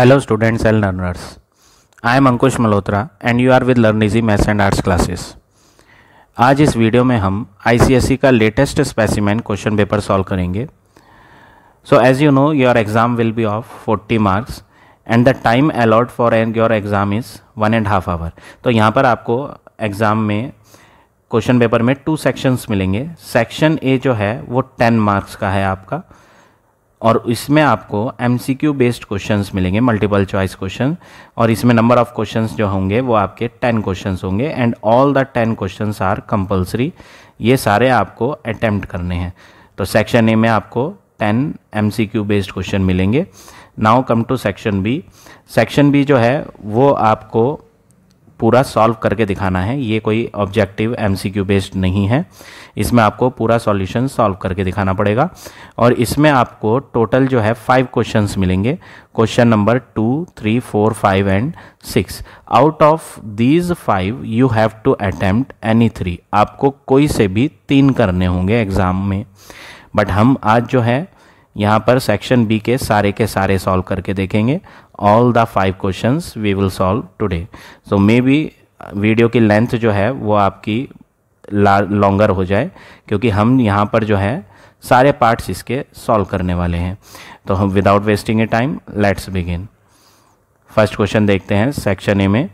Hello students and learners I am Ankush Malhotra and you are with learnigy maths and arts classes आज इस वीडियो में हम आई e का latest specimen question paper solve करेंगे so as you know your exam will be of 40 marks and the time allot for and your exam is one and half hour तो यहाँ पर आपको एग्ज़ाम में क्वेश्चन पेपर में two sections मिलेंगे section A जो है वो टेन मार्क्स का है आपका और इसमें आपको M C Q based question मिलेंगे मल्टीपल चॉइस क्वेश्चन और इसमें नंबर ऑफ क्वेश्चन जो होंगे वो आपके टेन क्वेश्चन होंगे and all the ten question are compulsory ये सारे आपको अटैम्प्ट करने हैं तो सेक्शन ए में आपको ten M C Q based question मिलेंगे now come to section B section B जो है वो आपको पूरा सॉल्व करके दिखाना है ये कोई ऑब्जेक्टिव एमसीक्यू बेस्ड नहीं है इसमें आपको पूरा सॉल्यूशन सॉल्व करके दिखाना पड़ेगा और इसमें आपको टोटल जो है फाइव क्वेश्चंस मिलेंगे question number two three four five and six out of these five you have to attempt any three आपको कोई से भी तीन करने होंगे एग्ज़ाम में बट हम आज जो है यहाँ पर सेक्शन बी के सारे के सारे सॉल्व करके देखेंगे all the five question we will solve today so maybe video की लेंथ जो है वो आपकी लॉन्गर हो जाए क्योंकि हम यहाँ पर जो है सारे पार्ट्स इसके सॉल्व करने वाले हैं तो हम without wasting a time let's begin first question देखते हैं सेक्शन ए में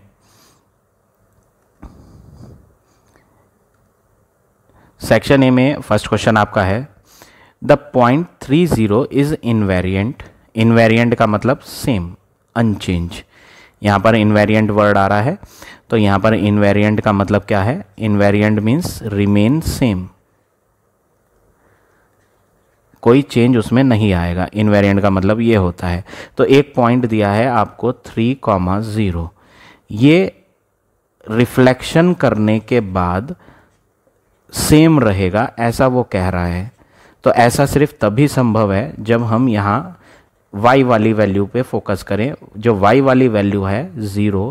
सेक्शन ए में फर्स्ट क्वेश्चन आपका है the point three zero is invariant invariant का मतलब सेम अनचेंज यहां पर इनवेरियंट वर्ड आ रहा है तो यहां पर इनवेरियंट का मतलब क्या है इनवेरियंट मीन्स रिमेन सेम कोई चेंज उसमें नहीं आएगा इनवेरियंट का मतलब ये होता है तो एक पॉइंट दिया है आपको थ्री कॉमा ज़ीरो ये रिफ्लेक्शन करने के बाद सेम रहेगा ऐसा वो कह रहा है तो ऐसा सिर्फ तभी संभव है जब हम यहाँ y वाली वैल्यू पे फोकस करें जो y वाली वैल्यू है ज़ीरो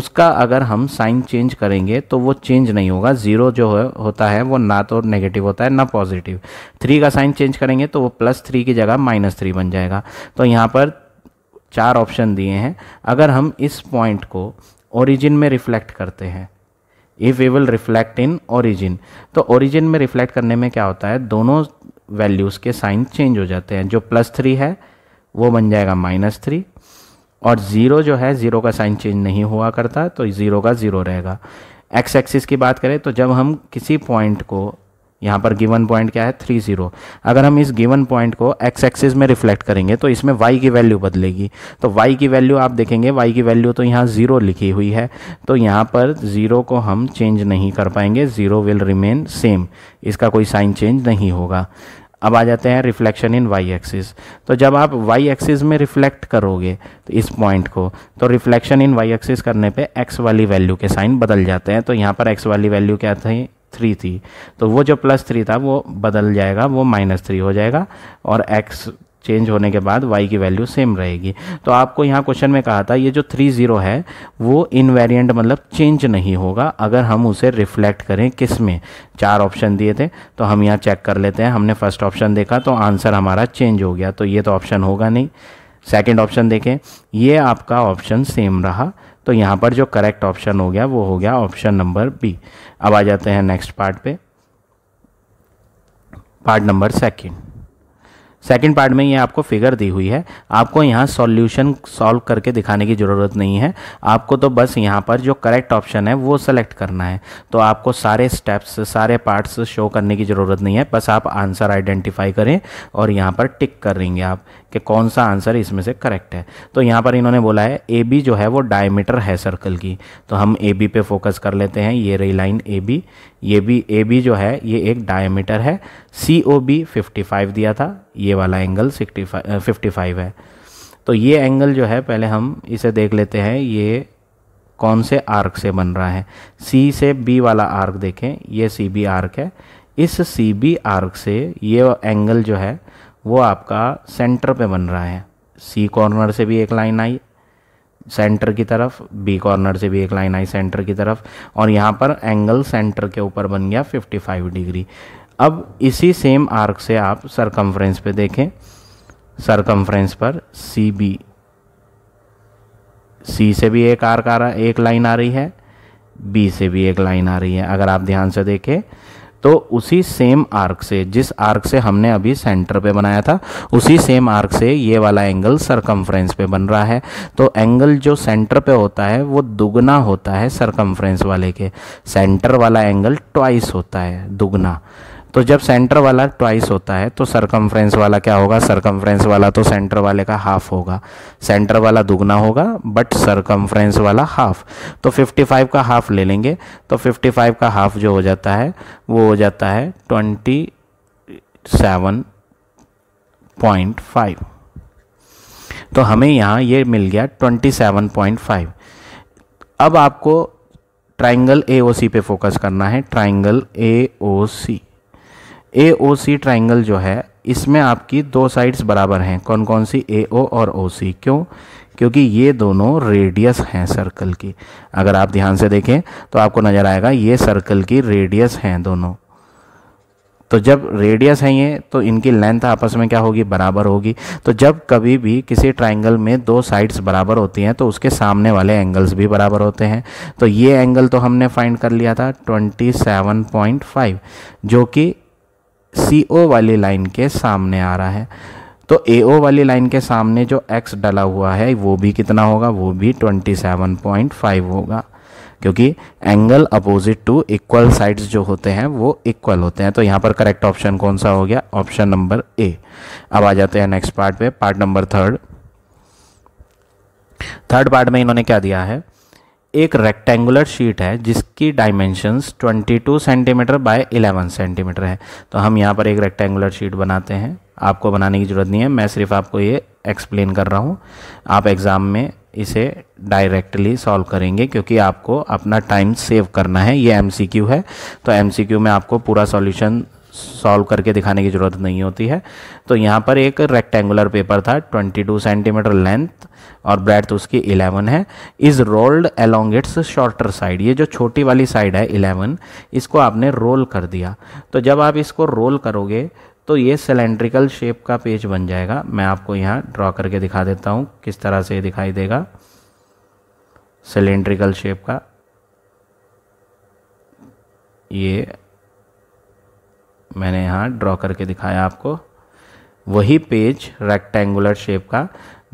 उसका अगर हम साइन चेंज करेंगे तो वो चेंज नहीं होगा ज़ीरो जो है होता है वो ना तो नेगेटिव होता है ना पॉजिटिव थ्री का साइन चेंज करेंगे तो वो प्लस थ्री की जगह माइनस थ्री बन जाएगा तो यहाँ पर चार ऑप्शन दिए हैं अगर हम इस पॉइंट को ओरिजिन में रिफ्लेक्ट करते हैं if we will reflect in origin तो ओरिजिन में रिफ्लेक्ट करने में क्या होता है दोनों वैल्यूज़ के साइन चेंज हो जाते हैं जो प्लस थ्री है वो बन जाएगा माइनस थ्री और ज़ीरो जो है ज़ीरो का साइन चेंज नहीं हुआ करता तो ज़ीरो का ज़ीरो रहेगा एक्स एक्सिस की बात करें तो जब हम किसी पॉइंट को यहाँ पर गिवन पॉइंट क्या है थ्री जीरो अगर हम इस गिवन पॉइंट को एक्स एक्सिस में रिफ्लेक्ट करेंगे तो इसमें वाई की वैल्यू बदलेगी तो वाई की वैल्यू आप देखेंगे वाई की वैल्यू तो यहाँ ज़ीरो लिखी हुई है तो यहाँ पर ज़ीरो को हम चेंज नहीं कर पाएंगे ज़ीरो विल रिमेन सेम इसका कोई साइन चेंज नहीं होगा अब आ जाते हैं रिफ्लेक्शन इन वाई एक्सिस तो जब आप वाई एक्सिस में रिफ्लेक्ट करोगे तो इस पॉइंट को तो रिफ्लेक्शन इन वाई एक्सिस करने पे एक्स वाली वैल्यू के साइन बदल जाते हैं तो यहाँ पर एक्स वाली वैल्यू क्या थी थ्री थी तो वो जो प्लस थ्री था वो बदल जाएगा वो माइनस थ्री हो जाएगा और एक्स चेंज होने के बाद वाई की वैल्यू सेम रहेगी तो आपको यहाँ क्वेश्चन में कहा था ये जो थ्री ज़ीरो है वो इनवेरियंट मतलब चेंज नहीं होगा अगर हम उसे रिफ्लेक्ट करें किस में चार ऑप्शन दिए थे तो हम यहाँ चेक कर लेते हैं हमने फर्स्ट ऑप्शन देखा तो आंसर हमारा चेंज हो गया तो ये तो ऑप्शन होगा नहीं सेकेंड ऑप्शन देखें ये आपका ऑप्शन सेम रहा तो यहाँ पर जो करेक्ट ऑप्शन हो गया वो हो गया ऑप्शन नंबर बी अब आ जाते हैं नेक्स्ट पार्ट पे part number second second part में ये आपको फिगर दी हुई है आपको यहाँ सॉल्यूशन सॉल्व करके दिखाने की ज़रूरत नहीं है आपको तो बस यहाँ पर जो करेक्ट ऑप्शन है वो सेलेक्ट करना है तो आपको सारे स्टेप्स सारे पार्ट्स शो करने की ज़रूरत नहीं है बस आप आंसर आइडेंटिफाई करें और यहाँ पर टिक करेंगे आप कि कौन सा आंसर इसमें से करेक्ट है तो यहाँ पर इन्होंने बोला है ए बी जो है वो डायमीटर है सर्कल की तो हम ए बी पे फोकस कर लेते हैं ये रही लाइन ए बी ये भी ए बी जो है ये एक डायमीटर है C O B fifty five दिया था ये वाला angle sixty five fifty five है तो ये एंगल जो है पहले हम इसे देख लेते हैं ये कौन से आर्क से बन रहा है सी से बी वाला आर्क देखें ये सी बी आर्क है इस सी बी आर्क से ये एंगल जो है वो आपका सेंटर पे बन रहा है सी कॉर्नर से भी एक लाइन आई सेंटर की तरफ बी कॉर्नर से भी एक लाइन आई सेंटर की तरफ और यहाँ पर एंगल सेंटर के ऊपर बन गया 55 डिग्री अब इसी सेम आर्क से आप सरकमफ्रेंस पे देखें सरकमफ्रेंस पर सी बी सी से भी एक आर्क आ रहा एक लाइन आ रही है बी से भी एक लाइन आ रही है अगर आप ध्यान से देखें तो उसी सेम आर्क से जिस आर्क से हमने अभी सेंटर पे बनाया था उसी सेम आर्क से ये वाला एंगल सरकमफ्रेंस पे बन रहा है तो एंगल जो सेंटर पे होता है वो दुगना होता है सरकमफ्रेंस वाले के सेंटर वाला एंगल ट्वाइस होता है दुगना तो जब सेंटर वाला ट्वाइस होता है तो सरकमफ्रेंस वाला क्या होगा सरकमफ्रेंस वाला तो सेंटर वाले का हाफ होगा सेंटर वाला दुगना होगा बट सरकमफ्रेंस वाला हाफ तो 55 का हाफ ले लेंगे तो 55 का हाफ जो हो जाता है वो हो जाता है 27.5 तो हमें यहाँ ये मिल गया 27.5 अब आपको ट्राइंगल ए सी पे फोकस करना है triangle A O C A O C triangle जो है इसमें आपकी दो साइड्स बराबर हैं कौन कौन सी ए ओ और ओ सी क्यों क्योंकि ये दोनों रेडियस हैं सर्कल की अगर आप ध्यान से देखें तो आपको नज़र आएगा ये सर्कल की रेडियस हैं दोनों तो जब रेडियस है ये तो इनकी लेंथ आपस में क्या होगी बराबर होगी तो जब कभी भी किसी ट्राइंगल में दो साइड्स बराबर होती हैं तो उसके सामने वाले एंगल्स भी बराबर होते हैं तो ये एंगल तो हमने फाइंड कर लिया था 27.5 जो कि सी ओ वाली लाइन के सामने आ रहा है तो ए ओ वाली लाइन के सामने जो एक्स डला हुआ है वो भी कितना होगा वो भी 27.5 होगा क्योंकि angle opposite to equal sides जो होते हैं वो इक्वल होते हैं तो यहाँ पर करेक्ट ऑप्शन कौन सा हो गया ऑप्शन नंबर ए अब आ जाते हैं नेक्स्ट पार्ट पे part number third third part में इन्होंने क्या दिया है एक रेक्टेंगुलर शीट है जिसकी डाइमेंशंस 22 सेंटीमीटर बाय 11 सेंटीमीटर है तो हम यहाँ पर एक रेक्टेंगुलर शीट बनाते हैं आपको बनाने की ज़रूरत नहीं है मैं सिर्फ आपको ये एक्सप्लेन कर रहा हूँ आप एग्ज़ाम में इसे डायरेक्टली सॉल्व करेंगे क्योंकि आपको अपना टाइम सेव करना है ये एम है तो एम में आपको पूरा सॉल्यूशन सॉल्व करके दिखाने की ज़रूरत नहीं होती है तो यहाँ पर एक रेक्टेंगुलर पेपर था 22 सेंटीमीटर लेंथ और ब्रेथ उसकी इलेवन है is rolled along its shorter side ये जो छोटी वाली साइड है इलेवन इसको आपने रोल कर दिया तो जब आप इसको रोल करोगे तो ये सिलेंड्रिकल शेप का पेज बन जाएगा मैं आपको यहाँ ड्रॉ करके दिखा देता हूँ किस तरह से दिखाई देगा सिलेंड्रिकल शेप का ये मैंने यहाँ ड्रॉ करके दिखाया आपको वही पेज रेक्टेंगुलर शेप का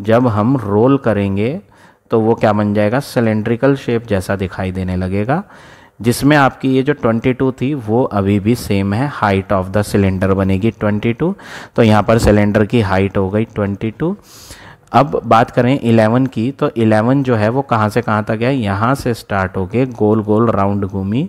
जब हम रोल करेंगे तो वो क्या बन जाएगा सिलेंड्रिकल शेप जैसा दिखाई देने लगेगा जिसमें आपकी ये जो 22 थी वो अभी भी सेम है हाइट ऑफ द सिलेंडर बनेगी 22 तो यहाँ पर सिलेंडर की हाइट हो गई 22 अब बात करें 11 की तो 11 जो है वो कहाँ से कहाँ तक है यहाँ से स्टार्ट होके गोल गोल राउंड घूमी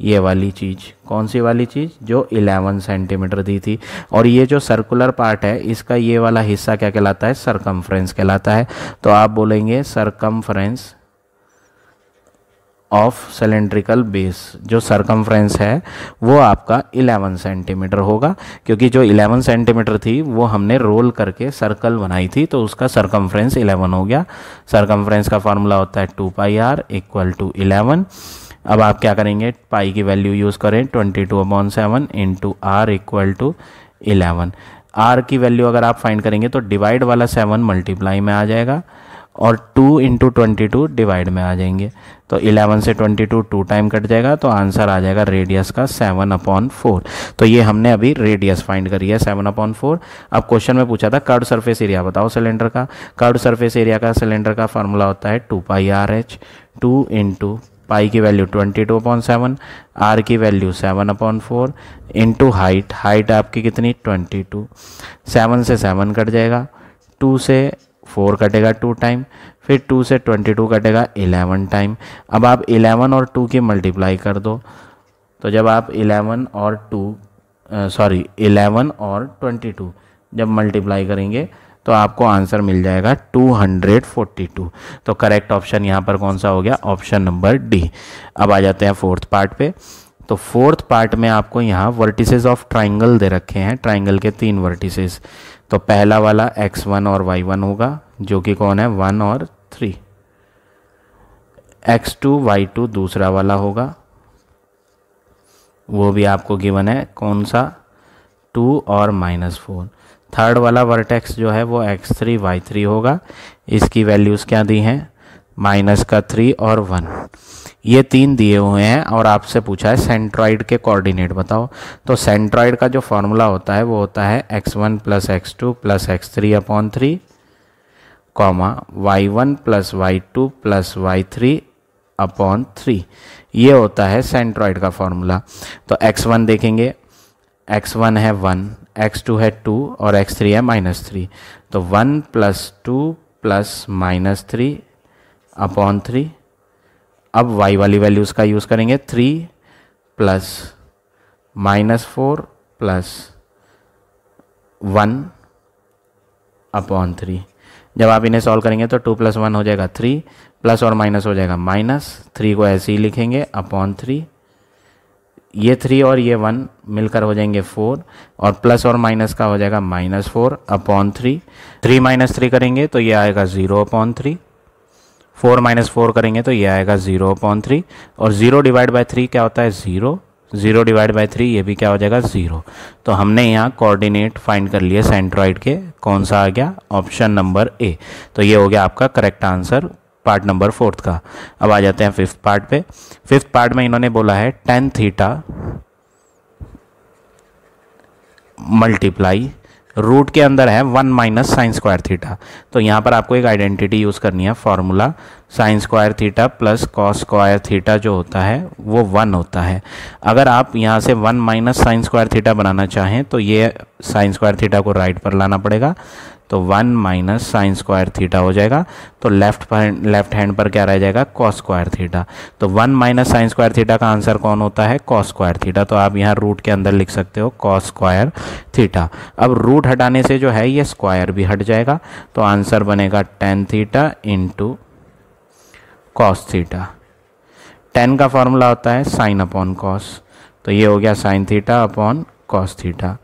ये वाली चीज़ कौन सी वाली चीज़ जो 11 सेंटीमीटर दी थी और ये जो सर्कुलर पार्ट है इसका ये वाला हिस्सा क्या कहलाता है सरकमफ्रेंस कहलाता है तो आप बोलेंगे सरकमफ्रेंस ऑफ सिलेंड्रिकल बेस जो सरकमफ्रेंस है वो आपका 11 सेंटीमीटर होगा क्योंकि जो 11 सेंटीमीटर थी वो हमने रोल करके सर्कल बनाई थी तो उसका सरकमफ्रेंस 11 हो गया सरकमफ्रेंस का फार्मूला होता है two pi R equal to eleven अब आप क्या करेंगे पाई की वैल्यू यूज़ करें twenty two upon seven into R equal to eleven R की वैल्यू अगर आप फाइंड करेंगे तो डिवाइड वाला सेवन मल्टीप्लाई में आ जाएगा और two into twenty two divide में आ जाएंगे तो इलेवन से twenty two two time cut जाएगा तो आंसर आ जाएगा रेडियस का सेवन अपॉन फोर तो ये हमने अभी रेडियस फाइंड करी है सेवन अपॉन फोर अब क्वेश्चन में पूछा था कर्ड सरफेस एरिया बताओ सिलेंडर का कर्ड सरफेस एरिया का सिलेंडर का फॉर्मूला होता है two pi R H two into pi की value twenty two upon seven R की value seven upon four into height height आपकी कितनी ट्वेंटी टू सेवन से सेवन कट जाएगा टू से फोर कटेगा टू टाइम फिर टू से ट्वेंटी टू कटेगा इलेवन टाइम अब आप इलेवन और टू की मल्टीप्लाई कर दो तो जब आप इलेवन और टू सॉरी इलेवन और ट्वेंटी टू जब मल्टीप्लाई करेंगे तो आपको आंसर मिल जाएगा 242 तो करेक्ट ऑप्शन यहां पर कौन सा हो गया ऑप्शन नंबर डी अब आ जाते हैं फोर्थ पार्ट पे तो फोर्थ पार्ट में आपको यहाँ वर्टिसेस ऑफ ट्राइंगल दे रखे हैं ट्राइंगल के तीन वर्टिसेस तो पहला वाला एक्स वन और वाई वन होगा जो कि कौन है वन और three X two Y two दूसरा वाला होगा वो भी आपको गिवन है कौन सा टू और माइनस फोर थर्ड वाला वर्टेक्स जो है वो एक्स थ्री वाई थ्री होगा इसकी वैल्यूज़ क्या दी हैं माइनस का थ्री और वन ये तीन दिए हुए हैं और आपसे पूछा है सेंट्रॉइड के कोऑर्डिनेट बताओ तो सेंट्रॉइड का जो फॉर्मूला होता है वो होता है x one plus x two plus X three upon three comma Y one plus Y two plus Y three upon three ये होता है सेंट्रॉइड का फॉर्मूला तो एक्स वन देखेंगे एक्स वन है वन एक्स टू है टू और X three है माइनस थ्री तो one plus two plus minus three upon three अब वाई वाली वैल्यूज़ का यूज़ करेंगे three plus minus four plus one upon three जब आप इन्हें सॉल्व करेंगे तो टू प्लस वन हो जाएगा थ्री प्लस और माइनस हो जाएगा माइनस थ्री को ऐसे ही लिखेंगे अपॉन थ्री ये थ्री और ये वन मिलकर हो जाएंगे फोर और प्लस और माइनस का हो जाएगा minus four upon three three minus three करेंगे तो ये आएगा zero upon three four minus four करेंगे तो ये आएगा ज़ीरो अपॉन थ्री और ज़ीरो डिवाइड बाय थ्री क्या होता है zero zero divide by three ये भी क्या हो जाएगा ज़ीरो तो हमने यहाँ कोऑर्डिनेट फाइंड कर लिए सेंट्रॉइड के कौन सा आ गया ऑप्शन नंबर ए तो ये हो गया आपका correct answer part number fourth का अब आ जाते हैं फिफ्थ पार्ट पे फिफ्थ पार्ट में इन्होंने बोला है टेन थीटा मल्टीप्लाई रूट के अंदर है one minus sine square theta तो यहाँ पर आपको एक आइडेंटिटी यूज़ करनी है formula sine square theta plus cos square theta जो होता है वो वन होता है अगर आप यहाँ से one minus sine square theta बनाना चाहें तो ये साइन स्क्वायर थीटा को राइट पर लाना पड़ेगा तो one minus sine square theta हो जाएगा तो लेफ्ट लेफ्ट हैंड पर क्या रह जाएगा कॉस स्क्वायर थीटा तो one minus sine square theta का आंसर कौन होता है कॉस स्क्वायर थीटा तो आप यहाँ रूट के अंदर लिख सकते हो कॉस स्क्वायर थीटा अब रूट हटाने से जो है ये स्क्वायर भी हट जाएगा तो आंसर बनेगा tan theta into cos theta tan का फॉर्मूला होता है साइन अपॉन कॉस तो ये हो गया sine theta upon cos theta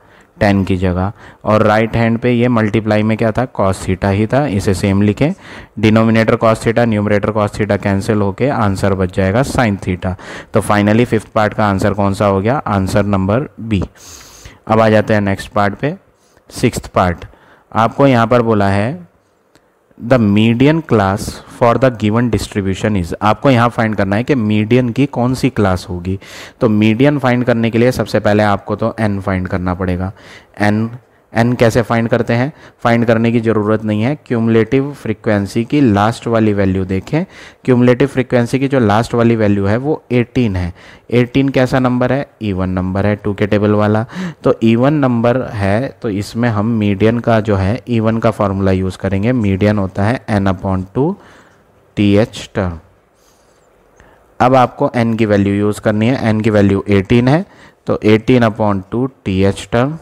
tan की जगह और राइट हैंड पे ये मल्टीप्लाई में क्या था कॉस थीटा ही था इसे सेम लिखें denominator cos theta numerator cos theta cancel होके आंसर बच जाएगा साइन थीटा तो फाइनली फिफ्थ पार्ट का आंसर कौन सा हो गया आंसर नंबर बी अब आ जाते हैं नेक्स्ट पार्ट पे सिक्स पार्ट आपको यहाँ पर बोला है the median class for the given distribution is आपको यहाँ फाइंड करना है कि मीडियन की कौन सी क्लास होगी तो मीडियन फाइंड करने के लिए सबसे पहले आपको तो एन फाइंड करना पड़ेगा एन एन कैसे फाइंड करते हैं फाइंड करने की ज़रूरत नहीं है क्यूमलेटिव फ्रीक्वेंसी की लास्ट वाली वैल्यू देखें क्यूमलेटिव फ्रीक्वेंसी की जो लास्ट वाली वैल्यू है वो 18 है 18 कैसा नंबर है ईवन e नंबर है टू के टेबल वाला तो ईवन e नंबर है तो इसमें हम मीडियन का जो है ईवन e का फॉर्मूला यूज़ करेंगे मीडियन होता है N upon two t h term अब आपको एन की वैल्यू यूज़ करनी है एन की वैल्यू एटीन है तो eighteen upon two t h term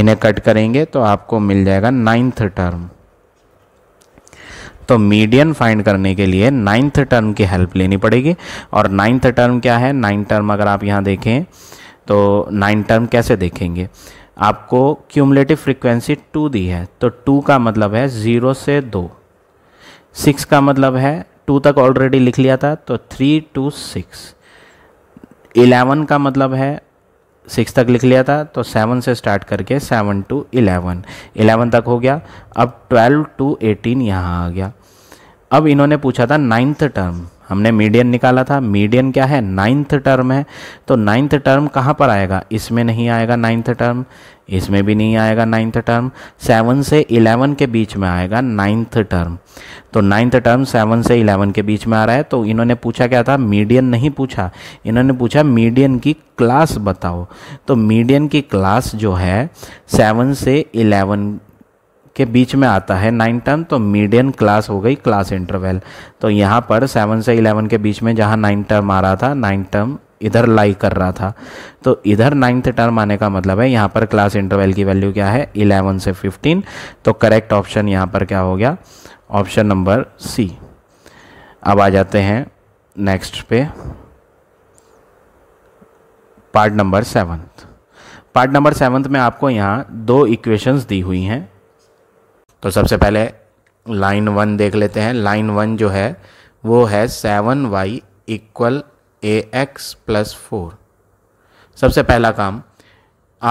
इन्हें कट करेंगे तो आपको मिल जाएगा नाइन्थ टर्म तो मीडियन फाइंड करने के लिए नाइन्थ टर्म की हेल्प लेनी पड़ेगी और नाइन्थ टर्म क्या है नाइन्थ टर्म अगर आप यहाँ देखें तो नाइन्थ टर्म कैसे देखेंगे आपको क्यूमलेटिव फ्रिक्वेंसी टू दी है तो टू का मतलब है ज़ीरो से दो सिक्स का मतलब है टू तक ऑलरेडी लिख लिया था तो थ्री टू सिक्स इलेवन का मतलब है सिक्स तक लिख लिया था तो सेवन से स्टार्ट करके सेवन टू इलेवन इलेवन तक हो गया अब ट्वेल्व टू एटीन यहाँ आ गया अब इन्होंने पूछा था नाइन्थ टर्म हमने मीडियन निकाला था मीडियन क्या है नाइन्थ टर्म है तो नाइन्थ टर्म कहाँ पर आएगा इसमें नहीं आएगा नाइन्थ टर्म इसमें भी नहीं आएगा नाइन्थ टर्म सेवन से इलेवन के बीच में आएगा नाइन्थ टर्म तो नाइन्थ टर्म सेवन से इलेवन के बीच में आ रहा है तो इन्होंने पूछा क्या था मीडियन नहीं पूछा इन्होंने पूछा मीडियन की क्लास बताओ तो मीडियन की क्लास जो है सेवन से इलेवन के बीच में आता है नाइन टर्म तो मीडियन क्लास हो गई क्लास इंटरवल तो यहाँ पर सेवन से इलेवन के बीच में जहाँ नाइन टर्म आ रहा था नाइन टर्म इधर लाई कर रहा था तो इधर नाइन्थ टर्म आने का मतलब है यहाँ पर क्लास इंटरवल की वैल्यू क्या है इलेवन से फिफ्टीन तो करेक्ट ऑप्शन यहाँ पर क्या हो गया ऑप्शन नंबर सी अब आ जाते हैं नेक्स्ट पे part number seventh part number seventh में आपको यहाँ दो इक्वेशंस दी हुई हैं तो सबसे पहले लाइन वन देख लेते हैं लाइन वन जो है वो है seven y equal a x plus four सबसे पहला काम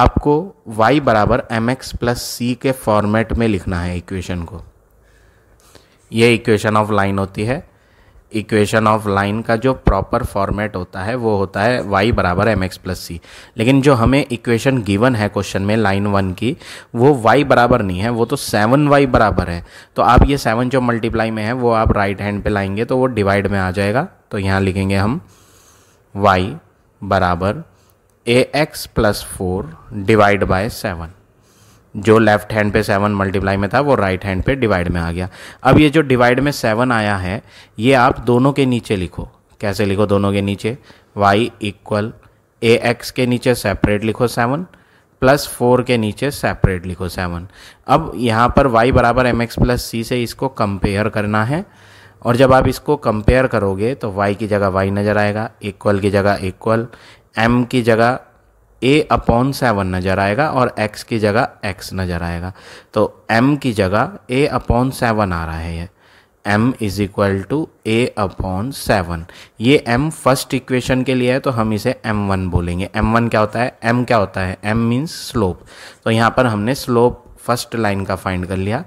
आपको y बराबर एम एक्स प्लस सी के फॉर्मेट में लिखना है इक्वेशन को यह इक्वेशन ऑफ लाइन होती है इक्वेशन ऑफ लाइन का जो प्रॉपर फॉर्मेट होता है वो होता है y बराबर एम एक्स प्लस सी लेकिन जो हमें इक्वेशन गिवन है क्वेश्चन में लाइन वन की वो y बराबर नहीं है वो तो सेवन वाई बराबर है तो आप ये सेवन जो मल्टीप्लाई में है वो आप राइट right हैंड पे लाएंगे तो वो डिवाइड में आ जाएगा तो यहाँ लिखेंगे हम y बराबर a x plus four divide by seven जो लेफ्ट हैंड पे सेवन मल्टीप्लाई में था वो राइट right हैंड पे डिवाइड में आ गया अब ये जो डिवाइड में सेवन आया है ये आप दोनों के नीचे लिखो कैसे लिखो दोनों के नीचे वाई इक्वल ए एक्स के नीचे सेपरेट लिखो सेवन प्लस फोर के नीचे सेपरेट लिखो सेवन अब यहाँ पर वाई बराबर एम एक्स प्लस सी से इसको कंपेयर करना है और जब आप इसको कंपेयर करोगे तो वाई की जगह वाई नज़र आएगा इक्वल की जगह इक्वल एम की जगह ए अपॉन सेवन नज़र आएगा और एक्स की जगह एक्स नज़र आएगा तो एम की जगह ए अपॉन सेवन आ रहा है ये m is equal to a upon seven ये एम फर्स्ट इक्वेशन के लिए है तो हम इसे एम वन बोलेंगे एम वन क्या होता है एम क्या होता है एम मीन्स स्लोप तो यहाँ पर हमने स्लोप फर्स्ट लाइन का फाइंड कर लिया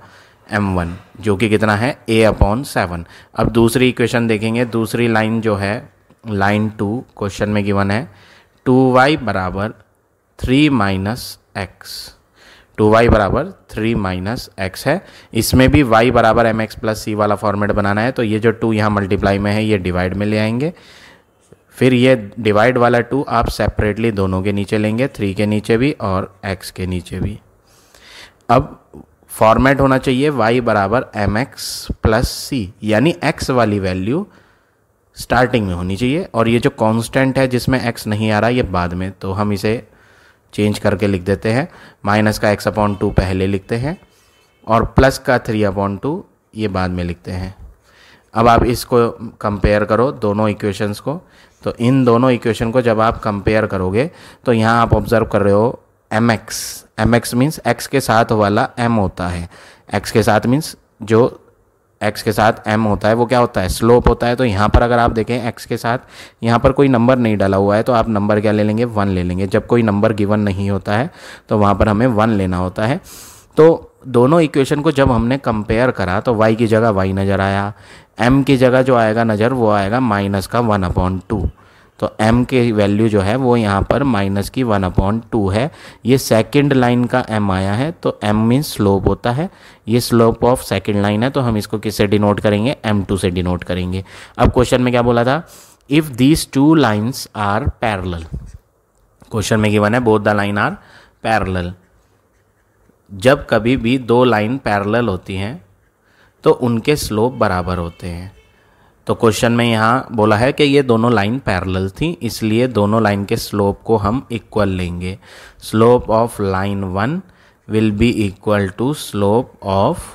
एम वन जो कि कितना है ए अपॉन सेवन अब दूसरी इक्वेशन देखेंगे दूसरी लाइन जो है लाइन टू क्वेश्चन में गिवन है टू वाई बराबर three minus x two y बराबर थ्री माइनस एक्स है इसमें भी वाई बराबर एम एक्स प्लस सी वाला फॉर्मेट बनाना है तो ये जो टू यहाँ मल्टीप्लाई में है ये डिवाइड में ले आएंगे फिर ये डिवाइड वाला टू आप सेपरेटली दोनों के नीचे लेंगे थ्री के नीचे भी और एक्स के नीचे भी अब फॉर्मेट होना चाहिए वाई बराबर एम एक्स प्लस सी यानी एक्स वाली वैल्यू स्टार्टिंग में होनी चाहिए और ये जो कांस्टेंट है जिसमें एक्स नहीं आ रहा ये बाद में तो हम इसे चेंज करके लिख देते हैं माइनस का एक्स अपॉन टू पहले लिखते हैं और प्लस का थ्री अपॉन टू ये बाद में लिखते हैं अब आप इसको कंपेयर करो दोनों इक्वेशंस को तो इन दोनों इक्वेशन को जब आप कंपेयर करोगे तो यहाँ आप ऑब्जर्व कर रहे हो m x m x means x के साथ वाला एम होता है एक्स के साथ मीन्स जो एक्स के साथ एम होता है वो क्या होता है स्लोप होता है तो यहाँ पर अगर आप देखें एक्स के साथ यहाँ पर कोई नंबर नहीं डाला हुआ है तो आप नंबर क्या ले लेंगे वन ले लेंगे जब कोई नंबर गिवन नहीं होता है तो वहाँ पर हमें वन लेना होता है तो दोनों इक्वेशन को जब हमने कंपेयर करा तो वाई की जगह वाई नज़र आया एम की जगह जो आएगा नज़र वो आएगा माइनस का वन अपॉइंट टू तो m के वैल्यू जो है वो यहाँ पर माइनस की वन अपॉइंट टू है ये सेकेंड लाइन का m आया है तो m मीन्स स्लोप होता है ये स्लोप ऑफ सेकेंड लाइन है तो हम इसको किससे डिनोट करेंगे m2 से डिनोट करेंगे अब क्वेश्चन में क्या बोला था if these two lines are parallel question में गिवन है both the line are parallel जब कभी भी दो लाइन पैरल होती हैं तो उनके स्लोप बराबर होते हैं तो क्वेश्चन में यहाँ बोला है कि ये दोनों लाइन पैरेलल थी इसलिए दोनों लाइन के स्लोप को हम इक्वल लेंगे slope of line one will be equal to slope of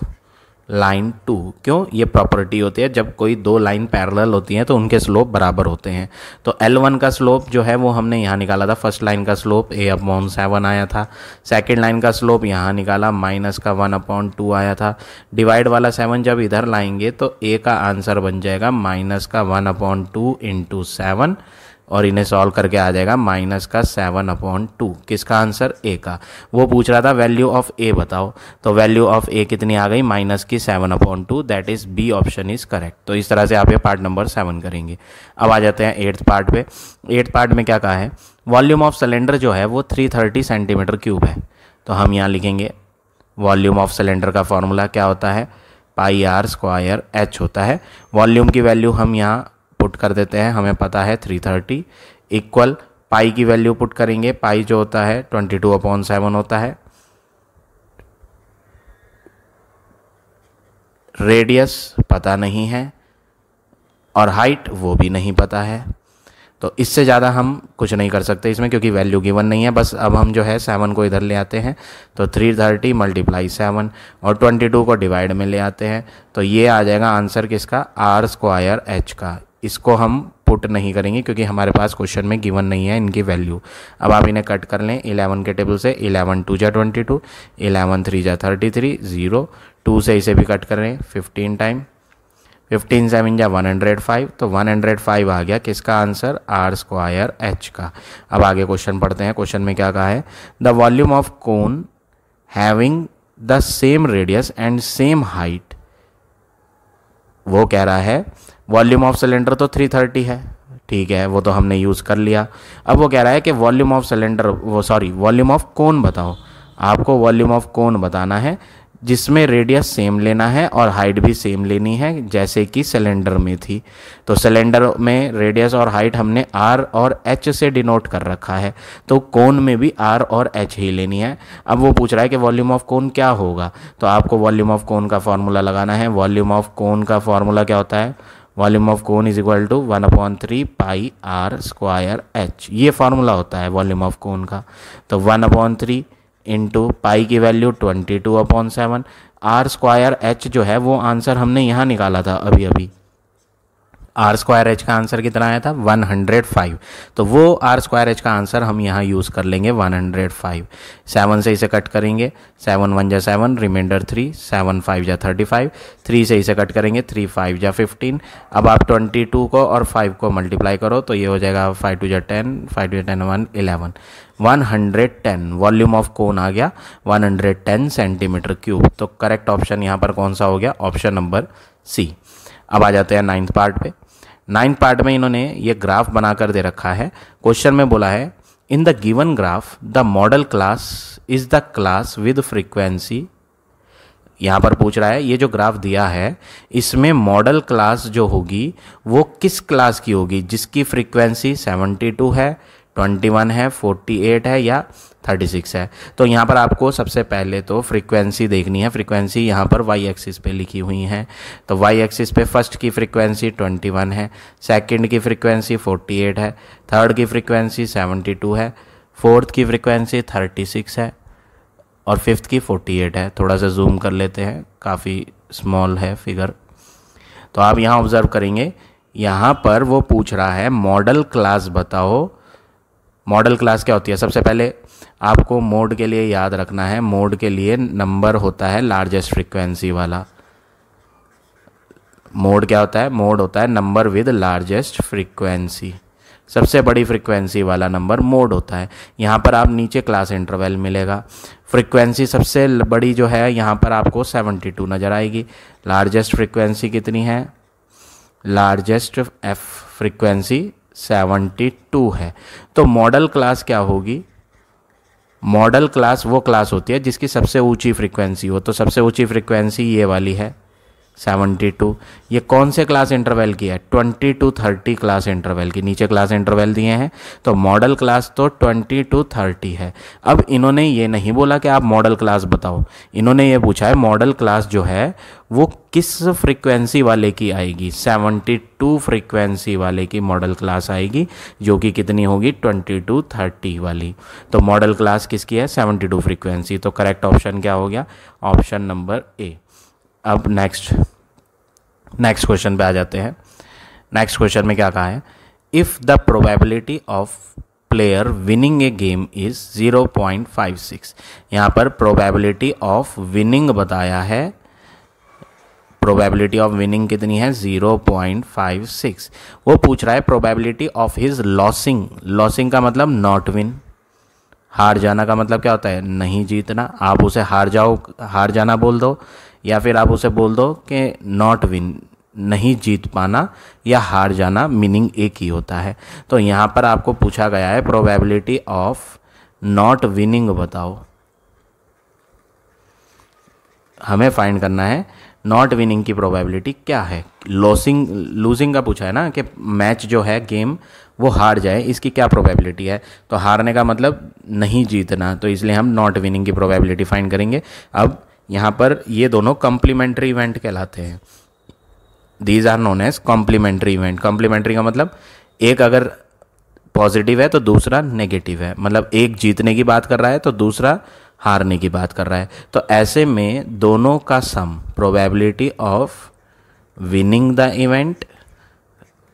line two क्यों ये प्रॉपर्टी होती है जब कोई दो लाइन पैरेलल होती हैं तो उनके स्लोप बराबर होते हैं तो एल वन का स्लोप जो है वो हमने यहाँ निकाला था फर्स्ट लाइन का स्लोप ए अपॉन सेवन आया था सेकेंड लाइन का स्लोप यहाँ निकाला माइनस का वन अपॉन टू आया था डिवाइड वाला सेवन जब इधर लाएंगे तो ए का आंसर बन जाएगा माइनस का one upon two into seven और इन्हें सॉल्व करके आ जाएगा माइनस का सेवन अपॉन टू किसका आंसर ए का वो पूछ रहा था वैल्यू ऑफ ए बताओ तो वैल्यू ऑफ ए कितनी आ गई माइनस की seven upon two that is B option is correct तो इस तरह से आप ये पार्ट नंबर सेवन करेंगे अब आ जाते हैं एट्थ पार्ट पे एट्थ पार्ट में क्या कहा है वॉल्यूम ऑफ सिलेंडर जो है वो थ्री थर्टी सेंटीमीटर क्यूब है तो हम यहाँ लिखेंगे वॉल्यूम ऑफ सिलेंडर का फॉर्मूला क्या होता है पाई आर स्क्वायर एच होता है वॉल्यूम की वैल्यू हम यहाँ पुट कर देते हैं हमें पता है थ्री थर्टी इक्वल पाई की वैल्यू पुट करेंगे पाई जो होता है ट्वेंटी टू अपॉन सेवन होता है रेडियस पता नहीं है और हाइट वो भी नहीं पता है तो इससे ज़्यादा हम कुछ नहीं कर सकते इसमें क्योंकि वैल्यू गिवन नहीं है बस अब हम जो है सेवन को इधर ले आते हैं तो थ्री थर्टी मल्टीप्लाई सेवन और ट्वेंटी टू को डिवाइड में ले आते हैं तो ये आ जाएगा आंसर किसका आर स्क्वायर एच का इसको हम पुट नहीं करेंगे क्योंकि हमारे पास क्वेश्चन में गिवन नहीं है इनकी वैल्यू अब आप इन्हें कट कर लें इलेवन के टेबल से इलेवन टू जा ट्वेंटी टू इलेवन थ्री जा थर्टी थ्री ज़ीरो टू से इसे भी कट कर रहे हैं फिफ्टीन टाइम फिफ्टीन सेवन या वन हंड्रेड फाइव तो वन हंड्रेड फाइव आ गया किसका आंसर आर स्क्वायर एच का अब आगे क्वेश्चन पढ़ते हैं क्वेश्चन में क्या कहा है the volume of cone having the same radius and same height वो कह रहा है वॉल्यूम ऑफ सिलेंडर तो 330 है ठीक है वो तो हमने यूज़ कर लिया अब वो कह रहा है कि वॉल्यूम ऑफ सिलेंडर वो सॉरी वॉल्यूम ऑफ कौन बताओ आपको वॉल्यूम ऑफ कौन बताना है जिसमें रेडियस सेम लेना है और हाइट भी सेम लेनी है जैसे कि सिलेंडर में थी तो सिलेंडर में रेडियस और हाइट हमने आर और एच से डिनोट कर रखा है तो कोन में भी आर और एच ही लेनी है अब वो पूछ रहा है कि वॉल्यूम ऑफ कोन क्या होगा तो आपको वॉल्यूम ऑफ कोन का फार्मूला लगाना है वॉल्यूम ऑफ कोन का फार्मूला क्या होता है volume of cone is equal to one upon three pi are square h ये फार्मूला होता है वॉल्यूम ऑफ कोन का तो one upon three into pi की value twenty two upon seven r square h जो है वो आंसर हमने यहाँ निकाला था अभी अभी आर स्क्वायर एच का आंसर कितना आया था 105 तो वो आर स्क्वायर एच का आंसर हम यहाँ यूज़ कर लेंगे 105 सेवन से इसे कट करेंगे सेवन वन जा seven remainder three seven five जा थर्टी फाइव थ्री से इसे कट करेंगे थ्री फाइव जा फिफ्टीन अब आप ट्वेंटी टू को और फाइव को मल्टीप्लाई करो तो ये हो जाएगा फाइव टू जा टेन फाइव टू जा ten one eleven ten volume of cone आ गया one hundred ten centimetre cube तो करेक्ट ऑप्शन यहाँ पर कौन सा हो गया ऑप्शन नंबर सी अब आ जाते हैं नाइन्थ पार्ट पे नाइन पार्ट में इन्होंने ये ग्राफ बनाकर दे रखा है क्वेश्चन में बोला है in the given graph the modal class is the class with frequency यहाँ पर पूछ रहा है ये जो ग्राफ दिया है इसमें मॉडल क्लास जो होगी वो किस क्लास की होगी जिसकी फ्रीक्वेंसी 72 है ट्वेंटी वन है फोर्टी एट है या थर्टी सिक्स है तो यहाँ पर आपको सबसे पहले तो फ्रीक्वेंसी देखनी है फ्रीक्वेंसी यहाँ पर वाई एक्सिस पे लिखी हुई है तो वाई एक्सिस पे फर्स्ट की फ्रीक्वेंसी ट्वेंटी वन है सेकंड की फ्रीक्वेंसी फोर्टी एट है थर्ड की फ्रीक्वेंसी सेवेंटी टू है फोर्थ की फ्रीक्वेंसी थर्टी सिक्स है और फिफ्थ की फोर्टी एट है थोड़ा सा जूम कर लेते हैं काफ़ी स्मॉल है फिगर तो आप यहाँ ऑब्ज़र्व करेंगे यहाँ पर वो पूछ रहा है मॉडल क्लास बताओ मॉडल क्लास क्या होती है सबसे पहले आपको मोड के लिए याद रखना है मोड के लिए नंबर होता है लार्जेस्ट फ्रिक्वेंसी वाला मोड क्या होता है मोड होता है नंबर विद लार्जेस्ट फ्रिक्वेंसी सबसे बड़ी फ्रिक्वेंसी वाला नंबर मोड होता है यहाँ पर आप नीचे क्लास इंटरवल मिलेगा फ्रिक्वेंसी सबसे बड़ी जो है यहाँ पर आपको 72 नज़र आएगी लार्जेस्ट फ्रिक्वेंसी कितनी है largest f frequency seventy two है तो मॉडल क्लास क्या होगी मॉडल क्लास वो क्लास होती है जिसकी सबसे ऊंची फ्रीक्वेंसी हो तो सबसे ऊंची फ्रीक्वेंसी ये वाली है सेवेंटी टू ये कौन से क्लास इंटरवल की है twenty to thirty class interval की नीचे क्लास इंटरवल दिए हैं तो मॉडल क्लास तो ट्वेंटी टू थर्टी है अब इन्होंने ये नहीं बोला कि आप मॉडल क्लास बताओ इन्होंने ये पूछा है मॉडल क्लास जो है वो किस फ्रीक्वेंसी वाले की आएगी सेवेंटी टू फ्रीक्वेंसी वाले की मॉडल क्लास आएगी जो कि कितनी होगी ट्वेंटी टू थर्टी वाली तो मॉडल क्लास किसकी है सेवेंटी टू फ्रीक्वेंसी तो करेक्ट ऑप्शन क्या हो गया ऑप्शन नंबर ए अब नेक्स्ट नेक्स्ट क्वेश्चन पे आ जाते हैं नेक्स्ट क्वेश्चन में क्या कहा है if the probability of player winning a game is 0.56 यहाँ पर प्रोबेबिलिटी ऑफ विनिंग बताया है प्रोबेबिलिटी ऑफ विनिंग कितनी है 0.56 वो पूछ रहा है probability of his losing losing का मतलब नॉट विन हार जाना का मतलब क्या होता है नहीं जीतना आप उसे हार जाओ हार जाना बोल दो या फिर आप उसे बोल दो कि नॉट विन नहीं जीत पाना या हार जाना मीनिंग एक ही होता है तो यहाँ पर आपको पूछा गया है प्रोबेबिलिटी ऑफ नॉट विनिंग बताओ हमें फाइंड करना है नॉट विनिंग की प्रोबेबिलिटी क्या है लॉसिंग लूजिंग का पूछा है ना कि मैच जो है गेम वो हार जाए इसकी क्या प्रोबेबिलिटी है तो हारने का मतलब नहीं जीतना तो इसलिए हम नॉट विनिंग की प्रोबेबिलिटी फाइंड करेंगे अब यहाँ पर ये दोनों कॉम्प्लीमेंट्री इवेंट कहलाते हैं these are known as complementary event complementary का मतलब एक अगर पॉजिटिव है तो दूसरा नेगेटिव है मतलब एक जीतने की बात कर रहा है तो दूसरा हारने की बात कर रहा है तो ऐसे में दोनों का sum probability of winning the event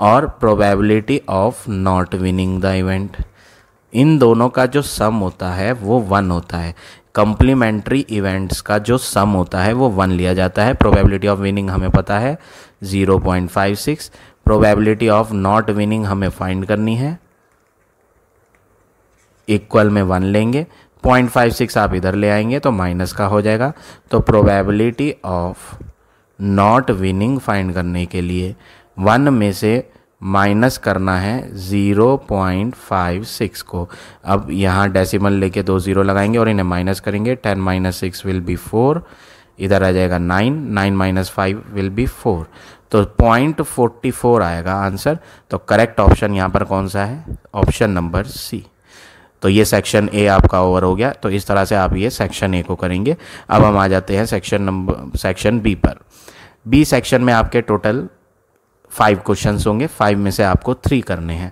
और probability of not winning the event इन दोनों का जो सम होता है वो वन होता है कम्प्लीमेंट्री इवेंट्स का जो सम होता है वो वन लिया जाता है प्रोबेबिलिटी ऑफ विनिंग हमें पता है 0.56 प्रोबेबिलिटी ऑफ नॉट विनिंग हमें फाइंड करनी है इक्वल में वन लेंगे 0.56 आप इधर ले आएंगे तो माइनस का हो जाएगा तो probability of not winning find करने के लिए वन में से माइनस करना है ज़ीरो पॉइंट फाइव सिक्स को अब यहाँ डेसिमल लेके दो ज़ीरो लगाएंगे और इन्हें माइनस करेंगे ten minus six will be four इधर आ जाएगा nine nine minus five will be four तो पॉइंट फोर्टी फोर आएगा आंसर तो करेक्ट ऑप्शन यहाँ पर कौन सा है ऑप्शन नंबर सी तो ये सेक्शन ए आपका ओवर हो गया तो इस तरह से आप ये सेक्शन ए को करेंगे अब हम आ जाते हैं सेक्शन नंबर सेक्शन बी पर बी सेक्शन में आपके टोटल फाइव क्वेश्चंस होंगे फाइव में से आपको थ्री करने हैं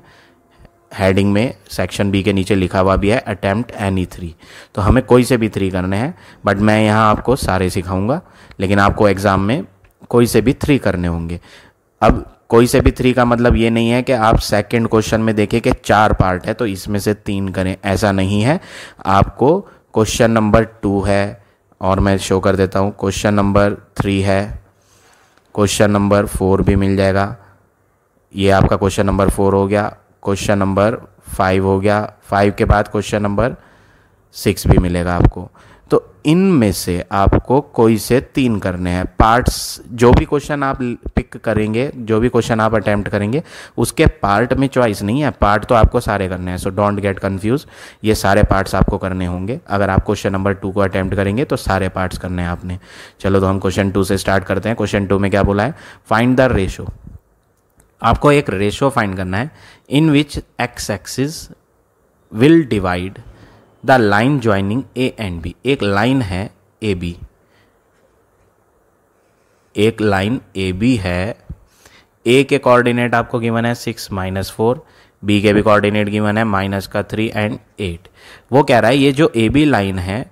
हेडिंग में सेक्शन बी के नीचे लिखा हुआ भी है अटेम्प्ट एनी थ्री तो हमें कोई से भी थ्री करने हैं बट मैं यहाँ आपको सारे सिखाऊंगा लेकिन आपको एग्ज़ाम में कोई से भी थ्री करने होंगे अब कोई से भी थ्री का मतलब ये नहीं है कि आप सेकंड क्वेश्चन में देखें कि चार पार्ट है तो इसमें से तीन करें ऐसा नहीं है आपको क्वेश्चन नंबर टू है और मैं शो कर देता हूँ क्वेश्चन नंबर थ्री है क्वेश्चन नंबर फोर भी मिल जाएगा ये आपका क्वेश्चन नंबर फोर हो गया क्वेश्चन नंबर फाइव हो गया फाइव के बाद क्वेश्चन नंबर सिक्स भी मिलेगा आपको तो इन में से आपको कोई से तीन करने हैं पार्ट्स जो भी क्वेश्चन आप पिक करेंगे जो भी क्वेश्चन आप अटैम्प्ट करेंगे उसके पार्ट में चॉइस नहीं है पार्ट तो आपको सारे करने हैं सो डोंट गेट कन्फ्यूज ये सारे पार्ट्स आपको करने होंगे अगर आप क्वेश्चन नंबर टू को अटैम्प्ट करेंगे तो सारे पार्ट्स करने हैं आपने चलो तो हम क्वेश्चन टू से स्टार्ट करते हैं क्वेश्चन टू में क्या बोला है फाइंड द रेशो आपको एक रेशो फाइंड करना है in which x axis will divide the line joining A and B एक लाइन है ए बी एक लाइन ए बी है ए के कोऑर्डिनेट आपको गिवन है सिक्स माइनस फोर बी के भी कोऑर्डिनेट गिवन है माइनस का थ्री एंड एट वो कह रहा है ये जो ए बी लाइन है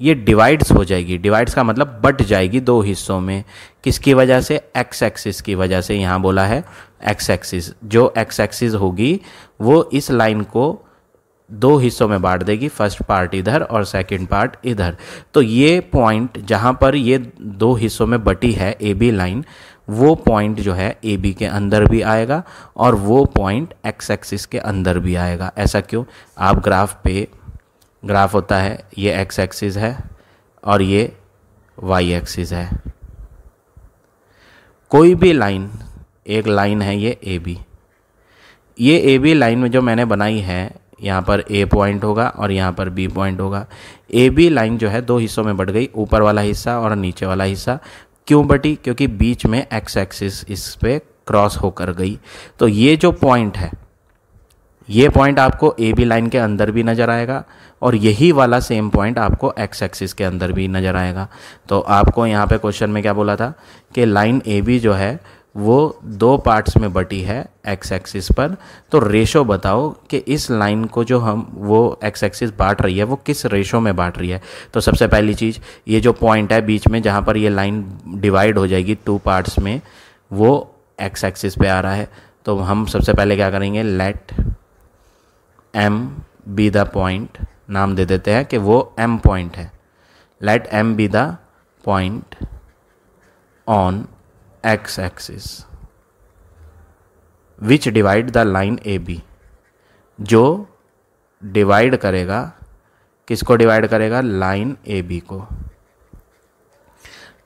ये डिवाइड्स हो जाएगी डिवाइड्स का मतलब बट जाएगी दो हिस्सों में किसकी वजह से एक्स एक्सिस की वजह से यहाँ बोला है एक्स एक्सिस जो एक्स एक्सिस होगी वो इस लाइन को दो हिस्सों में बांट देगी फर्स्ट पार्ट इधर और सेकंड पार्ट इधर तो ये पॉइंट जहाँ पर ये दो हिस्सों में बटी है ए बी लाइन वो पॉइंट जो है ए बी के अंदर भी आएगा और वो पॉइंट एक्स एक्सिस के अंदर भी आएगा ऐसा क्यों आप ग्राफ पे ग्राफ होता है ये एक्स एक्सिस है और ये वाई एक्सिस है कोई भी लाइन एक लाइन है ये ए बी ये ए बी लाइन में जो मैंने बनाई है यहाँ पर ए पॉइंट होगा और यहाँ पर बी पॉइंट होगा ए बी लाइन जो है दो हिस्सों में बढ़ गई ऊपर वाला हिस्सा और नीचे वाला हिस्सा क्यों बटी क्योंकि बीच में एक्स एक्सिस इस पर क्रॉस होकर गई तो ये जो पॉइंट है ये पॉइंट आपको ए बी लाइन के अंदर भी नज़र आएगा और यही वाला सेम पॉइंट आपको एक्स एक्सिस के अंदर भी नज़र आएगा तो आपको यहाँ पे क्वेश्चन में क्या बोला था कि लाइन ए बी जो है वो दो पार्ट्स में बटी है एक्स एक्सिस पर तो रेशो बताओ कि इस लाइन को जो हम वो एक्स एक्सिस बांट रही है वो किस रेशो में बांट रही है तो सबसे पहली चीज़ ये जो पॉइंट है बीच में जहाँ पर ये लाइन डिवाइड हो जाएगी टू पार्ट्स में वो एक्स एक्सिस पे आ रहा है तो हम सबसे पहले क्या करेंगे let M be the point नाम दे देते हैं कि वो एम पॉइंट है let M be the point on x axis which divide the line A B जो डिवाइड करेगा किसको डिवाइड करेगा लाइन ए बी को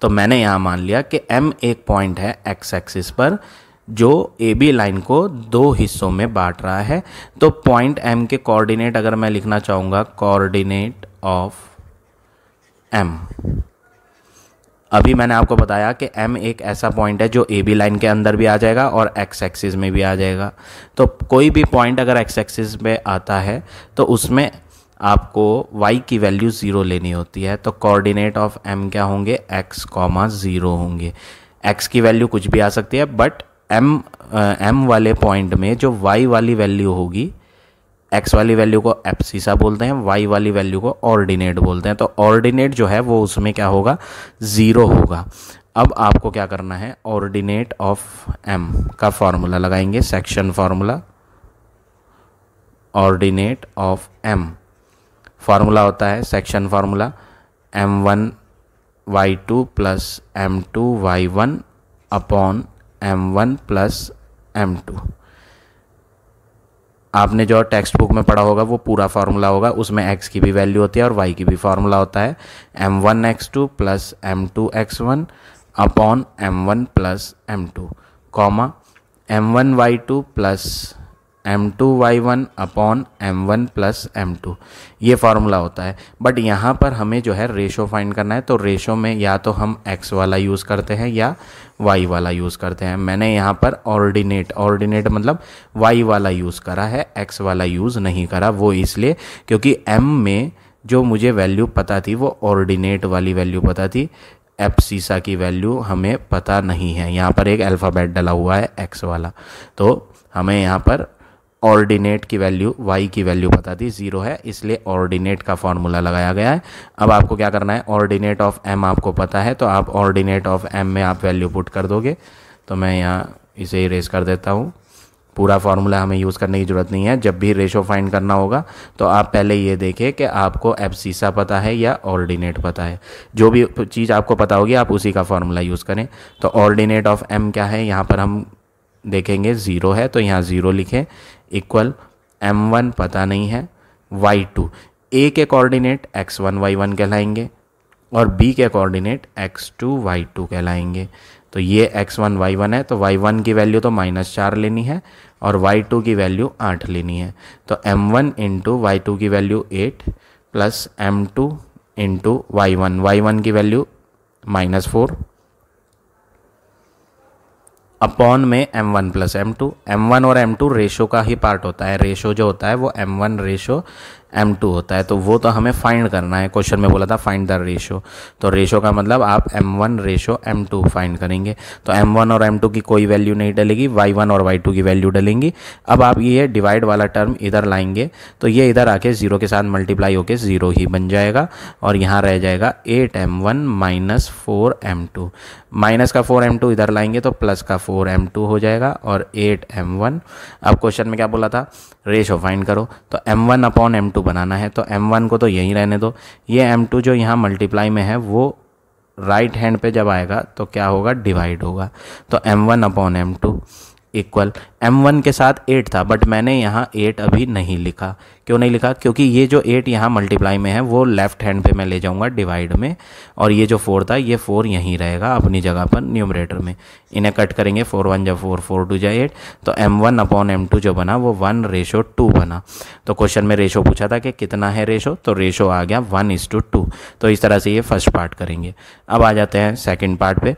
तो मैंने यहाँ मान लिया कि एम एक पॉइंट है एक्स एक्सिस पर जो ए बी लाइन को दो हिस्सों में बांट रहा है तो पॉइंट एम के कोऑर्डिनेट अगर मैं लिखना चाहूँगा कोऑर्डिनेट ऑफ एम अभी मैंने आपको बताया कि एम एक ऐसा पॉइंट है जो ए बी लाइन के अंदर भी आ जाएगा और एक्स एक्सिस में भी आ जाएगा तो कोई भी पॉइंट अगर एक्स एक्सिस में आता है तो उसमें आपको y की वैल्यू ज़ीरो लेनी होती है तो कोऑर्डिनेट ऑफ m क्या होंगे x कॉमा ज़ीरो होंगे x की वैल्यू कुछ भी आ सकती है बट m m वाले पॉइंट में जो y वाली वैल्यू होगी एक्स वाली वैल्यू को एप्सिसा बोलते हैं वाई वाली वैल्यू को ऑर्डिनेट बोलते हैं तो ऑर्डिनेट जो है वो उसमें क्या होगा ज़ीरो होगा अब आपको क्या करना है ऑर्डिनेट ऑफ एम का फार्मूला लगाएंगे section formula ordinate of M formula होता है section formula m one Y two plus m two y one upon m one plus m two आपने जो टेक्स्ट बुक में पढ़ा होगा वो पूरा फार्मूला होगा उसमें एक्स की भी वैल्यू होती है और वाई की भी फार्मूला होता है m one x two plus m two x one upon m one plus m two comma m one Y two plus m two y one upon m one plus m two ये formula होता है but यहाँ पर हमें जो है ratio find करना है तो रेशो में या तो हम एक्स वाला यूज़ करते हैं या वाई वाला यूज़ करते हैं मैंने यहाँ पर ऑर्डिनेट ऑर्डिनेट मतलब वाई वाला यूज़ करा है एक्स वाला यूज़ नहीं करा वो इसलिए क्योंकि एम में जो मुझे वैल्यू पता थी वो ऑर्डिनेट वाली वैल्यू पता थी एप सीसा की वैल्यू हमें पता नहीं है यहाँ पर एक अल्फ़ाबेट डला हुआ है एक्स वाला तो हमें यहाँ पर ऑर्डिनेट की वैल्यू वाई की वैल्यू पता थी ज़ीरो है इसलिए ऑर्डिनेट का फॉर्मूला लगाया गया है अब आपको क्या करना है ऑर्डिनेट ऑफ एम आपको पता है तो आप ऑर्डिनेट ऑफ एम में आप वैल्यू पुट कर दोगे तो मैं यहाँ इसे इरेज कर देता हूँ पूरा फार्मूला हमें यूज़ करने की ज़रूरत नहीं है जब भी रेशो फाइंड करना होगा तो आप पहले ये देखें कि आपको सीसा पता है या ऑर्डिनेट पता है जो भी चीज़ आपको पता होगी आप उसी का फार्मूला यूज़ करें तो ऑर्डिनेट ऑफ एम क्या है यहाँ पर हम देखेंगे ज़ीरो है तो यहाँ ज़ीरो लिखें इक्वल एम वन पता नहीं है वाई टू ए के coordinate x one Y one कहलाएंगे और बी के coordinate x two Y two कहलाएंगे तो ये एक्स वन वाई वन है तो वाई वन की वैल्यू तो माइनस चार लेनी है और वाई टू की वैल्यू आठ लेनी है तो m one into y two की value eight plus m two into y one Y one की वैल्यू माइनस फोर अपॉन में m one plus m two m one और एम टू रेशो का ही पार्ट होता है रेशो जो होता है वो m one ratio m two होता है तो वो तो हमें फाइंड करना है क्वेश्चन में बोला था फाइंड द रेशो तो रेशो का मतलब आप m one ratio m two find करेंगे तो एम वन और एम टू की कोई वैल्यू नहीं डलेगी वाई वन और वाई टू की वैल्यू डलेंगी अब आप ये डिवाइड वाला टर्म इधर लाएंगे तो ये इधर आके ज़ीरो के साथ मल्टीप्लाई होके ज़ीरो ही बन जाएगा और यहाँ रह जाएगा eight m one minus four m two minus का फोर एम टू इधर लाएंगे तो प्लस का फोर एम टू हो जाएगा और एट एम वन अब क्वेश्चन में क्या बोला था रेशो फाइंड करो तो m one upon m two two बनाना है तो एम वन को तो यहीं रहने दो ये एम टू जो यहाँ मल्टीप्लाई में है वो राइट हैंड पे जब आएगा तो क्या होगा डिवाइड होगा तो m one upon m two equal m one के साथ एट था बट मैंने यहाँ एट अभी नहीं लिखा क्यों नहीं लिखा क्योंकि ये जो एट यहाँ मल्टीप्लाई में है वो लेफ्ट हैंड पे मैं ले जाऊँगा डिवाइड में और ये जो फोर था ये फोर यहीं रहेगा अपनी जगह पर न्यूमरेटर में इन्हें कट करेंगे फोर वन जब फोर फोर टू जाए एट तो m one upon m two जो बना वो वन रेशो टू बना तो क्वेश्चन में रेशो पूछा था कि कितना है रेशो तो रेशो आ गया वन इस टू टू तो इस तरह से ये फर्स्ट पार्ट करेंगे अब आ जाते हैं सेकेंड पार्ट पे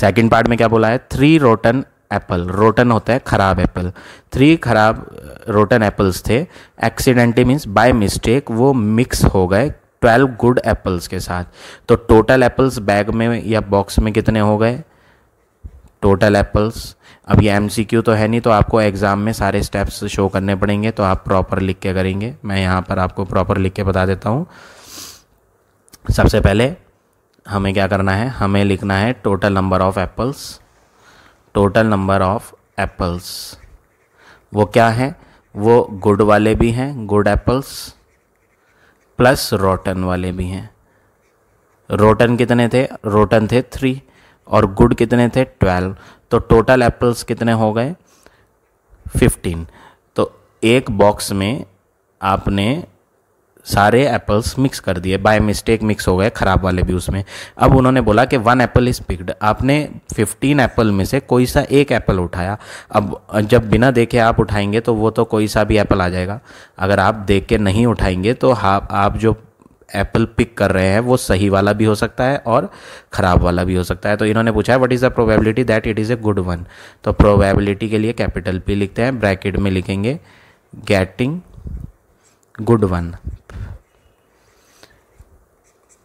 सेकेंड पार्ट में क्या बोला है थ्री रोटन एप्पल रोटन होता है ख़राब एप्पल थ्री ख़राब रोटन एप्पल्स थे एक्सीडेंटली मीन्स बाय मिस्टेक वो मिक्स हो गए ट्वेल्व गुड एप्पल्स के साथ तो टोटल एप्पल्स बैग में या बॉक्स में कितने हो गए टोटल एप्पल्स अब ये एम तो है नहीं तो आपको एग्ज़ाम में सारे स्टेप्स शो करने पड़ेंगे तो आप प्रॉपर लिख के करेंगे मैं यहाँ पर आपको प्रॉपर लिख के बता देता हूँ सबसे पहले हमें क्या करना है हमें लिखना है total number of apples total number of apples वो क्या है वो गुड वाले भी हैं गुड एप्पल्स प्लस रोटन वाले भी हैं रोटन कितने थे रोटन थे थ्री और गुड कितने थे ट्वेल्व तो टोटल एप्पल्स कितने हो गए फिफ्टीन तो एक बॉक्स में आपने सारे एप्पल्स मिक्स कर दिए बाय मिस्टेक मिक्स हो गए ख़राब वाले भी उसमें अब उन्होंने बोला कि वन एप्पल इज़ पिक्ड आपने फिफ्टीन एप्पल में से कोई सा एक एप्पल उठाया अब जब बिना देखे आप उठाएंगे तो वो तो कोई सा भी एप्पल आ जाएगा अगर आप देख के नहीं उठाएंगे तो हाँ आप जो एप्पल पिक कर रहे हैं वो सही वाला भी हो सकता है और ख़राब वाला भी हो सकता है तो इन्होंने पूछा है what is the probability that it is a good one तो प्रोबेबिलिटी के लिए कैपिटल पी लिखते हैं ब्रैकेट में लिखेंगे गेटिंग गुड वन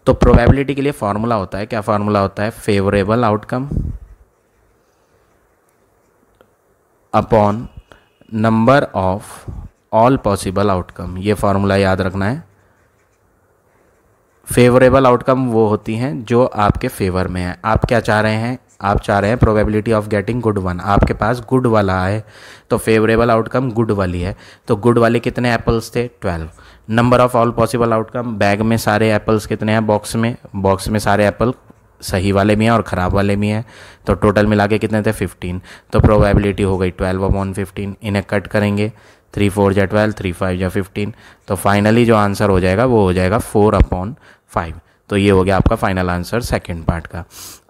तो प्रोबेबिलिटी के लिए फॉर्मूला होता है क्या फॉर्मूला होता है favourable outcome upon number of all possible outcome ये फार्मूला याद रखना है फेवरेबल आउटकम वो होती हैं जो आपके फेवर में है आप क्या चाह रहे हैं आप चाह रहे हैं probability of getting good one आपके पास गुड वाला है तो फेवरेबल आउटकम गुड वाली है तो गुड वाले कितने एप्पल्स थे twelve number of all possible outcome bag में सारे एप्पल्स कितने हैं बॉक्स में बॉक्स में सारे एप्पल सही वाले भी हैं और ख़राब वाले भी हैं तो टोटल मिला के कितने थे फिफ्टीन तो प्रोबेबिलिटी हो गई ट्वेल्व अपॉन फिफ्टीन इन्हें कट करेंगे थ्री फोर या ट्वेल्व थ्री फाइव या फिफ्टीन तो फाइनली जो आंसर हो जाएगा वो हो जाएगा फोर अपॉन फाइव तो ये हो गया आपका फाइनल आंसर सेकेंड पार्ट का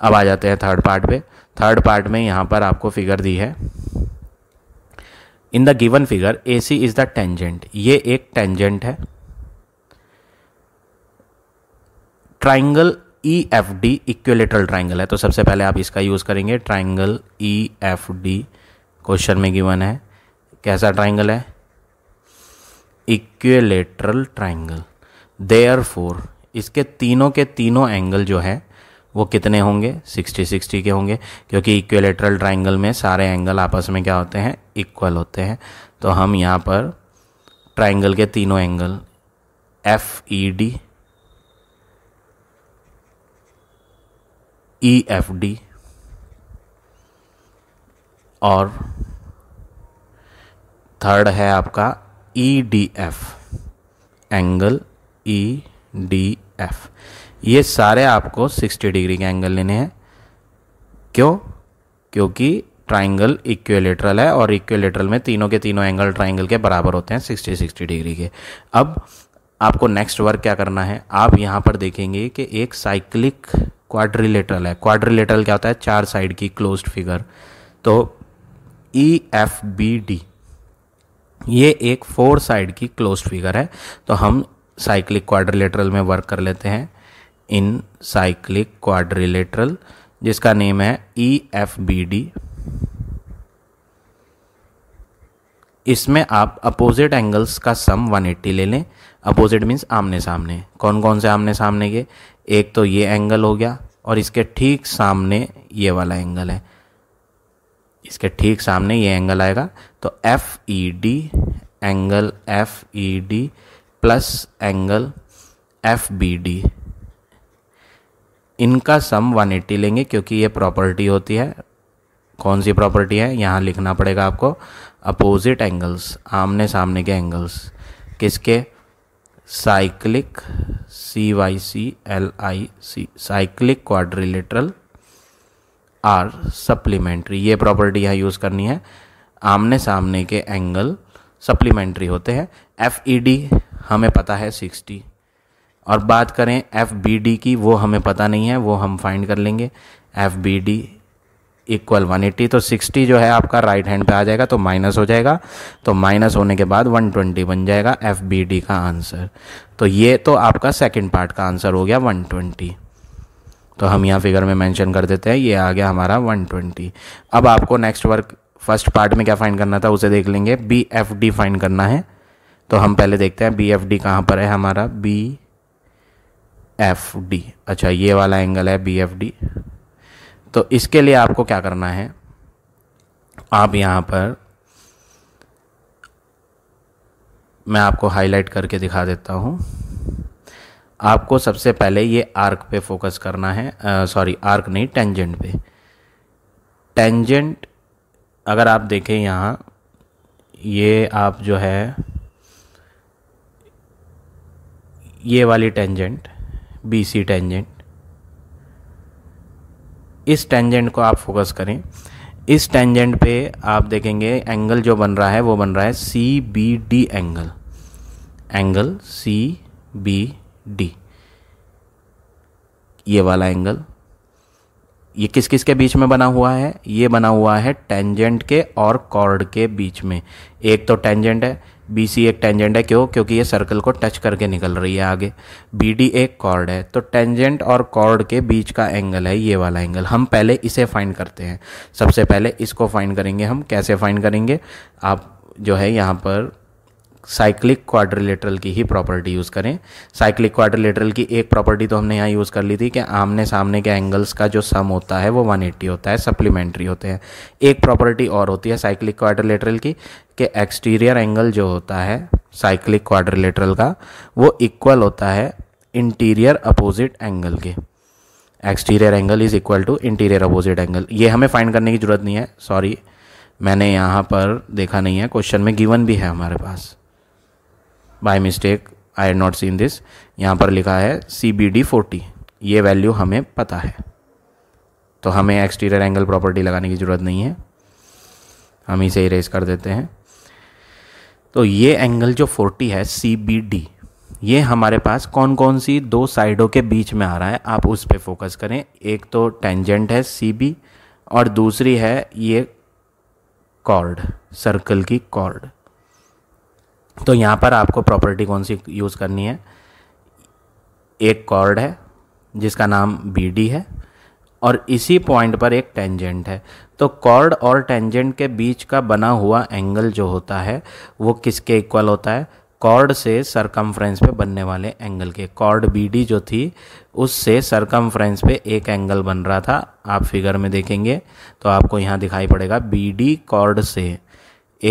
अब आ जाते हैं थर्ड पार्ट पे थर्ड पार्ट में यहाँ पर आपको फिगर दी है in the given figure A C is the tangent ये एक टेंजेंट है triangle E F D equilateral triangle है तो सबसे पहले आप इसका यूज़ करेंगे triangle E F D question में गिवन है कैसा ट्राइंगल है इक्वेलेटरल ट्राइंगल देयर फोर इसके तीनों के तीनों एंगल जो है वो कितने होंगे 60 60 के होंगे क्योंकि इक्वेलेटरल ट्राइंगल में सारे एंगल आपस में क्या होते हैं इक्वल होते हैं तो हम यहाँ पर ट्राइंगल के तीनों angle F E D E F D और थर्ड है आपका E D F angle E D F ये सारे आपको 60 डिग्री के एंगल लेने हैं क्यों क्योंकि ट्राइंगल इक्वेलेटरल है और इक्वेलेटरल में तीनों के तीनों एंगल ट्राइंगल के बराबर होते हैं 60 60 डिग्री के अब आपको नेक्स्ट वर्क क्या करना है आप यहाँ पर देखेंगे कि एक साइक्लिक क्वाड्रिलेटरल है क्वाड्रिलेटरल क्या होता है चार साइड की क्लोज्ड फिगर तो ई एफ बी डी ये एक फोर साइड की क्लोज्ड फिगर है तो हम साइक्लिक क्वाड्रिलेटरल में वर्क कर लेते हैं इन साइक्लिक क्वाड्रिलेटरल जिसका नेम है ई एफ बी डी इसमें आप अपोजिट एंगल्स का सम 180 ले लें अपोजिट मीन्स आमने सामने कौन कौन से आमने सामने के एक तो ये एंगल हो गया और इसके ठीक सामने ये वाला एंगल है इसके ठीक सामने ये एंगल आएगा तो F E D angle F E D plus angle F B D इनका सम 180 लेंगे क्योंकि ये प्रॉपर्टी होती है कौन सी प्रॉपर्टी है यहाँ लिखना पड़ेगा आपको अपोजिट एंगल्स आमने सामने के एंगल्स किसके cyclic C Y C L I C cyclic quadrilateral are supplementary ये प्रॉपर्टी यहाँ यूज़ करनी है आमने सामने के एंगल सप्लीमेंट्री होते हैं एफ ई डी हमें पता है सिक्सटी और बात करें एफ बी डी की वो हमें पता नहीं है वो हम फाइंड कर लेंगे F B D equal one eighty तो सिक्सटी जो है आपका राइट हैंड पे आ जाएगा तो माइनस हो जाएगा तो माइनस होने के बाद वन ट्वेंटी बन जाएगा एफ बी डी का आंसर तो ये तो आपका सेकेंड पार्ट का आंसर हो गया वन ट्वेंटी तो हम यहाँ फिगर में मेंशन कर देते हैं ये आ गया हमारा वन ट्वेंटी अब आपको नेक्स्ट वर्क फर्स्ट पार्ट में क्या फाइंड करना था उसे देख लेंगे बी एफ डी फाइंड करना है तो हम पहले देखते हैं बी एफ डी कहाँ पर है हमारा बी एफ डी अच्छा ये वाला एंगल है बी एफ डी तो इसके लिए आपको क्या करना है आप यहाँ पर मैं आपको हाईलाइट करके दिखा देता हूँ आपको सबसे पहले ये आर्क पे फोकस करना है सॉरी आर्क नहीं टेंजेंट पे टेंजेंट अगर आप देखें यहाँ ये आप जो है ये वाली टेंजेंट बी सी टेंजेंट इस टेंजेंट को आप फोकस करें इस टेंजेंट पे आप देखेंगे एंगल जो बन रहा है वो बन रहा है C B D angle angle C B D ये वाला एंगल ये किस किस के बीच में बना हुआ है ये बना हुआ है टेंजेंट के और कॉर्ड के बीच में एक तो टेंजेंट है बी सी एक टेंजेंट है क्यों क्योंकि ये सर्कल को टच करके निकल रही है आगे बी डी एक कॉर्ड है तो टेंजेंट और कॉर्ड के बीच का एंगल है ये वाला एंगल हम पहले इसे फाइंड करते हैं सबसे पहले इसको फाइंड करेंगे हम कैसे फाइंड करेंगे आप जो है यहाँ पर साइक्लिक क्वाड्रिलेटरल की ही प्रॉपर्टी यूज़ करें साइक्लिक क्वाड्रिलेटरल की एक प्रॉपर्टी तो हमने यहाँ यूज़ कर ली थी कि आमने सामने के एंगल्स का जो सम होता है वो 180 होता है सप्लीमेंट्री होते हैं एक प्रॉपर्टी और होती है साइक्लिक क्वाड्रिलेटरल की के एक्सटीरियर एंगल जो होता है साइक्लिक क्वाड्रिलेटरल का वो इक्वल होता है इंटीरियर अपोजिट एंगल के exterior angle is equal to interior opposite angle ये हमें फाइंड करने की ज़रूरत नहीं है सॉरी मैंने यहाँ पर देखा नहीं है क्वेश्चन में गिवन भी है हमारे पास by mistake I not seen this यहाँ पर लिखा है सी बी डी फोर्टी ये वैल्यू हमें पता है तो हमें एक्सटीरियर एंगल प्रॉपर्टी लगाने की ज़रूरत नहीं है हम इसे इरेज कर देते हैं तो ये एंगल जो 40 है सी बी डी ये हमारे पास कौन कौन सी दो साइडों के बीच में आ रहा है आप उस पर फोकस करें एक तो टेंजेंट है सी बी और दूसरी है ये कॉर्ड सर्कल की कॉर्ड तो यहाँ पर आपको प्रॉपर्टी कौन सी यूज़ करनी है एक कॉर्ड है जिसका नाम बी डी है और इसी पॉइंट पर एक टेंजेंट है तो कॉर्ड और टेंजेंट के बीच का बना हुआ एंगल जो होता है वो किसके इक्वल होता है कॉर्ड से सरकमफ्रेंस पे बनने वाले एंगल के कॉर्ड बी जो थी उससे सरकमफ्रेंस पे एक एंगल बन रहा था आप फिगर में देखेंगे तो आपको यहाँ दिखाई पड़ेगा बी डी कॉर्ड से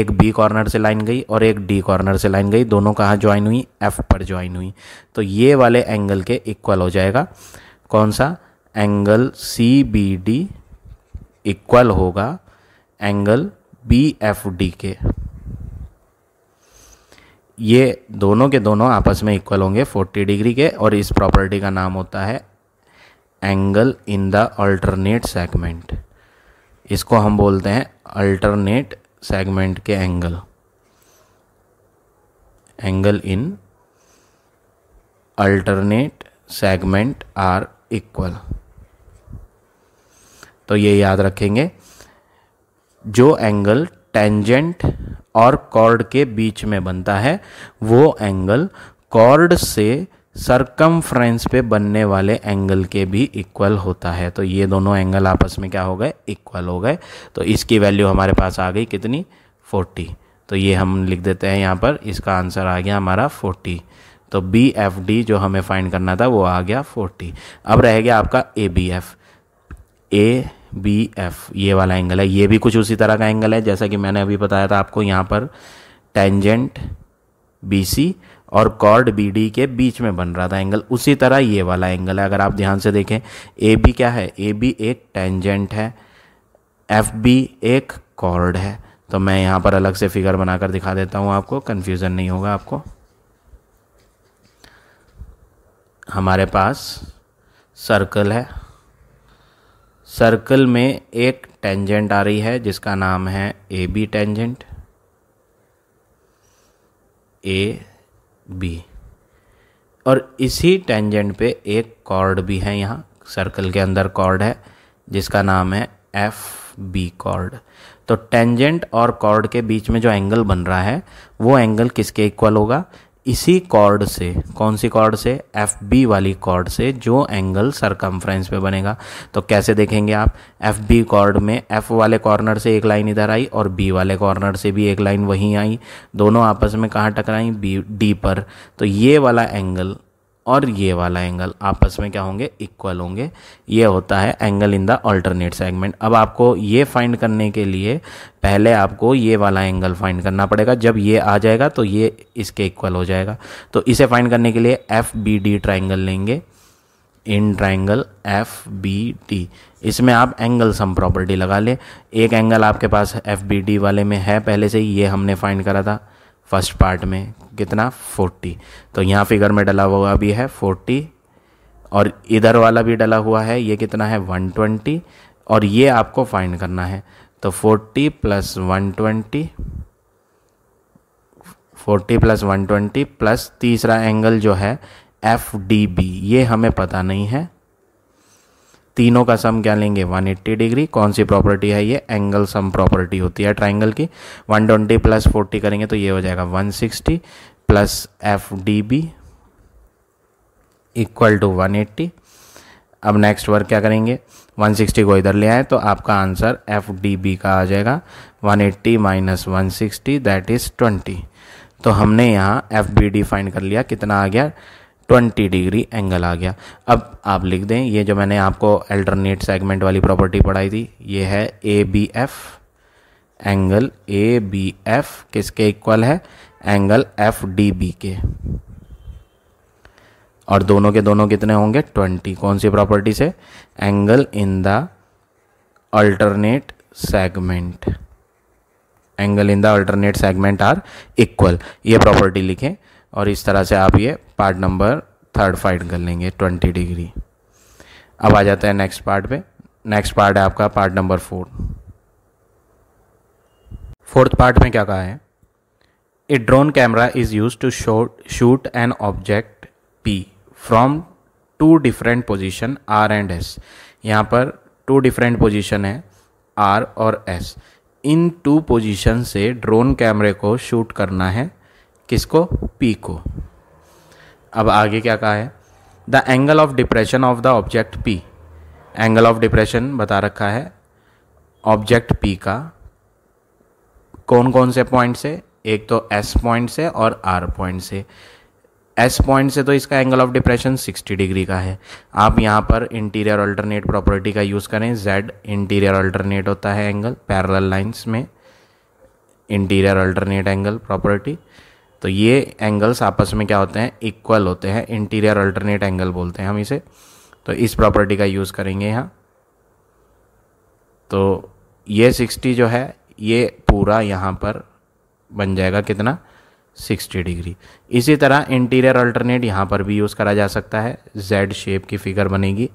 एक बी कॉर्नर से लाइन गई और एक डी कॉर्नर से लाइन गई दोनों कहाँ ज्वाइन हुई एफ पर ज्वाइन हुई तो ये वाले एंगल के इक्वल हो जाएगा कौन सा angle C B D equal होगा एंगल बी एफ डी के ये दोनों के दोनों आपस में इक्वल होंगे 40 डिग्री के और इस प्रॉपर्टी का नाम होता है angle in the alternate segment इसको हम बोलते हैं अल्टरनेट सेगमेंट के angle angle in alternate segment are equal तो ये याद रखेंगे जो एंगल टेंजेंट और कॉर्ड के बीच में बनता है वो एंगल कॉर्ड से सरकम पे बनने वाले एंगल के भी इक्वल होता है तो ये दोनों एंगल आपस में क्या हो गए इक्वल हो गए तो इसकी वैल्यू हमारे पास आ गई कितनी 40 तो ये हम लिख देते हैं यहाँ पर इसका आंसर आ गया हमारा 40 तो बी एफ डी जो हमें फाइंड करना था वो आ गया 40 अब रह गया आपका A B F A B F ये वाला एंगल है ये भी कुछ उसी तरह का एंगल है जैसा कि मैंने अभी बताया था आपको यहाँ पर टेंजेंट बी सी और कॉर्ड बी डी के बीच में बन रहा था एंगल उसी तरह ये वाला एंगल है अगर आप ध्यान से देखें ए बी क्या है ए बी एक टेंजेंट है एफ बी एक कॉर्ड है तो मैं यहाँ पर अलग से फिगर बनाकर दिखा देता हूँ आपको कन्फ्यूज़न नहीं होगा आपको हमारे पास सर्कल है सर्कल में एक टेंजेंट आ रही है जिसका नाम है A B tangent A B और इसी टेंजेंट पे एक कॉर्ड भी है यहाँ सर्कल के अंदर कॉर्ड है जिसका नाम है एफ बी कॉर्ड तो टेंजेंट और कॉर्ड के बीच में जो एंगल बन रहा है वो एंगल किसके इक्वल होगा इसी कॉर्ड से कौन सी कॉर्ड से एफ बी वाली कॉर्ड से जो एंगल सरकमफ्रेंस पे बनेगा तो कैसे देखेंगे आप एफ बी कॉर्ड में एफ वाले कॉर्नर से एक लाइन इधर आई और बी वाले कॉर्नर से भी एक लाइन वहीं आई दोनों आपस में कहाँ टकराई बी डी पर तो ये वाला एंगल और ये वाला एंगल आपस में क्या होंगे इक्वल होंगे ये होता है angle in the alternate segment अब आपको ये फाइंड करने के लिए पहले आपको ये वाला एंगल फाइंड करना पड़ेगा जब ये आ जाएगा तो ये इसके इक्वल हो जाएगा तो इसे फाइंड करने के लिए एफ बी डी ट्राइंगल लेंगे in triangle F B D इसमें आप एंगल सम प्रॉपर्टी लगा लें एक एंगल आपके पास एफ बी डी वाले में है पहले से ही ये हमने फाइंड करा था फर्स्ट पार्ट में कितना फोर्टी तो यहाँ फिगर में डला हुआ भी है फोर्टी और इधर वाला भी डला हुआ है ये कितना है 120 और ये आपको फाइंड करना है तो फोर्टी प्लस 120 40 प्लस 120 प्लस तीसरा एंगल जो है एफ डी बी ये हमें पता नहीं है तीनों का सम क्या लेंगे 180 डिग्री कौन सी प्रॉपर्टी है ये एंगल सम प्रॉपर्टी होती है ट्राइंगल की 120 प्लस 40 करेंगे तो ये हो जाएगा 160 plus F D B equal to one eighty अब नेक्स्ट वर्क क्या करेंगे 160 को इधर ले आए तो आपका आंसर एफ डी बी का आ जाएगा 180 eighty minus one sixty that is twenty तो हमने यहाँ एफ बी डी फाइंड कर लिया कितना आ गया 20 डिग्री एंगल आ गया अब आप लिख दें ये जो मैंने आपको अल्टरनेट सेगमेंट वाली प्रॉपर्टी पढ़ाई थी ये है A B F angle A B F किसके इक्वल है एंगल एफ डी बी के और दोनों के दोनों कितने होंगे ट्वेंटी कौन सी प्रॉपर्टी से angle in the alternate segment angle in the alternate segment are equal ये प्रॉपर्टी लिखें और इस तरह से आप ये पार्ट नंबर थर्ड फाइंड कर लेंगे ट्वेंटी डिग्री अब आ जाते हैं नेक्स्ट पार्ट पे नेक्स्ट पार्ट है आपका part number four fourth part में क्या कहा है A drone camera is use to show shoot an object P from two different position R and S यहाँ पर टू डिफरेंट पोजिशन है आर और एस इन टू पोजिशन से ड्रोन कैमरे को शूट करना है किसको पी को अब आगे क्या कहा है the angle of depression of the object P angle of depression बता रखा है ऑब्जेक्ट पी का कौन कौन से पॉइंट से एक तो एस पॉइंट से और आर पॉइंट से एस पॉइंट से तो इसका एंगल ऑफ डिप्रेशन 60 डिग्री का है आप यहाँ पर इंटीरियर अल्टरनेट प्रॉपर्टी का यूज़ करें जेड इंटीरियर अल्टरनेट होता है एंगल पैरेलल लाइंस में इंटीरियर अल्टरनेट एंगल प्रॉपर्टी तो ये एंगल्स आपस में क्या होते हैं इक्वल होते हैं इंटीरियर अल्टरनेट एंगल बोलते हैं हम इसे तो इस प्रॉपर्टी का यूज़ करेंगे यहाँ तो ये 60 जो है ये पूरा यहाँ पर बन जाएगा कितना 60 डिग्री इसी तरह इंटीरियर अल्टरनेट यहाँ पर भी यूज़ करा जा सकता है जेड शेप की फिगर बनेगी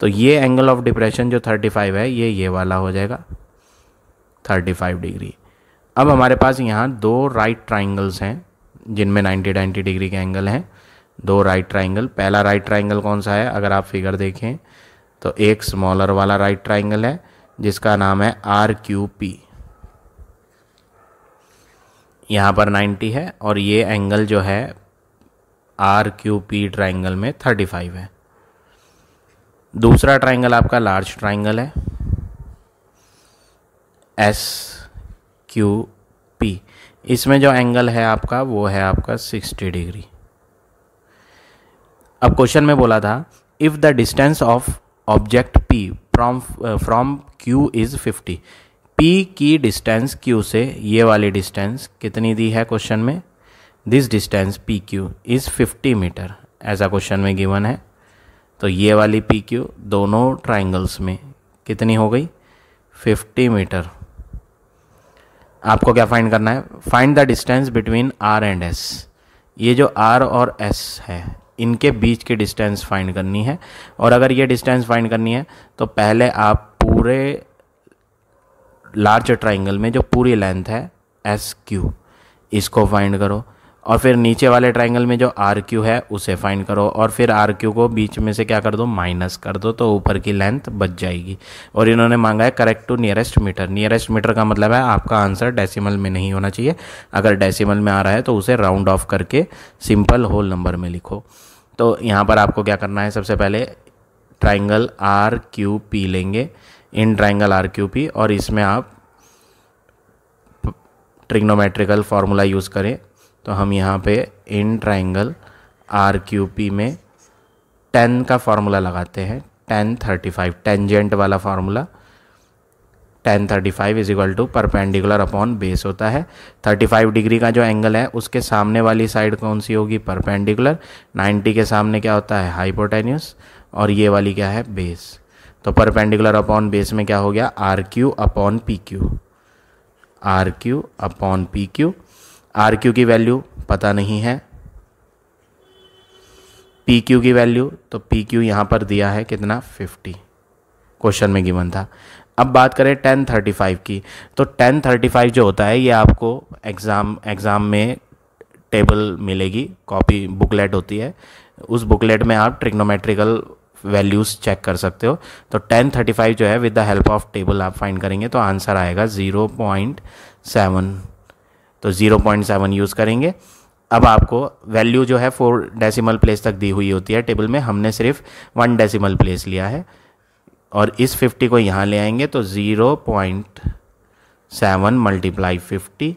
तो ये एंगल ऑफ डिप्रेशन जो 35 है ये ये वाला हो जाएगा 35 डिग्री अब हमारे पास यहाँ दो राइट ट्राइंगल्स हैं जिनमें 90 90 डिग्री के एंगल हैं दो राइट ट्राइंगल पहला राइट ट्राइंगल कौन सा है अगर आप फिगर देखें तो एक स्मॉलर वाला राइट ट्राइंगल है जिसका नाम है आर क्यू पी यहाँ पर 90 है और ये एंगल जो है आर क्यू पी ट्राइंगल में 35 है दूसरा ट्राइंगल आपका लार्ज ट्राइंगल है एस क्यू पी इसमें जो एंगल है आपका वो है आपका 60 डिग्री अब क्वेश्चन में बोला था if the distance of object P from from Q is 50 P की डिस्टेंस क्यू से ये वाली डिस्टेंस कितनी दी है क्वेश्चन में this distance P Q is fifty metre ऐसा क्वेश्चन में गिवन है तो ये वाली पी क्यू दोनों ट्राइंगल्स में कितनी हो गई फिफ्टी मीटर आपको क्या फाइंड करना है find the distance between R and S ये जो आर और एस है इनके बीच की डिस्टेंस फाइंड करनी है और अगर ये डिस्टेंस फाइंड करनी है तो पहले आप पूरे लार्ज ट्राइंगल में जो पूरी लेंथ है एस क्यू इसको फाइंड करो और फिर नीचे वाले ट्राइंगल में जो आर क्यू है उसे फाइंड करो और फिर आर क्यू को बीच में से क्या कर दो माइनस कर दो तो ऊपर की लेंथ बच जाएगी और इन्होंने मांगा है correct to nearest metre nearest metre का मतलब है आपका आंसर डेसिमल में नहीं होना चाहिए अगर डेसिमल में आ रहा है तो उसे राउंड ऑफ करके सिंपल होल नंबर में लिखो तो यहाँ पर आपको क्या करना है सबसे पहले ट्राइंगल आर क्यू पी लेंगे in triangle R Q P और इसमें आप ट्रिग्नोमेट्रिकल फार्मूला यूज़ करें तो हम यहाँ पे in triangle R Q P में टेन का फार्मूला लगाते हैं टेन थर्टी फाइव टेंजेंट वाला formula tan thirty five is equal to perpendicular upon base होता है थर्टी फाइव डिग्री का जो एंगल है उसके सामने वाली साइड कौन सी होगी परपेंडिकुलर नाइन्टी के सामने क्या होता है हाइपोटेन्यूस और ये वाली क्या है बेस तो परपेंडिकुलर अपॉन बेस में क्या हो गया R Q upon P Q R Q upon P Q R Q की वैल्यू पता नहीं है पी क्यू की वैल्यू तो पी क्यू यहाँ पर दिया है कितना फिफ्टी क्वेश्चन में गिवन था अब बात करें टेन थर्टी फाइव की तो टेन थर्टी फाइव जो होता है ये आपको एग्ज़ाम एग्ज़ाम में टेबल मिलेगी कॉपी बुकलेट होती है उस बुकलेट में आप ट्रिग्नोमेट्रिकल वैल्यूज़ चेक कर सकते हो तो टेन थर्टी फाइव जो है with the help of table आप फाइंड करेंगे तो आंसर आएगा ज़ीरो पॉइंट सेवन तो ज़ीरो पॉइंट सेवन यूज़ करेंगे अब आपको वैल्यू जो है फोर डेसिमल प्लेस तक दी हुई होती है टेबल में हमने सिर्फ वन डेसिमल प्लेस लिया है और इस फिफ्टी को यहाँ ले आएंगे तो zero point seven multiply fifty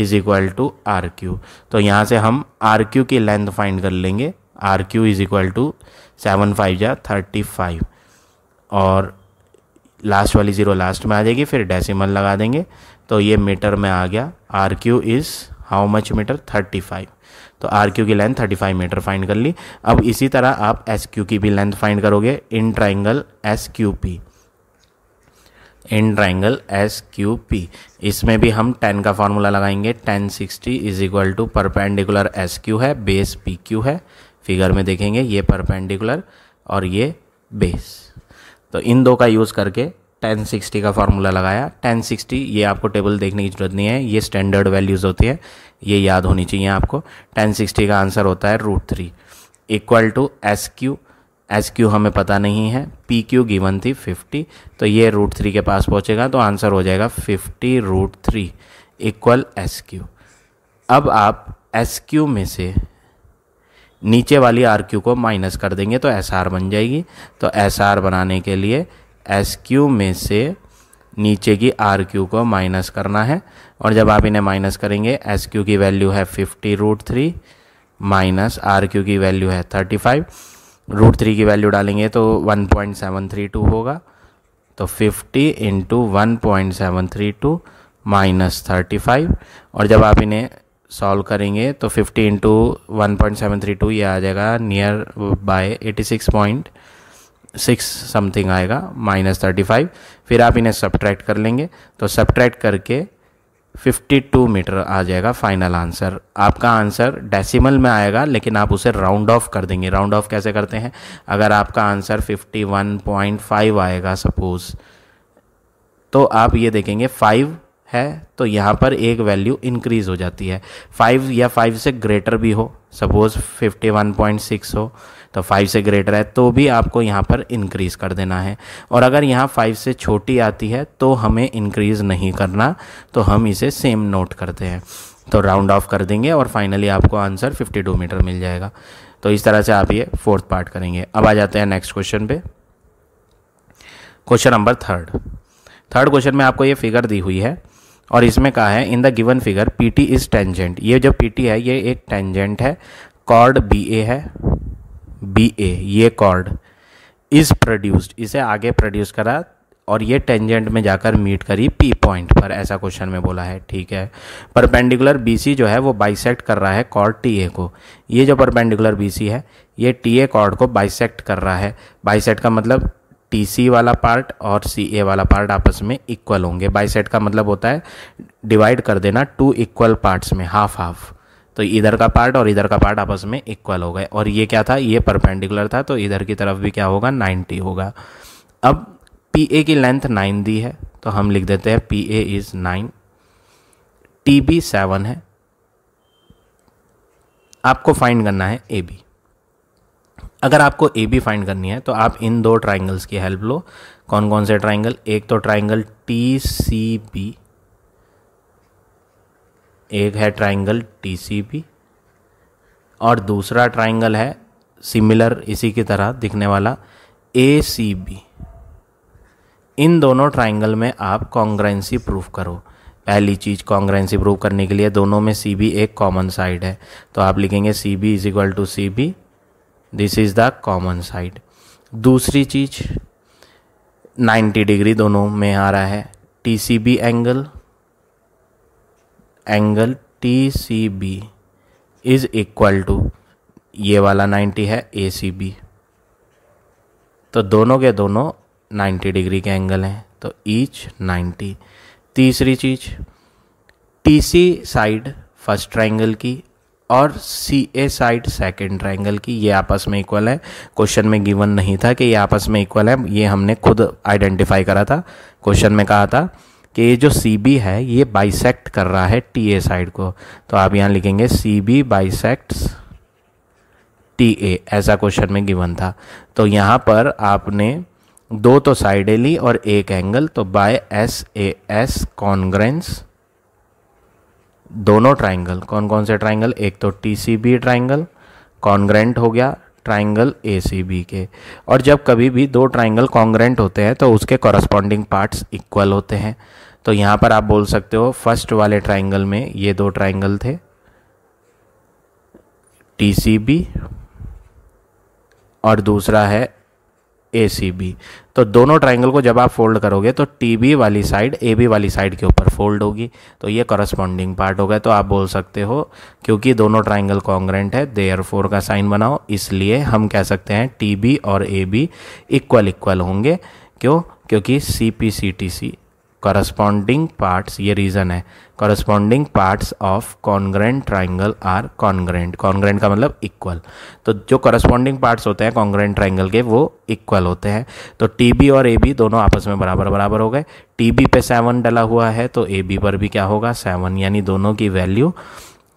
is equal to R Q तो यहाँ से हम आर क्यू की लेंथ फाइंड कर लेंगे R Q is equal to seven five या थर्टी फाइव और लास्ट वाली ज़ीरो लास्ट में आ जाएगी फिर डेसिमल लगा देंगे तो ये मीटर में आ गया R Q is how much metre thirty five तो आर क्यू की length thirty five metre find कर ली अब इसी तरह आप एस क्यू की भी लेंथ फाइंड करोगे in triangle S Q P in triangle S Q P इसमें भी हम टेन का फार्मूला लगाएंगे tan sixty is equal to perpendicular S Q है बेस पी क्यू है फिगर में देखेंगे ये परपेंडिकुलर और ये बेस तो इन दो का यूज़ करके 1060 का फार्मूला लगाया 1060 ये आपको टेबल देखने की ज़रूरत नहीं है ये स्टैंडर्ड वैल्यूज़ होती है ये याद होनी चाहिए आपको 1060 का आंसर होता है root three equal to S Q S Q हमें पता नहीं है पी क्यू गिवन थी 50 तो ये रूट थ्री के पास पहुँचेगा तो आंसर हो जाएगा 50 root three equal S Q अब आप एस क्यू में से नीचे वाली आर क्यू को माइनस कर देंगे तो एस आर बन जाएगी तो एस आर बनाने के लिए एस क्यू में से नीचे की आर क्यू को माइनस करना है और जब आप इन्हें माइनस करेंगे एस क्यू की वैल्यू है fifty root three minus R Q की वैल्यू है थर्टी फाइव रूट थ्री की वैल्यू डालेंगे तो one point seven three two होगा तो fifty into one point seven three two minus thirty five और जब आप इन्हें सॉल्व करेंगे तो 50 इंटू वन ये आ जाएगा near by six point six something आएगा माइनस थर्टी फाइव फिर आप इन्हें सब्ट्रैक्ट कर लेंगे तो सब्ट्रैक्ट करके 52 मीटर आ जाएगा फाइनल आंसर आपका आंसर डेसिमल में आएगा लेकिन आप उसे राउंड ऑफ कर देंगे राउंड ऑफ कैसे करते हैं अगर आपका आंसर 51.5 आएगा सपोज़ तो आप ये देखेंगे फाइव है तो यहाँ पर एक वैल्यू इंक्रीज़ हो जाती है फाइव या फाइव से ग्रेटर भी हो suppose fifty one point six हो तो फाइव से ग्रेटर है तो भी आपको यहाँ पर इंक्रीज़ कर देना है और अगर यहाँ फाइव से छोटी आती है तो हमें इंक्रीज़ नहीं करना तो हम इसे सेम नोट करते हैं तो राउंड ऑफ कर देंगे और फाइनली आपको आंसर फिफ्टी टू मीटर मिल जाएगा तो इस तरह से आप ये फोर्थ पार्ट करेंगे अब आ जाते हैं नेक्स्ट क्वेश्चन पे question number third third question में आपको ये फिगर दी हुई है और इसमें कहा है in the given figure P T is tangent ये जो पी टी है ये एक टेंजेंट है कॉर्ड बी ए है बी ए ये कॉर्ड इज प्रोड्यूस्ड इसे आगे प्रोड्यूस करा और ये टेंजेंट में जाकर मीट करी पी पॉइंट पर ऐसा क्वेश्चन में बोला है ठीक है परपेंडिकुलर बीसी जो है वो बाइसेक्ट कर रहा है कॉर्ड टी ए को ये जो परपेंडिकुलर बीसी है ये टी ए कॉर्ड को बाइसेक्ट कर रहा है बाइसेक्ट का मतलब टी सी वाला पार्ट और सी ए वाला पार्ट आपस में इक्वल होंगे सेट का मतलब होता है डिवाइड कर देना टू इक्वल पार्ट्स में हाफ हाफ तो इधर का पार्ट और इधर का पार्ट आपस में इक्वल हो गए और ये क्या था ये परपेंडिकुलर था तो इधर की तरफ भी क्या होगा 90 होगा अब पी ए की लेंथ नाइन दी है तो हम लिख देते हैं P A is nine T B seven है आपको फाइंड करना है ए बी अगर आपको ए बी फाइंड करनी है तो आप इन दो ट्राइंगल्स की हेल्प लो कौन कौन से ट्राइंगल एक तो ट्राइंगल टी सी बी एक है ट्राइंगल टी सी बी और दूसरा ट्राइंगल है सिमिलर इसी की तरह दिखने वाला ए सी बी इन दोनों ट्राइंगल में आप कॉन्ग्रेंसी प्रूफ करो पहली चीज़ कॉन्ग्रेंसी प्रूव करने के लिए दोनों में सी बी एक कॉमन साइड है तो आप लिखेंगे C B is equal to C B this is the common side दूसरी चीज 90 डिग्री दोनों में आ रहा है T C B angle angle T C B is equal to ये वाला 90 है ए सी बी तो दोनों के दोनों 90 डिग्री के एंगल हैं तो ईच 90 तीसरी चीज T C side first triangle की और C A side second triangle की ये आपस में इक्वल है क्वेश्चन में गिवन नहीं था कि ये आपस में इक्वल है ये हमने खुद आइडेंटिफाई करा था क्वेश्चन में कहा था कि ये जो सी बी है ये बाइसेक्ट कर रहा है टी ए साइड को तो आप यहाँ लिखेंगे C B bisects T A ऐसा क्वेश्चन में गिवन था तो यहाँ पर आपने दो तो साइडें ली और एक एंगल तो by S A S congruence दोनों ट्राइंगल कौन कौन से ट्राइंगल एक तो T C B triangle congruent हो गया ट्राइंगल ए सी बी के और जब कभी भी दो ट्राइंगल कॉन्ग्रेंट होते हैं तो उसके कॉरस्पॉन्डिंग पार्ट्स इक्वल होते हैं तो यहाँ पर आप बोल सकते हो फर्स्ट वाले ट्राइंगल में ये दो ट्राइंगल थे टी सी बी और दूसरा है ए सी बी तो दोनों ट्राइंगल को जब आप फोल्ड करोगे तो टी बी वाली साइड ए बी वाली साइड के ऊपर फोल्ड होगी तो ये करस्पॉन्डिंग पार्ट हो गया तो आप बोल सकते हो क्योंकि दोनों ट्राइंगल कॉन्ग्रेंट है दे फोर का साइन बनाओ इसलिए हम कह सकते हैं टी बी और ए बी इक्वल इक्वल होंगे क्यों क्योंकि C P C T C corresponding parts ये रीज़न है corresponding parts of congruent triangle are congruent congruent का मतलब इक्वल तो जो कॉरस्पॉन्डिंग पार्ट्स होते हैं कॉन्ग्रेंट ट्राइंगल के वो इक्वल होते हैं तो टी बी और ए बी दोनों आपस में बराबर बराबर हो गए टी बी पे सेवन डला हुआ है तो ए बी पर भी क्या होगा सेवन यानी दोनों की वैल्यू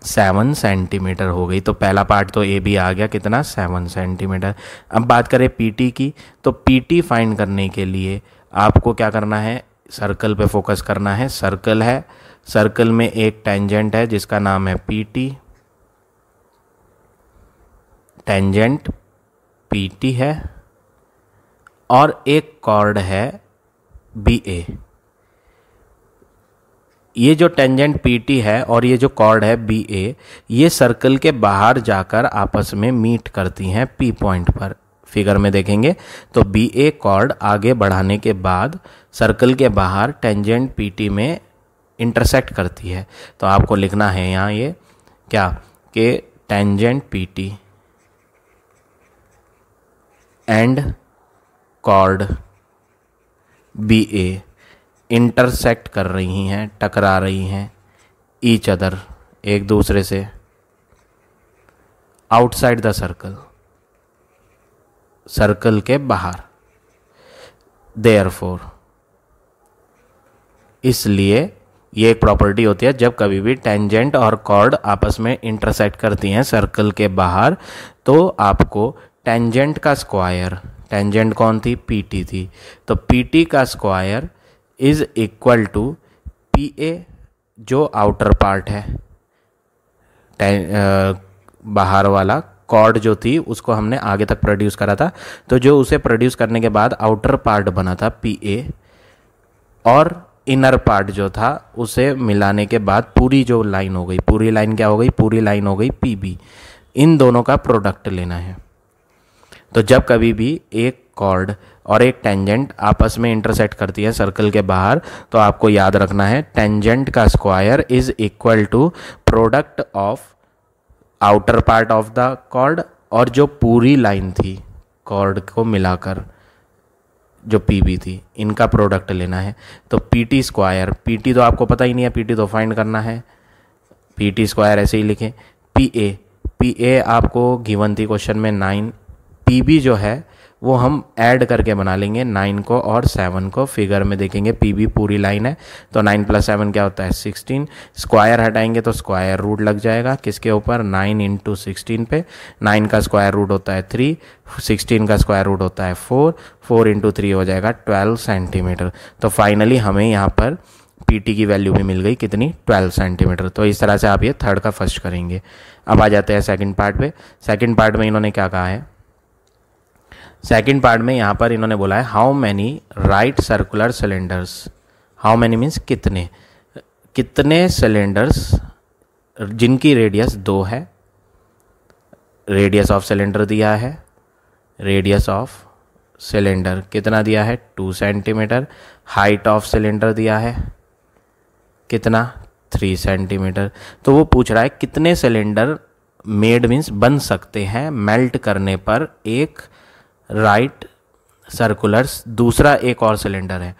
सेवन सेंटीमीटर हो गई तो पहला पार्ट तो ए बी आ गया कितना सेवन सेंटीमीटर अब बात करें पी टी की तो पी टी फाइंड करने के लिए आपको क्या करना है सर्कल पे फोकस करना है सर्कल है सर्कल में एक टेंजेंट है जिसका नाम है P T tangent P T है और एक कॉर्ड है बी ए ये जो टेंजेंट पीटी है और ये जो कॉर्ड है बी ए ये सर्कल के बाहर जाकर आपस में मीट करती हैं पी पॉइंट पर फिगर में देखेंगे तो बी ए कॉर्ड आगे बढ़ाने के बाद सर्कल के बाहर टेंजेंट पी टी में इंटरसेक्ट करती है तो आपको लिखना है यहाँ ये क्या के tangent P T and chord B A intersect कर रही हैं टकरा रही हैं ईच अदर एक दूसरे से आउटसाइड द सर्कल सर्कल के बाहर देयर फोर इसलिए ये एक प्रॉपर्टी होती है जब कभी भी टेंजेंट और कॉर्ड आपस में इंटरसेक्ट करती हैं सर्कल के बाहर तो आपको टेंजेंट का स्क्वायर टेंजेंट कौन थी पीटी थी तो पीटी का square is equal to P A जो आउटर पार्ट है बाहर वाला कॉर्ड जो थी उसको हमने आगे तक प्रोड्यूस करा था तो जो उसे प्रोड्यूस करने के बाद आउटर पार्ट बना था पी ए और इनर पार्ट जो था उसे मिलाने के बाद पूरी जो लाइन हो गई पूरी लाइन क्या हो गई पूरी लाइन हो गई पी बी इन दोनों का प्रोडक्ट लेना है तो जब कभी भी एक कॉर्ड और एक टेंजेंट आपस में इंटरसेक्ट करती है सर्कल के बाहर तो आपको याद रखना है टेंजेंट का square is equal to product of outer part of the chord और जो पूरी लाइन थी कॉर्ड को मिलाकर जो बी थी इनका प्रोडक्ट लेना है तो टी स्क्वायर टी तो आपको पता ही नहीं है टी तो फाइंड करना है टी स्क्वायर ऐसे ही लिखें पी ए पी ए आपको गिवन थी क्वेश्चन में नाइन बी जो है वो हम ऐड करके बना लेंगे नाइन को और सेवन को फिगर में देखेंगे पी बी पूरी लाइन है तो नाइन प्लस सेवन क्या होता है सिक्सटीन स्क्वायर हटाएंगे तो स्क्वायर रूट लग जाएगा किसके ऊपर नाइन इंटू सिक्सटीन पे नाइन का स्क्वायर रूट होता है थ्री सिक्सटीन का स्क्वायर रूट होता है फोर फोर इंटू थ्री हो जाएगा ट्वेल्व सेंटीमीटर तो फाइनली हमें यहाँ पर पी की वैल्यू भी मिल गई कितनी 12 सेंटीमीटर तो इस तरह से आप ये थर्ड का फर्स्ट करेंगे अब आ जाते हैं सेकंड पार्ट पे सेकंड पार्ट में इन्होंने क्या कहा है सेकेंड पार्ट में यहाँ पर इन्होंने बोला है how many right circular cylinders how many means कितने कितने सिलेंडर्स जिनकी रेडियस दो है रेडियस ऑफ सिलेंडर दिया है रेडियस ऑफ सिलेंडर कितना दिया है two centimetre height of cylinder दिया है कितना थ्री सेंटीमीटर तो वो पूछ रहा है कितने सिलेंडर मेड मीन्स बन सकते हैं मेल्ट करने पर एक राइट सर्कुलर्स दूसरा एक और सिलेंडर है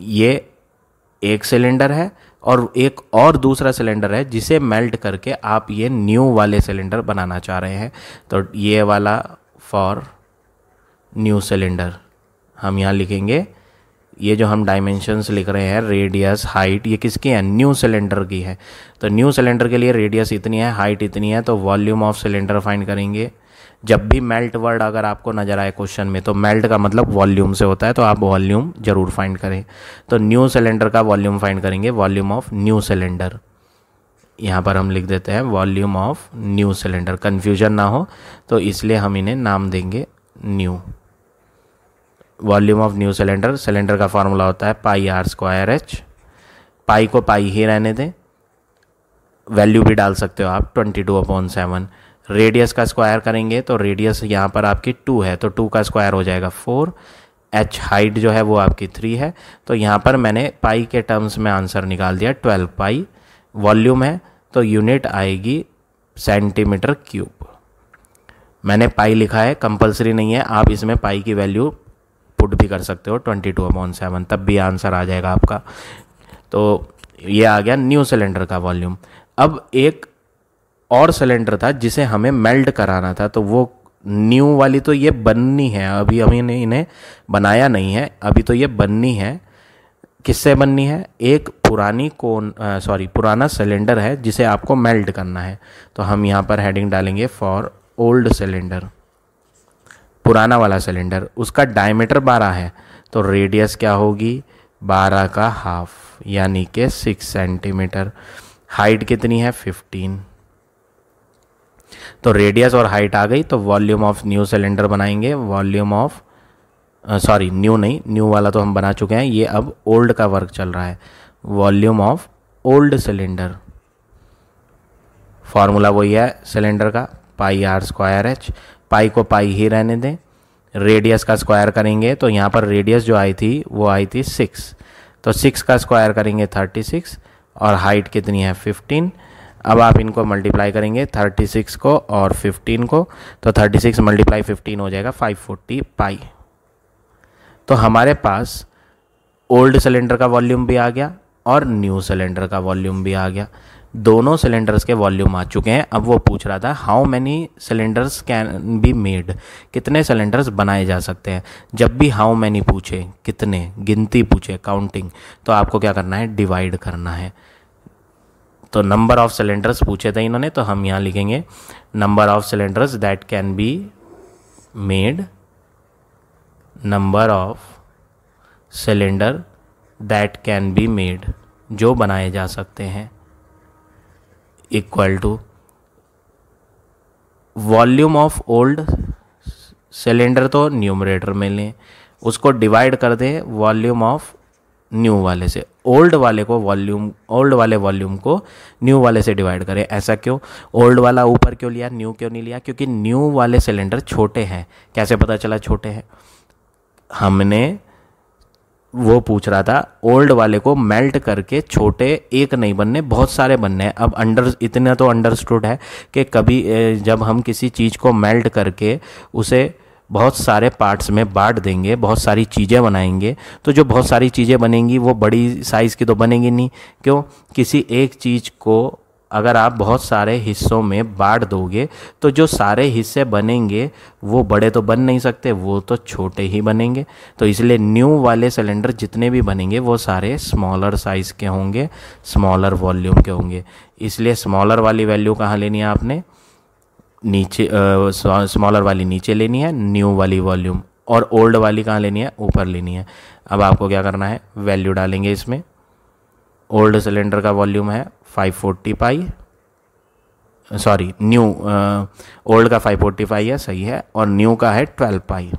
ये एक सिलेंडर है और एक और दूसरा सिलेंडर है जिसे मेल्ट करके आप ये न्यू वाले सिलेंडर बनाना चाह रहे हैं तो ये वाला फॉर न्यू सिलेंडर हम यहाँ लिखेंगे ये जो हम डायमेंशंस लिख रहे हैं रेडियस हाइट ये किसकी है न्यू सिलेंडर की है तो न्यू सिलेंडर के लिए रेडियस इतनी है हाइट इतनी है तो वॉल्यूम ऑफ सिलेंडर फाइंड करेंगे जब भी मेल्ट वर्ड अगर आपको नज़र आए क्वेश्चन में तो मेल्ट का मतलब वॉल्यूम से होता है तो आप वॉल्यूम ज़रूर फाइंड करें तो न्यू सिलेंडर का वॉल्यूम फाइंड करेंगे वॉल्यूम ऑफ न्यू सिलेंडर यहाँ पर हम लिख देते हैं volume of new cylinder confusion ना हो तो इसलिए हम इन्हें नाम देंगे new volume of new cylinder cylinder का फॉर्मूला होता है pi are square H pi को पाई ही रहने दें वैल्यू भी डाल सकते हो आप twenty two upon seven radius का स्क्वायर करेंगे तो रेडियस यहाँ पर आपकी टू है तो टू का स्क्वायर हो जाएगा फोर एच हाइट जो है वो आपकी थ्री है तो यहाँ पर मैंने पाई के टर्म्स में आंसर निकाल दिया ट्वेल्व पाई वॉल्यूम है तो यूनिट आएगी सेंटीमीटर क्यूब मैंने पाई लिखा है कंपलसरी नहीं है आप इसमें पाई की वैल्यू पुट भी कर सकते हो ट्वेंटी टू अपॉन सेवन तब भी आंसर आ जाएगा आपका तो ये आ गया न्यू सिलेंडर का वॉल्यूम अब एक और सिलेंडर था जिसे हमें मेल्ट कराना था तो वो न्यू वाली तो ये बननी है अभी अभी ने इन्हें बनाया नहीं है अभी तो ये बननी है किससे बननी है एक पुरानी कोन सॉरी पुराना सिलेंडर है जिसे आपको मेल्ट करना है तो हम यहाँ पर हेडिंग डालेंगे फॉर ओल्ड सिलेंडर पुराना वाला सिलेंडर उसका डायमीटर बारह है तो रेडियस क्या होगी बारह का हाफ यानी कि सिक्स सेंटीमीटर हाइट कितनी है फिफ्टीन तो रेडियस और हाइट आ गई तो वॉल्यूम ऑफ न्यू सिलेंडर बनाएंगे वॉल्यूम ऑफ सॉरी न्यू नहीं न्यू वाला तो हम बना चुके हैं ये अब ओल्ड का वर्क चल रहा है volume of old cylinder formula वही है सिलेंडर का pi are square H pi को पाई ही रहने दें रेडियस का स्क्वायर करेंगे तो यहाँ पर रेडियस जो आई थी वो आई थी सिक्स तो सिक्स का स्क्वायर करेंगे थर्टी सिक्स और हाइट कितनी है फिफ्टीन अब आप इनको मल्टीप्लाई करेंगे 36 को और 15 को तो 36 सिक्स मल्टीप्लाई फिफ्टीन हो जाएगा 540 पाई तो हमारे पास ओल्ड सिलेंडर का वॉल्यूम भी आ गया और न्यू सिलेंडर का वॉल्यूम भी आ गया दोनों सिलेंडर्स के वॉल्यूम आ चुके हैं अब वो पूछ रहा था how many cylinders can be made कितने सिलेंडर्स बनाए जा सकते हैं जब भी हाउ मैनी पूछे कितने गिनती पूछे काउंटिंग तो आपको क्या करना है डिवाइड करना है तो नंबर ऑफ सिलेंडर्स पूछे थे इन्होंने तो हम यहाँ लिखेंगे number of cylinders that can be made number of cylinder that can be made जो बनाए जा सकते हैं equal to volume of old cylinder तो न्यूमरेटर में लें उसको डिवाइड कर दें वॉल्यूम ऑफ न्यू वाले से ओल्ड वाले को वॉल्यूम ओल्ड वाले वॉल्यूम को न्यू वाले से डिवाइड करें ऐसा क्यों ओल्ड वाला ऊपर क्यों लिया न्यू क्यों नहीं लिया क्योंकि न्यू वाले सिलेंडर छोटे हैं कैसे पता चला छोटे हैं हमने वो पूछ रहा था ओल्ड वाले को मेल्ट करके छोटे एक नहीं बनने बहुत सारे बनने हैं अब अंडर इतना तो अंडरस्टूड है कि कभी जब हम किसी चीज़ को मेल्ट करके उसे बहुत सारे पार्ट्स में बांट देंगे बहुत सारी चीज़ें बनाएंगे तो जो बहुत सारी चीज़ें बनेंगी वो बड़ी साइज़ की तो बनेंगी नहीं क्यों किसी एक चीज़ को अगर आप बहुत सारे हिस्सों में बांट दोगे तो जो सारे हिस्से बनेंगे वो बड़े तो बन नहीं सकते वो तो छोटे ही बनेंगे तो इसलिए न्यू वाले सिलेंडर जितने भी बनेंगे वो सारे स्मॉलर साइज़ के होंगे स्मॉलर वॉल्यूम के होंगे इसलिए स्मॉलर वाली वैल्यू कहाँ लेनी है आपने नीचे स्मॉलर वाली नीचे लेनी है न्यू वाली वॉल्यूम और ओल्ड वाली कहाँ लेनी है ऊपर लेनी है अब आपको क्या करना है वैल्यू डालेंगे इसमें ओल्ड सिलेंडर का वॉल्यूम है 540 पाई सॉरी न्यू ओल्ड का 545 पाई है सही है और न्यू का है 12 पाई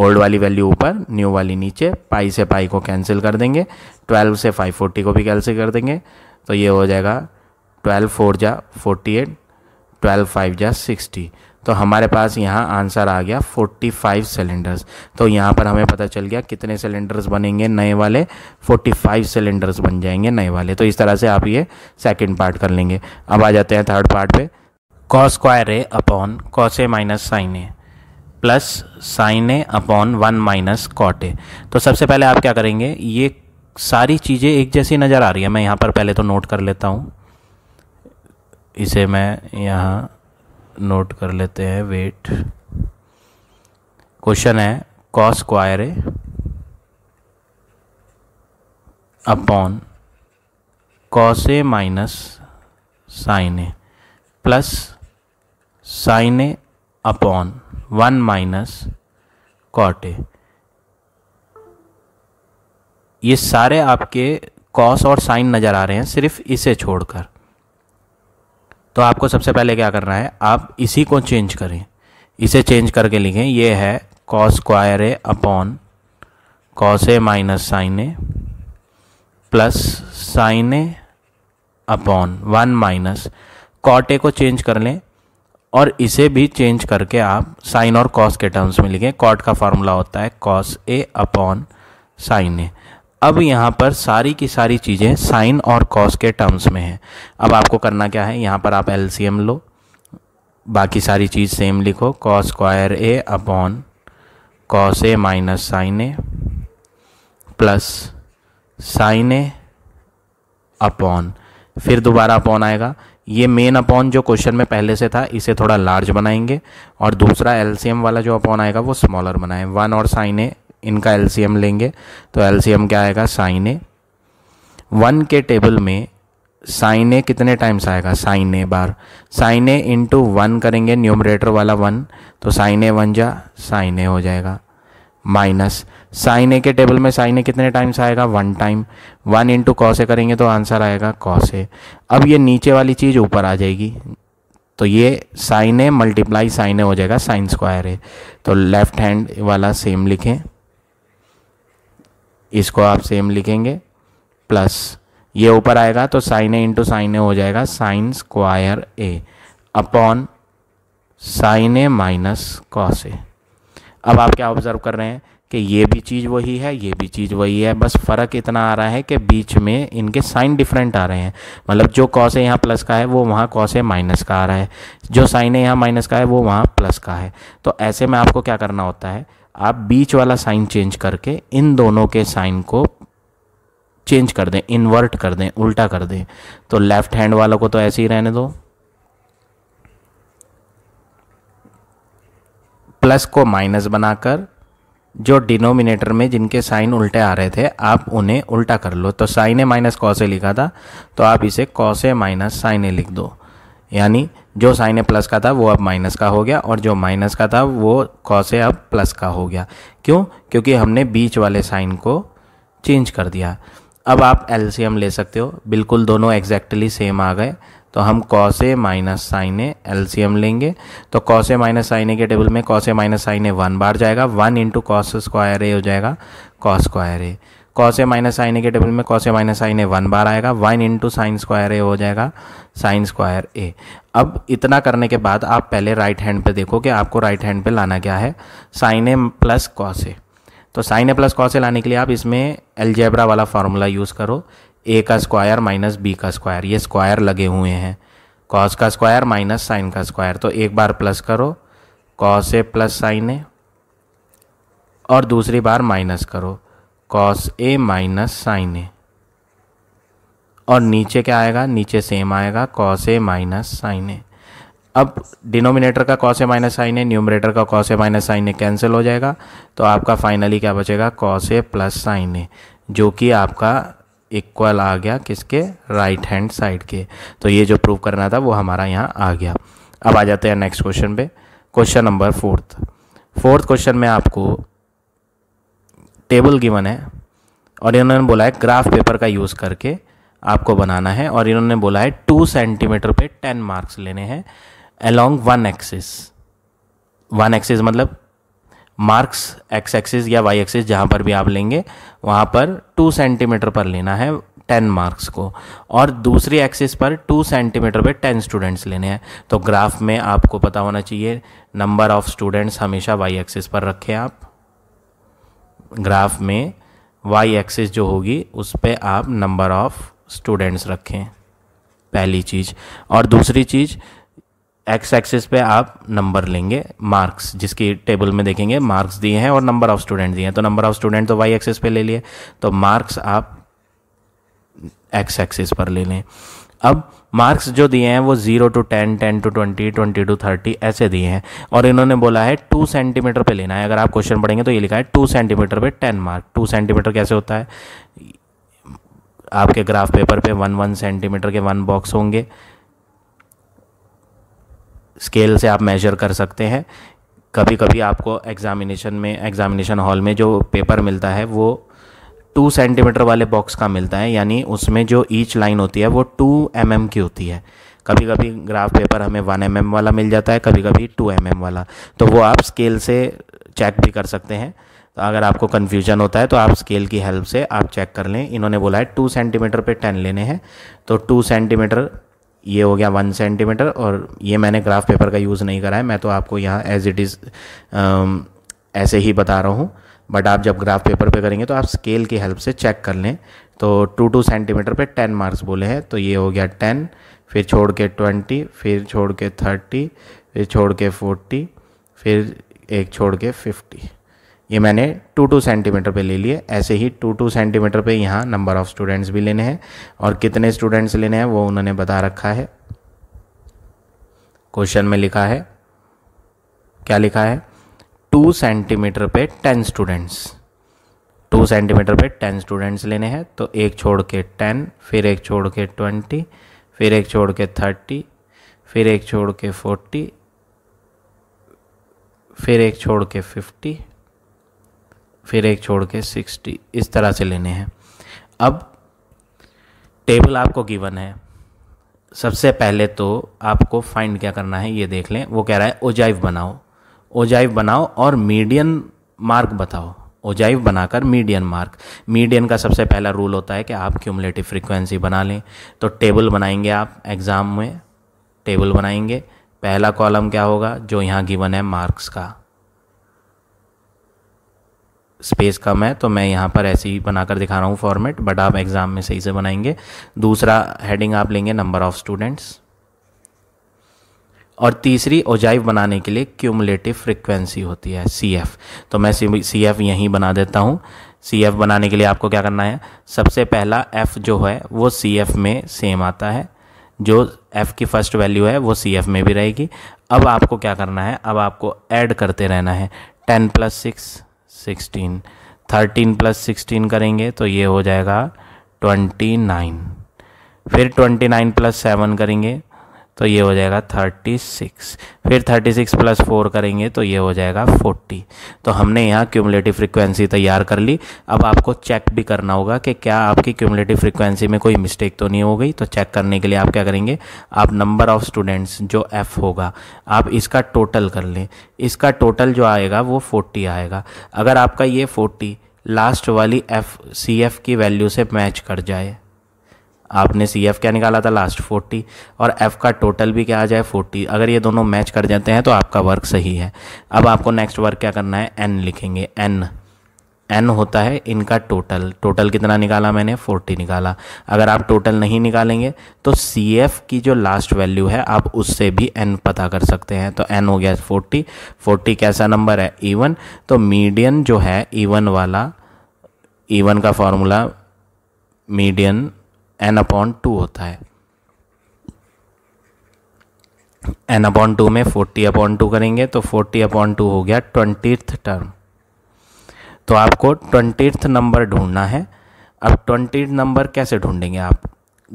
ओल्ड वाली वैल्यू ऊपर न्यू वाली नीचे पाई से पाई को कैंसिल कर देंगे 12 से 540 को भी कैंसिल कर देंगे तो ये हो जाएगा 12 फोर जा फोर्टी एट ट्वेल्व फाइव या सिक्सटी तो हमारे पास यहाँ आंसर आ गया 45 सिलेंडर्स तो यहाँ पर हमें पता चल गया कितने सिलेंडर्स बनेंगे नए वाले 45 सिलेंडर्स बन जाएंगे नए वाले तो इस तरह से आप ये सेकंड पार्ट कर लेंगे अब आ जाते हैं थर्ड पार्ट पे cos square A upon cos A minus sine A plus sine A upon one minus cot A तो सबसे पहले आप क्या करेंगे ये सारी चीज़ें एक जैसी नज़र आ रही है मैं यहाँ पर पहले तो नोट कर लेता हूँ इसे मैं यहाँ नोट कर लेते हैं वेट क्वेश्चन है cos square upon cos A minus sine A plus sine A upon one minus cot A ये सारे आपके कॉस और साइन नज़र आ रहे हैं सिर्फ इसे छोड़कर तो आपको सबसे पहले क्या करना है आप इसी को चेंज करें इसे चेंज करके लिखें ये है cos square A upon cos A minus sine A plus sine A upon one minus cot A को चेंज कर लें और इसे भी चेंज करके आप साइन और कॉस के टर्म्स में लिखें कॉट का फार्मूला होता है cos A upon sine A अब यहाँ पर सारी की सारी चीज़ें साइन और कॉस के टर्म्स में हैं अब आपको करना क्या है यहाँ पर आप एल लो बाकी सारी चीज़ सेम लिखो cos square A upon cos A minus sine A plus sine A upon फिर दोबारा अपॉन आएगा ये मेन अपॉन जो क्वेश्चन में पहले से था इसे थोड़ा लार्ज बनाएंगे और दूसरा एलसीएम वाला जो अपॉन आएगा वो स्मॉलर बनाएं वन और साइन ए इनका एलसीएम लेंगे तो एलसीएम क्या आएगा साइन ए वन के टेबल में साइन ए कितने टाइम्स आएगा साइन ए बार साइन ए इंटू वन करेंगे न्यूमरेटर वाला वन तो साइन ए वन जा साइन ए हो जाएगा माइनस साइन ए के टेबल में साइन ए कितने टाइम्स आएगा one time one into cos A करेंगे तो आंसर आएगा कॉस ए अब ये नीचे वाली चीज़ ऊपर आ जाएगी तो ये sine A multiply sine A हो जाएगा साइन स्क्वायर ए तो लेफ्ट हैंड वाला सेम लिखें इसको आप सेम लिखेंगे प्लस ये ऊपर आएगा तो sine A into sine A हो जाएगा sine square A upon sine A minus cos A अब आप क्या ऑब्जर्व कर रहे हैं कि ये भी चीज़ वही है ये भी चीज़ वही है बस फ़र्क इतना आ रहा है कि बीच में इनके साइन डिफरेंट आ रहे हैं मतलब जो कॉस है यहाँ प्लस का है वो वहाँ कॉस है माइनस का आ रहा है जो साइन है यहाँ माइनस का है वो वहाँ प्लस का है तो ऐसे में आपको क्या करना होता है आप बीच वाला साइन चेंज करके इन दोनों के साइन को चेंज कर दें इन्वर्ट कर दें उल्टा कर दें तो लेफ्ट हैंड वालों को तो ऐसे ही रहने दो प्लस को माइनस बनाकर जो डिनोमिनेटर में जिनके साइन उल्टे आ रहे थे आप उन्हें उल्टा कर लो तो साइन ए माइनस से लिखा था तो आप इसे से माइनस साइन ए लिख दो यानी जो साइन ए प्लस का था वो अब माइनस का हो गया और जो माइनस का था वो कॉस ए अब प्लस का हो गया क्यों क्योंकि हमने बीच वाले साइन को चेंज कर दिया अब आप एल ले सकते हो बिल्कुल दोनों एग्जैक्टली सेम आ गए तो हम cos A minus sine A LCM लेंगे तो cos A minus sine A के टेबल में cos A minus sine A one बार जाएगा one into cos square A हो जाएगा cos square A cos A minus sine A के table में cos A minus sine A one बार आएगा one into sine square A हो जाएगा साइन स्क्वायर ए अब इतना करने के बाद आप पहले राइट हैंड पे देखो कि आपको राइट हैंड पे लाना क्या है sine A plus cos A तो sine A plus cos A लाने के लिए आप इसमें एलजेब्रा वाला फार्मूला यूज़ करो ए का स्क्वायर माइनस बी का स्क्वायर ये स्क्वायर लगे हुए हैं कॉस का स्क्वायर माइनस साइन का स्क्वायर तो एक बार प्लस करो cos A plus sine A और दूसरी बार माइनस करो cos A minus sine A और नीचे क्या आएगा नीचे सेम आएगा cos A minus sine A अब डिनोमिनेटर का cos A minus sine A numerator का cos A minus sine A cancel हो जाएगा तो आपका फाइनली क्या बचेगा cos A plus sine A जो कि आपका इक्वल आ गया किसके राइट हैंड साइड के तो ये जो प्रूव करना था वो हमारा यहाँ आ गया अब आ जाते हैं नेक्स्ट क्वेश्चन पे question number fourth fourth question में आपको टेबल गिवन है और इन्होंने बोला है ग्राफ पेपर का यूज़ करके आपको बनाना है और इन्होंने बोला है टू सेंटीमीटर पे टेन मार्क्स लेने हैं along one axis one axis मतलब मार्क्स एक्स एक्सिस या वाई एक्सिस जहाँ पर भी आप लेंगे वहाँ पर टू सेंटीमीटर पर लेना है टेन मार्क्स को और दूसरी एक्सिस पर टू सेंटीमीटर पे टेन स्टूडेंट्स लेने हैं तो ग्राफ में आपको पता होना चाहिए नंबर ऑफ़ स्टूडेंट्स हमेशा वाई एक्सिस पर रखें आप ग्राफ में वाई एक्सिस जो होगी उस पर आप नंबर ऑफ़ स्टूडेंट्स रखें पहली चीज़ और दूसरी चीज़ एक्स एक्सिस पे आप नंबर लेंगे मार्क्स जिसकी टेबल में देखेंगे मार्क्स दिए हैं और नंबर ऑफ़ स्टूडेंट दिए हैं तो नंबर ऑफ़ स्टूडेंट तो वाई एक्सिस पे ले लिए तो मार्क्स आप एक्स एक्सिस पर ले लें अब मार्क्स जो दिए हैं वो zero to ten ten to twenty twenty to thirty ऐसे दिए हैं और इन्होंने बोला है टू सेंटीमीटर पे लेना है अगर आप क्वेश्चन पढ़ेंगे तो ये लिखा है टू सेंटीमीटर पे टेन मार्क टू सेंटीमीटर कैसे होता है आपके ग्राफ पेपर पे वन वन सेंटीमीटर के वन बॉक्स होंगे स्केल से आप मेजर कर सकते हैं कभी कभी आपको एग्ज़ामिनेशन में एग्ज़ामिनेशन हॉल में जो पेपर मिलता है वो टू सेंटीमीटर वाले बॉक्स का मिलता है यानी उसमें जो ईच लाइन होती है वो टू एम mm की होती है कभी कभी ग्राफ पेपर हमें वन एम mm वाला मिल जाता है कभी कभी टू एम mm वाला तो वो आप स्केल से चेक भी कर सकते हैं तो अगर आपको कन्फ्यूजन होता है तो आप स्केल की हेल्प से आप चेक कर लें इन्होंने बोला है टू सेंटीमीटर पे टेन लेने हैं तो टू सेंटीमीटर ये हो गया वन सेंटीमीटर और ये मैंने ग्राफ पेपर का यूज़ नहीं करा है मैं तो आपको यहाँ एज इट इज़ ऐसे ही बता रहा हूँ बट आप जब ग्राफ पेपर पे करेंगे तो आप स्केल की हेल्प से चेक कर लें तो टू टू सेंटीमीटर पे टेन मार्क्स बोले हैं तो ये हो गया टेन फिर छोड़ के ट्वेंटी फिर छोड़ के थर्टी फिर छोड़ के फोर्टी फिर एक छोड़ के फिफ्टी ये मैंने टू टू सेंटीमीटर पे ले लिए ऐसे ही टू टू सेंटीमीटर पे यहाँ नंबर ऑफ़ स्टूडेंट्स भी लेने हैं और कितने स्टूडेंट्स लेने हैं वो उन्होंने बता रखा है क्वेश्चन में लिखा है क्या लिखा है टू सेंटीमीटर पे टेन स्टूडेंट्स टू सेंटीमीटर पे टेन स्टूडेंट्स लेने हैं तो एक छोड़ के टेन फिर एक छोड़ के ट्वेंटी फिर एक छोड़ के थर्टी फिर एक छोड़ के फोर्टी फिर एक छोड़ के फिफ्टी फिर एक छोड़ के सिक्सटी इस तरह से लेने हैं अब टेबल आपको गिवन है सबसे पहले तो आपको फाइंड क्या करना है ये देख लें वो कह रहा है ओजाइव बनाओ ओजाइव बनाओ और मीडियन मार्क बताओ ओजाइव बनाकर मीडियन मार्क मीडियन का सबसे पहला रूल होता है कि आप क्यूमलेटिव फ्रीक्वेंसी बना लें तो टेबल बनाएंगे आप एग्ज़ाम में टेबल बनाएंगे पहला कॉलम क्या होगा जो यहाँ गिवन है मार्क्स का स्पेस कम है तो मैं यहाँ पर ऐसे ही बनाकर दिखा रहा हूँ फॉर्मेट बट आप एग्ज़ाम में सही से बनाएंगे दूसरा हेडिंग आप लेंगे नंबर ऑफ़ स्टूडेंट्स और तीसरी ओजाइव बनाने के लिए क्यूमुलेटिव फ्रिक्वेंसी होती है सी एफ तो मैं सी एफ यहीं बना देता हूँ सी एफ बनाने के लिए आपको क्या करना है सबसे पहला एफ़ जो है वो सी एफ में सेम आता है जो एफ़ की फ़र्स्ट वैल्यू है वो सी एफ में भी रहेगी अब आपको क्या करना है अब आपको ऐड करते रहना है ten plus six sixteen thirteen plus sixteen करेंगे तो ये हो जाएगा ट्वेंटी नाइन फिर ट्वेंटी नाइन प्लस सेवन करेंगे तो ये हो जाएगा थर्टी सिक्स फिर थर्टी सिक्स प्लस फोर करेंगे तो ये हो जाएगा फोर्टी तो हमने यहाँ क्यूमलेटिव फ्रिक्वेंसी तैयार कर ली अब आपको चेक भी करना होगा कि क्या आपकी क्यूमलेटिव फ्रिक्वेंसी में कोई मिस्टेक तो नहीं हो गई तो चेक करने के लिए आप क्या करेंगे आप नंबर ऑफ स्टूडेंट्स जो एफ़ होगा आप इसका टोटल कर लें इसका टोटल जो आएगा वो फोर्टी आएगा अगर आपका ये फोर्टी लास्ट वाली एफ सी एफ की वैल्यू से मैच कर जाए आपने सी एफ क्या निकाला था लास्ट फोर्टी और एफ का टोटल भी क्या आ जाए फोर्टी अगर ये दोनों मैच कर जाते हैं तो आपका वर्क सही है अब आपको नेक्स्ट वर्क क्या करना है एन लिखेंगे एन एन होता है इनका टोटल टोटल कितना निकाला मैंने फोर्टी निकाला अगर आप टोटल नहीं निकालेंगे तो सी एफ की जो लास्ट वैल्यू है आप उससे भी एन पता कर सकते हैं तो एन हो गया फोर्टी फोर्टी कैसा नंबर है ईवन तो मीडियन जो है ईवन वाला ईवन का formula median N upon two होता है एन अपॉन टू में फोर्टी अपॉन टू करेंगे तो फोर्टी अपॉन टू हो गया ट्वेंटीथ टर्म तो आपको ट्वेंटीथ नंबर ढूंढना है अब ट्वेंटी नंबर कैसे ढूंढेंगे आप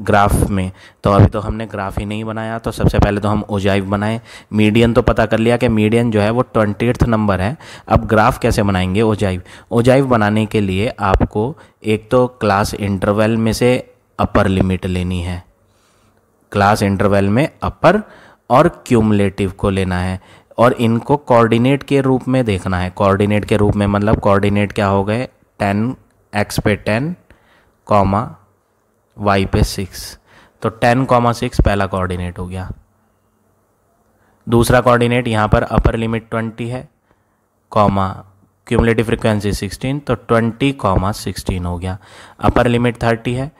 ग्राफ में तो अभी तो हमने ग्राफ ही नहीं बनाया तो सबसे पहले तो हम ओजाइव बनाएं मीडियन तो पता कर लिया कि मीडियन जो है वो ट्वेंटी नंबर है अब ग्राफ कैसे बनाएंगे ओजाइव ओजाइव बनाने के लिए आपको एक तो क्लास इंटरवल में से अपर लिमिट लेनी है क्लास इंटरवल में अपर और क्यूमलेटिव को लेना है और इनको कोऑर्डिनेट के रूप में देखना है कोऑर्डिनेट के रूप में मतलब कोऑर्डिनेट क्या हो गए टेन एक्स पे टेन कॉमा वाई पे सिक्स तो टेन कॉमा सिक्स पहला कोऑर्डिनेट हो गया दूसरा कोऑर्डिनेट यहाँ पर अपर लिमिट ट्वेंटी है कॉमा क्यूमलेटिव फ्रिक्वेंसी सिक्सटीन तो ट्वेंटी कॉमा सिक्सटीन हो गया अपर लिमिट थर्टी है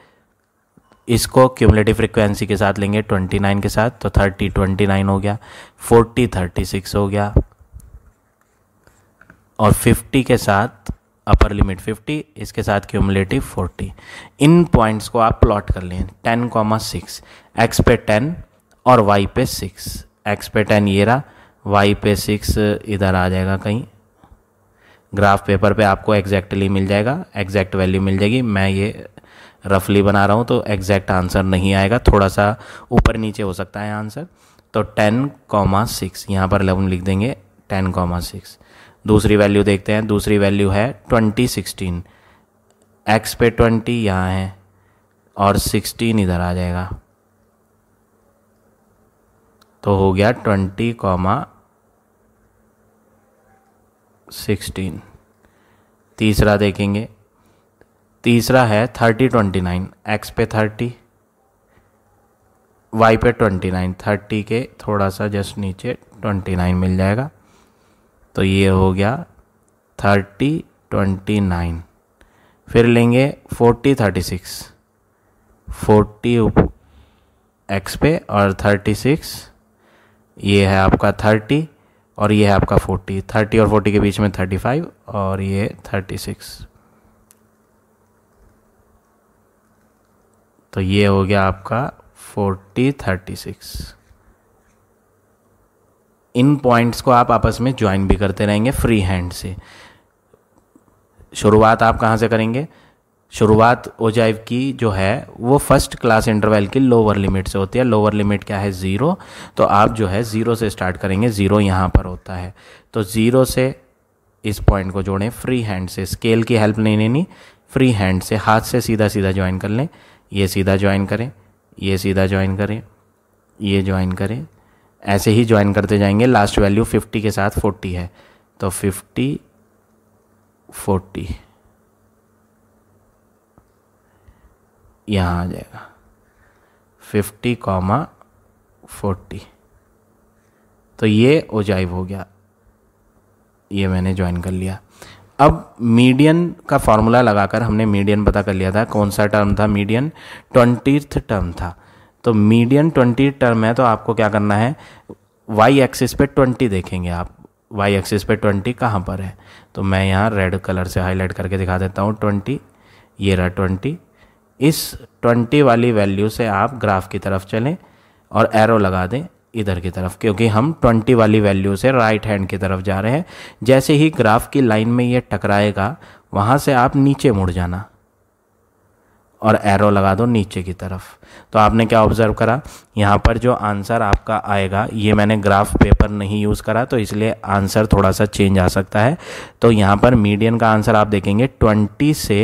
इसको क्यूमलेटिव फ्रिक्वेंसी के साथ लेंगे 29 के साथ तो 30 29 हो गया 40 36 हो गया और 50 के साथ अपर लिमिट 50 इसके साथ क्यूमलेटिव 40 इन पॉइंट्स को आप प्लॉट कर लें 10 कॉमा सिक्स एक्स पे 10 और वाई पे 6 एक्स पे 10 ये रहा वाई पे 6 इधर आ जाएगा कहीं ग्राफ पेपर पे आपको एग्जैक्टली मिल जाएगा एग्जैक्ट वैल्यू मिल जाएगी मैं ये रफली बना रहा हूँ तो एग्जैक्ट आंसर नहीं आएगा थोड़ा सा ऊपर नीचे हो सकता है आंसर तो टेन कॉमा सिक्स यहाँ पर हम लिख देंगे टेन कॉमा सिक्स दूसरी वैल्यू देखते हैं दूसरी वैल्यू है ट्वेंटी सिक्सटीन एक्स पे ट्वेंटी यहाँ है और सिक्सटीन इधर आ जाएगा तो हो गया ट्वेंटी कॉमा सिक्सटीन तीसरा देखेंगे तीसरा है थर्टी ट्वेंटी नाइन एक्स पे थर्टी वाई पे ट्वेंटी नाइन थर्टी के थोड़ा सा जस्ट नीचे ट्वेंटी नाइन मिल जाएगा तो ये हो गया थर्टी ट्वेंटी नाइन फिर लेंगे forty thirty six forty X पे और थर्टी सिक्स ये है आपका थर्टी और ये है आपका फोर्टी थर्टी और फोर्टी के बीच में थर्टी फाइव और ये थर्टी सिक्स तो ये हो गया आपका फोर्टी थर्टी सिक्स इन पॉइंट्स को आप आपस में ज्वाइन भी करते रहेंगे फ्री हैंड से शुरुआत आप कहाँ से करेंगे शुरुआत ओजाइव की जो है वो फर्स्ट क्लास इंटरवल की लोअर लिमिट से होती है लोअर लिमिट क्या है ज़ीरो तो आप जो है ज़ीरो से स्टार्ट करेंगे ज़ीरो यहाँ पर होता है तो ज़ीरो से इस पॉइंट को जोड़ें फ्री हैंड से स्केल की हेल्प नहीं लेनी फ्री हैंड से हाथ से सीधा सीधा ज्वाइन कर लें ये सीधा ज्वाइन करें ये सीधा ज्वाइन करें ये ज्वाइन करें ऐसे ही ज्वाइन करते जाएंगे लास्ट वैल्यू फिफ्टी के साथ फोर्टी है तो फिफ्टी फोर्टी यहाँ आ जाएगा फिफ्टी कॉमा फोर्टी तो ये ओजाइव हो गया ये मैंने ज्वाइन कर लिया अब मीडियन का फार्मूला लगाकर हमने मीडियन पता कर लिया था कौन सा टर्म था मीडियन ट्वेंटीथ टर्म था तो मीडियन ट्वेंटी टर्म है तो आपको क्या करना है वाई एक्सिस पे ट्वेंटी देखेंगे आप वाई एक्सिस पे ट्वेंटी कहाँ पर है तो मैं यहाँ रेड कलर से हाईलाइट करके दिखा देता हूँ ट्वेंटी ये रहा ट्वेंटी इस ट्वेंटी वाली वैल्यू से आप ग्राफ की तरफ चलें और एरो लगा दें इधर की तरफ क्योंकि हम 20 वाली वैल्यू से राइट हैंड की तरफ जा रहे हैं जैसे ही ग्राफ की लाइन में ये टकराएगा वहाँ से आप नीचे मुड़ जाना और एरो लगा दो नीचे की तरफ तो आपने क्या ऑब्ज़र्व करा यहाँ पर जो आंसर आपका आएगा ये मैंने ग्राफ पेपर नहीं यूज़ करा तो इसलिए आंसर थोड़ा सा चेंज आ सकता है तो यहाँ पर मीडियन का आंसर आप देखेंगे ट्वेंटी से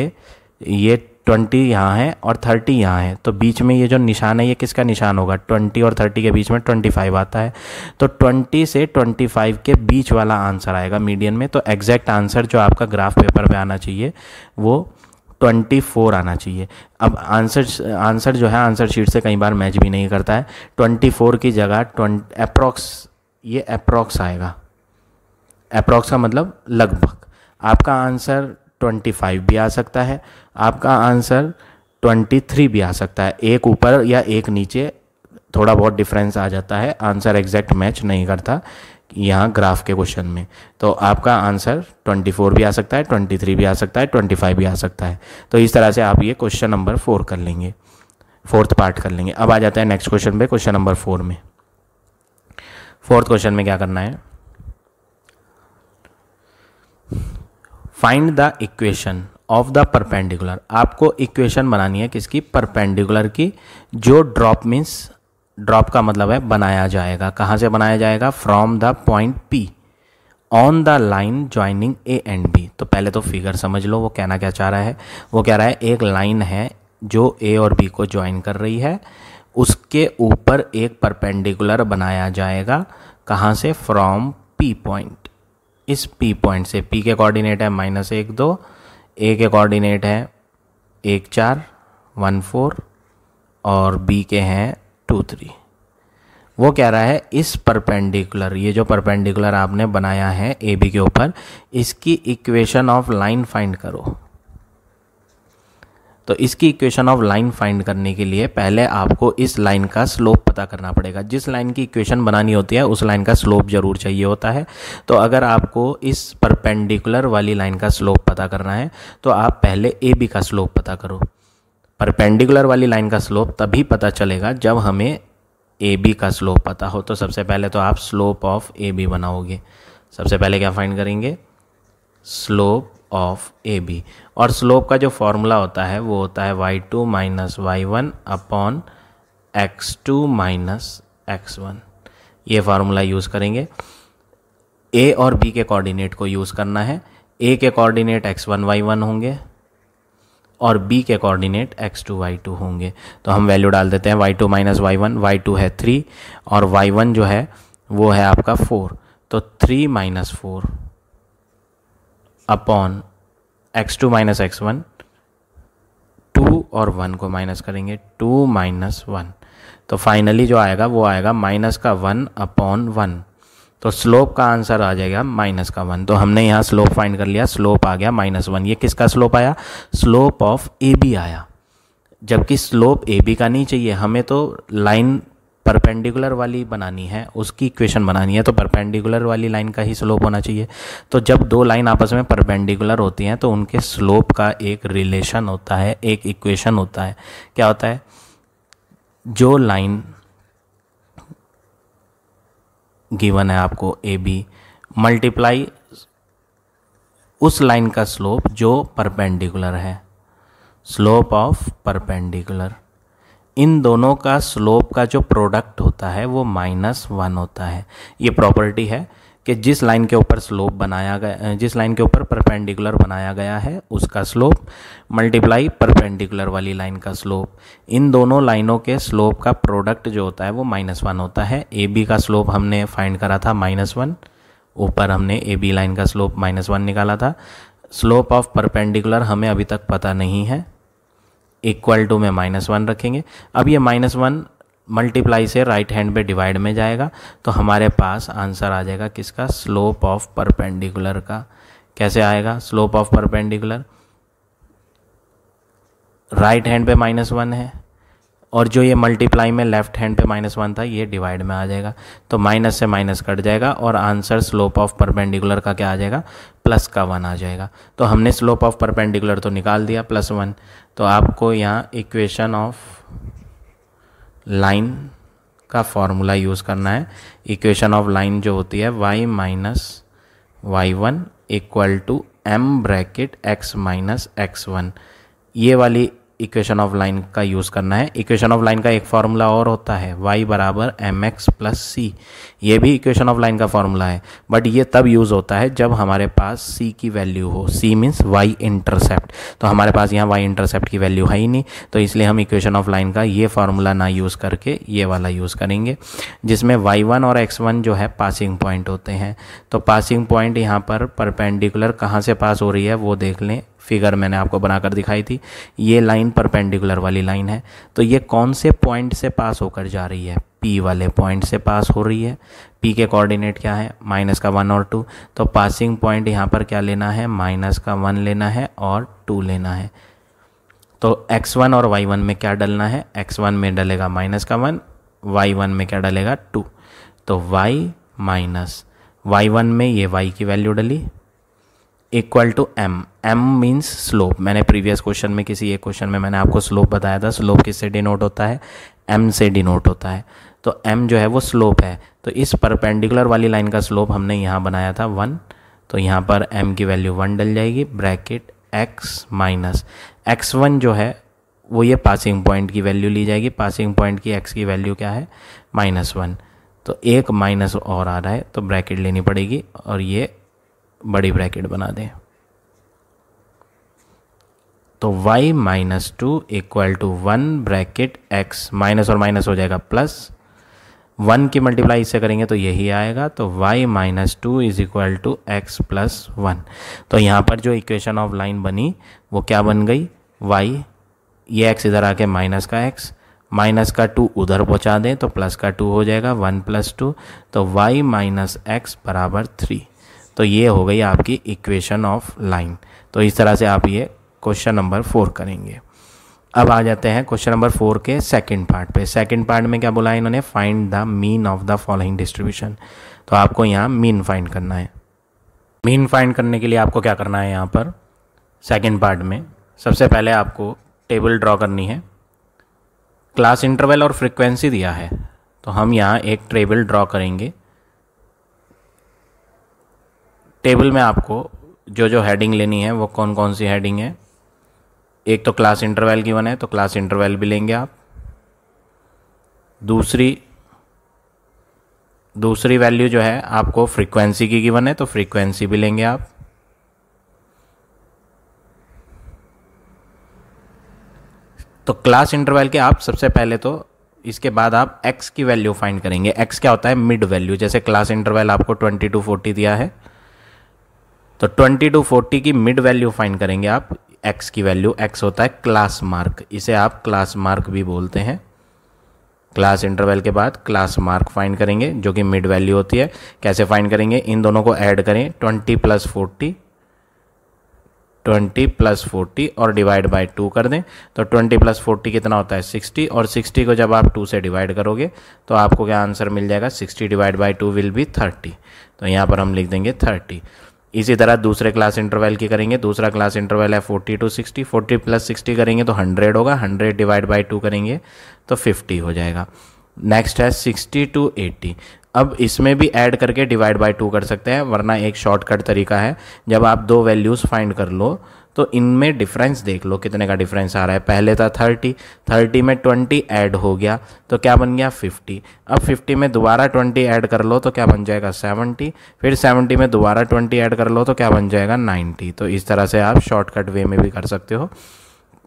ये ट्वेंटी यहाँ है और थर्टी यहाँ है तो बीच में ये जो निशान है ये किसका निशान होगा ट्वेंटी और थर्टी के बीच में ट्वेंटी फाइव आता है तो ट्वेंटी से ट्वेंटी फाइव के बीच वाला आंसर आएगा मीडियन में तो एग्जैक्ट आंसर जो आपका ग्राफ पेपर पर आना चाहिए वो ट्वेंटी फोर आना चाहिए अब आंसर आंसर जो है आंसर शीट से कई बार मैच भी नहीं करता है ट्वेंटी फोर की जगह ट्वेंट अप्रॉक्स ये अप्रॉक्स आएगा अप्रॉक्स का मतलब लगभग आपका आंसर ट्वेंटी फाइव भी आ सकता है आपका आंसर 23 भी आ सकता है एक ऊपर या एक नीचे थोड़ा बहुत डिफरेंस आ जाता है आंसर एग्जैक्ट मैच नहीं करता यहाँ ग्राफ के क्वेश्चन में तो आपका आंसर 24 भी आ सकता है 23 भी आ सकता है 25 भी आ सकता है तो इस तरह से आप ये क्वेश्चन नंबर फोर कर लेंगे फोर्थ पार्ट कर लेंगे अब आ जाता है नेक्स्ट क्वेश्चन पे क्वेश्चन नंबर फोर में फोर्थ क्वेश्चन में क्या करना है find the equation of the perpendicular आपको इक्वेशन बनानी है किसकी परपेंडिकुलर की जो ड्रॉप मीन्स ड्रॉप का मतलब है बनाया जाएगा कहाँ से बनाया जाएगा from the point P on the line joining A and B तो पहले तो फिगर समझ लो वो कहना क्या चाह रहा है वो कह रहा है एक लाइन है जो ए और बी को ज्वाइन कर रही है उसके ऊपर एक परपेंडिकुलर बनाया जाएगा कहाँ से फ्रॉम पी पॉइंट इस पी पॉइंट से पी के कोऑर्डिनेट है माइनस एक दो ए के कोऑर्डिनेट हैं एक चार वन फोर और बी के हैं टू थ्री वो कह रहा है इस परपेंडिकुलर ये जो परपेंडिकुलर आपने बनाया है ए बी के ऊपर इसकी इक्वेशन ऑफ लाइन फाइंड करो तो इसकी इक्वेशन ऑफ लाइन फाइंड करने के लिए पहले आपको इस लाइन का स्लोप पता करना पड़ेगा जिस लाइन की इक्वेशन बनानी होती है उस लाइन का स्लोप ज़रूर चाहिए होता है तो अगर आपको इस परपेंडिकुलर वाली लाइन का स्लोप पता करना है तो आप पहले ए बी का स्लोप पता करो परपेंडिकुलर वाली लाइन का स्लोप तभी पता चलेगा जब हमें ए बी का स्लोप पता हो तो सबसे पहले तो आप स्लोप ऑफ ए बी बनाओगे सबसे पहले क्या फाइंड करेंगे स्लोप ऑफ ए बी और स्लोप का जो फॉर्मूला होता है वो होता है Y two minus Y one upon X two minus x one ये फार्मूला यूज़ करेंगे ए और बी के कोऑर्डिनेट को यूज़ करना है ए के coordinate x one Y one होंगे और बी के coordinate x two Y two होंगे तो हम वैल्यू डाल देते हैं Y two minus Y one Y two है थ्री और वाई वन जो है वो है आपका फोर तो three minus four upon X two minus x one two और वन को माइनस करेंगे टू माइनस वन तो फाइनली जो आएगा वो आएगा माइनस का वन अपॉन वन तो स्लोप का आंसर आ जाएगा माइनस का वन तो हमने यहाँ स्लोप फाइंड कर लिया स्लोप आ गया माइनस वन ये किसका स्लोप आया स्लोप ऑफ ए बी आया जबकि स्लोप ए बी का नहीं चाहिए हमें तो लाइन परपेंडिकुलर वाली बनानी है उसकी इक्वेशन बनानी है तो परपेंडिकुलर वाली लाइन का ही स्लोप होना चाहिए तो जब दो लाइन आपस में परपेंडिकुलर होती हैं तो उनके स्लोप का एक रिलेशन होता है एक इक्वेशन होता है क्या होता है जो लाइन गिवन है आपको ए बी मल्टीप्लाई उस लाइन का स्लोप जो परपेंडिकुलर है स्लोप ऑफ परपेंडिकुलर इन दोनों का स्लोप का जो प्रोडक्ट होता है वो माइनस वन होता है ये प्रॉपर्टी है कि जिस लाइन के ऊपर स्लोप बनाया गया जिस लाइन के ऊपर परपेंडिकुलर बनाया गया है उसका स्लोप मल्टीप्लाई परपेंडिकुलर वाली लाइन का स्लोप इन दोनों लाइनों के स्लोप का प्रोडक्ट जो होता है वो माइनस वन होता है ए बी का स्लोप हमने फाइंड करा था माइनस वन ऊपर हमने ए बी लाइन का स्लोप माइनस वन निकाला था स्लोप ऑफ परपेंडिकुलर हमें अभी तक पता नहीं है इक्वल टू में माइनस वन रखेंगे अब ये माइनस वन मल्टीप्लाई से राइट हैंड पे डिवाइड में जाएगा तो हमारे पास आंसर आ जाएगा किसका स्लोप ऑफ परपेंडिकुलर का कैसे आएगा slope of perpendicular right hand पे माइनस वन है और जो ये मल्टीप्लाई में लेफ्ट हैंड पे माइनस वन था ये डिवाइड में आ जाएगा तो माइनस से माइनस कट जाएगा और आंसर स्लोप ऑफ परपेंडिकुलर का क्या आ जाएगा प्लस का वन आ जाएगा तो हमने स्लोप ऑफ परपेंडिकुलर तो निकाल दिया प्लस वन तो आपको यहाँ इक्वेशन ऑफ लाइन का फॉर्मूला यूज़ करना है इक्वेशन ऑफ लाइन जो होती है Y minus Y one equal to M bracket x minus x one ये वाली इक्वेशन ऑफ लाइन का यूज़ करना है इक्वेशन ऑफ लाइन का एक फार्मूला और होता है वाई बराबर एम एक्स प्लस सी ये भी इक्वेशन ऑफ लाइन का फार्मूला है बट ये तब यूज़ होता है जब हमारे पास सी की वैल्यू हो सी मीन्स वाई इंटरसेप्ट तो हमारे पास यहाँ वाई इंटरसेप्ट की वैल्यू है ही नहीं तो इसलिए हम इक्वेशन ऑफ लाइन का ये फार्मूला ना यूज़ करके ये वाला यूज़ करेंगे जिसमें वाई वन और एक्स वन जो है पासिंग पॉइंट होते हैं तो पासिंग पॉइंट यहाँ पर परपेंडिकुलर कहाँ से पास हो रही है वो देख लें फिगर मैंने आपको बनाकर दिखाई थी ये लाइन परपेंडिकुलर वाली लाइन है तो ये कौन से पॉइंट से पास होकर जा रही है पी वाले पॉइंट से पास हो रही है पी के कोऑर्डिनेट क्या है माइनस का वन और टू तो पासिंग पॉइंट यहाँ पर क्या लेना है माइनस का वन लेना है और टू लेना है तो एक्स वन और वाई वन में क्या डलना है एक्स वन में डलेगा माइनस का वन वाई वन में क्या डलेगा टू तो वाई माइनस वाई वन में ये वाई की वैल्यू डली equal to M M means slope मैंने प्रीवियस क्वेश्चन में किसी एक क्वेश्चन में मैंने आपको स्लोप बताया था स्लोप किससे डिनोट होता है एम से डिनोट होता है तो एम जो है वो स्लोप है तो इस परपेंडिकुलर वाली लाइन का स्लोप हमने यहाँ बनाया था वन तो यहाँ पर एम की वैल्यू वन डल जाएगी bracket x minus x one जो है वो ये पासिंग पॉइंट की वैल्यू ली जाएगी पासिंग पॉइंट की एक्स की वैल्यू क्या है माइनस वन तो एक माइनस और आ रहा है तो ब्रैकेट लेनी पड़ेगी और ये बड़ी ब्रैकेट बना दें तो y minus two equal to one bracket x minus और माइनस हो जाएगा प्लस वन की मल्टीप्लाई इससे करेंगे तो यही आएगा तो y minus two is equal to X plus one तो यहाँ पर जो इक्वेशन ऑफ लाइन बनी वो क्या बन गई y ये x इधर आके माइनस का x माइनस का टू उधर पहुँचा दें तो प्लस का टू हो जाएगा वन प्लस टू तो y माइनस एक्स बराबर थ्री तो ये हो गई आपकी इक्वेशन ऑफ लाइन तो इस तरह से आप ये क्वेश्चन नंबर फोर करेंगे अब आ जाते हैं क्वेश्चन नंबर फोर के सेकंड पार्ट पे सेकंड पार्ट में क्या बोला है इन्होंने find the mean of the following distribution तो आपको यहाँ मीन फाइंड करना है मीन फाइंड करने के लिए आपको क्या करना है यहाँ पर सेकंड पार्ट में सबसे पहले आपको टेबल ड्रॉ करनी है क्लास इंटरवल और फ्रिक्वेंसी दिया है तो हम यहाँ एक टेबल ड्रॉ करेंगे टेबल में आपको जो जो हेडिंग लेनी है वो कौन कौन सी हेडिंग है एक तो क्लास इंटरवल की वन है तो क्लास इंटरवल भी लेंगे आप दूसरी दूसरी वैल्यू जो है आपको फ्रीक्वेंसी की गिवन है तो फ्रीक्वेंसी भी लेंगे आप तो क्लास इंटरवल के आप सबसे पहले तो इसके बाद आप एक्स की वैल्यू फाइंड करेंगे एक्स क्या होता है मिड वैल्यू जैसे क्लास इंटरवल आपको ट्वेंटी टू फोर्टी दिया है तो 20 टू 40 की मिड वैल्यू फाइंड करेंगे आप x की वैल्यू x होता है क्लास मार्क इसे आप क्लास मार्क भी बोलते हैं क्लास इंटरवल के बाद क्लास मार्क फाइंड करेंगे जो कि मिड वैल्यू होती है कैसे फाइंड करेंगे इन दोनों को ऐड करें 20 plus forty twenty plus forty और डिवाइड बाय टू कर दें तो ट्वेंटी प्लस फोर्टी कितना होता है सिक्सटी और सिक्सटी को जब आप टू से डिवाइड करोगे तो आपको क्या आंसर मिल जाएगा sixty divide by two will be thirty तो यहाँ पर हम लिख देंगे थर्टी इसी तरह दूसरे क्लास इंटरवल की करेंगे दूसरा क्लास इंटरवल है 40 टू 60 40 प्लस 60 करेंगे तो 100 होगा 100 डिवाइड बाय टू करेंगे तो 50 हो जाएगा नेक्स्ट है 60 टू 80 अब इसमें भी ऐड करके डिवाइड बाय टू कर सकते हैं वरना एक शॉर्टकट तरीका है जब आप दो वैल्यूज़ फाइंड कर लो तो इनमें डिफरेंस देख लो कितने का डिफरेंस आ रहा है पहले था थर्टी थर्टी में ट्वेंटी ऐड हो गया तो क्या बन गया फिफ्टी अब फिफ्टी में दोबारा ट्वेंटी ऐड कर लो तो क्या बन जाएगा सेवेंटी फिर सेवेंटी में दोबारा ट्वेंटी ऐड कर लो तो क्या बन जाएगा नाइन्टी तो इस तरह से आप शॉर्टकट वे में भी कर सकते हो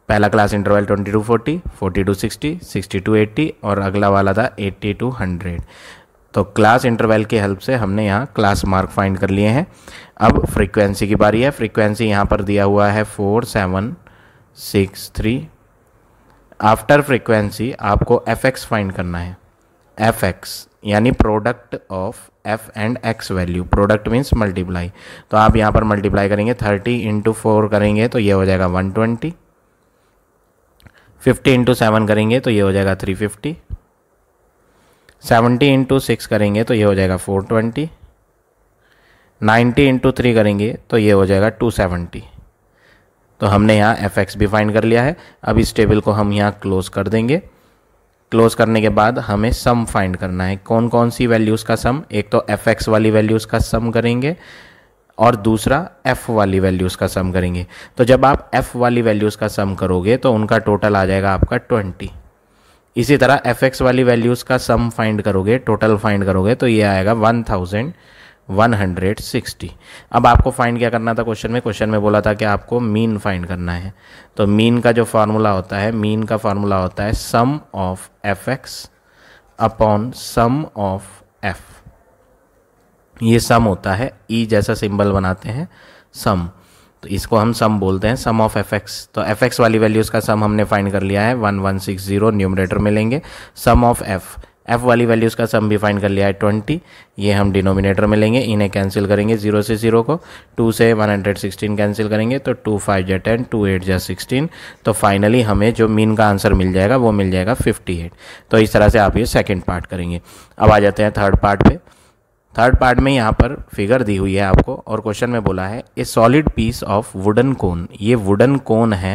पहला class interval twenty to forty forty to sixty sixty to eighty और अगला वाला था एट्टी टू हंड्रेड तो क्लास इंटरवल के हेल्प से हमने यहाँ क्लास मार्क फाइंड कर लिए हैं अब फ्रीक्वेंसी की बारी है फ्रीक्वेंसी यहाँ पर दिया हुआ है four seven six three after frequency आपको एफ एक्स फाइंड करना है एफ एक्स यानी product of f and x value product means multiply तो आप यहाँ पर मल्टीप्लाई करेंगे थर्टी इंटू फोर करेंगे तो ये हो जाएगा one twenty fifty into seven करेंगे तो ये हो जाएगा three fifty seventy into six करेंगे तो ये हो जाएगा four twenty ninety into three करेंगे तो ये हो जाएगा टू सेवेंटी तो हमने यहाँ एफ एक्स भी फाइंड कर लिया है अब इस टेबल को हम यहाँ क्लोज कर देंगे क्लोज करने के बाद हमें सम फाइंड करना है कौन कौन सी वैल्यूज़ का सम एक तो एफ एक्स वाली वैल्यूज़ का सम करेंगे और दूसरा एफ़ वाली वैल्यूज़ का सम करेंगे तो जब आप एफ़ वाली वैल्यूज़ का सम करोगे तो उनका टोटल आ जाएगा आपका ट्वेंटी इसी तरह एफ वाली वैल्यूज़ का सम फाइंड करोगे टोटल फाइंड करोगे तो ये आएगा one thousand one hundred sixty अब आपको फाइंड क्या करना था क्वेश्चन में क्वेश्चन में बोला था कि आपको मीन फाइंड करना है तो मीन का जो फार्मूला होता है मीन का फार्मूला होता है sum of F x upon sum of f ये सम होता है ई e जैसा सिंबल बनाते हैं सम तो इसको हम सम बोलते हैं सम ऑफ एफ एक्स तो एफ एक्स वाली वैल्यूज़ का सम हमने फाइंड कर लिया है one one six zero numerator में लेंगे सम ऑफ एफ़ एफ वाली वैल्यूज का सम भी फाइंड कर लिया है ट्वेंटी ये हम डिनोमिनेटर में लेंगे इन्हें कैंसिल करेंगे जीरो से जीरो को टू से वन हंड्रेड सिक्सटीन कैंसिल करेंगे तो टू फाइव या टेन टू एट या सिक्सटीन तो फाइनली हमें जो मीन का आंसर मिल जाएगा वो मिल जाएगा फिफ्टी एट तो इस तरह से आप ये सेकेंड पार्ट करेंगे अब आ जाते हैं थर्ड पार्ट पर थर्ड पार्ट में यहाँ पर फिगर दी हुई है आपको और क्वेश्चन में बोला है a solid piece of wooden cone ये वुडन कोन है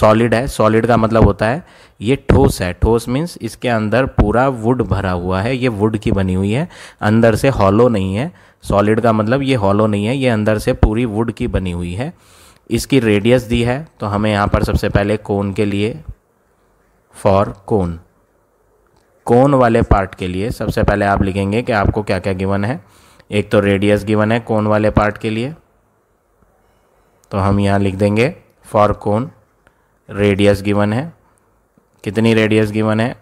सॉलिड है सॉलिड का मतलब होता है ये ठोस है ठोस मीन्स इसके अंदर पूरा वुड भरा हुआ है ये वुड की बनी हुई है अंदर से हॉलो नहीं है सॉलिड का मतलब ये हॉलो नहीं है ये अंदर से पूरी वुड की बनी हुई है इसकी रेडियस दी है तो हमें यहाँ पर सबसे पहले कोन के लिए फॉर कोन कोन वाले पार्ट के लिए सबसे पहले आप लिखेंगे कि आपको क्या क्या गिवन है एक तो रेडियस गिवन है कोन वाले पार्ट के लिए तो हम यहाँ लिख देंगे फॉर कोन रेडियस गिवन है कितनी रेडियस गिवन है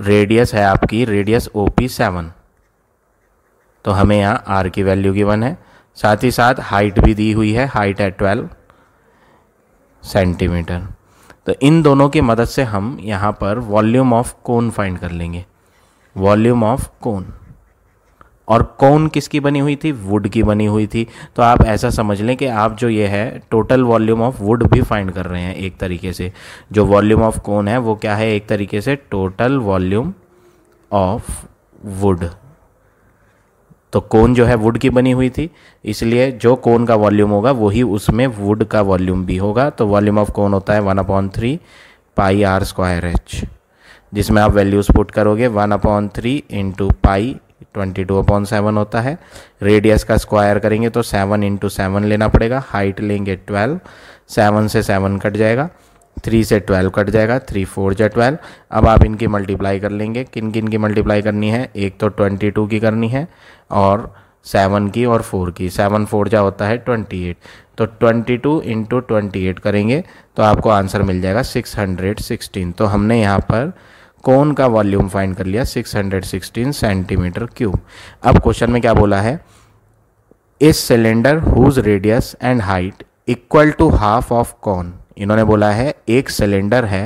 रेडियस है आपकी रेडियस ओ पी सेवन तो हमें यहाँ आर की वैल्यू गिवन है साथ ही साथ हाइट भी दी हुई है हाइट है ट्वेल्व सेंटीमीटर तो इन दोनों की मदद से हम यहाँ पर वॉल्यूम ऑफ कोन फाइंड कर लेंगे वॉल्यूम ऑफ कोन और कोन किसकी बनी हुई थी वुड की बनी हुई थी तो आप ऐसा समझ लें कि आप जो ये है टोटल वॉल्यूम ऑफ वुड भी फाइंड कर रहे हैं एक तरीके से जो वॉल्यूम ऑफ कोन है वो क्या है एक तरीके से टोटल वॉल्यूम ऑफ वुड तो कोन जो है वुड की बनी हुई थी इसलिए जो कोन का वॉल्यूम होगा वही उसमें वुड का वॉल्यूम भी होगा तो वॉल्यूम ऑफ कोन होता है one upon three pi are square h जिसमें आप वैल्यूज पुट करोगे one upon three into pi twenty two upon seven होता है रेडियस का स्क्वायर करेंगे तो सेवन इंटू सेवन लेना पड़ेगा हाइट लेंगे ट्वेल्व सेवन से सेवन कट जाएगा थ्री से ट्वेल्व कट जाएगा थ्री फोर या ट्वेल्व अब आप इनकी मल्टीप्लाई कर लेंगे किन किन की मल्टीप्लाई करनी है एक तो ट्वेंटी टू की करनी है और सेवन की और फोर की सेवन फोर जा होता है ट्वेंटी एट तो twenty two into twenty eight करेंगे तो आपको आंसर मिल जाएगा सिक्स हंड्रेड सिक्सटीन तो हमने यहाँ पर कौन का वॉल्यूम फाइंड कर लिया six hundred sixteen centimetre cube अब क्वेश्चन में क्या बोला है इस cylinder whose radius and height equal to half of cone इन्होंने बोला है एक सिलेंडर है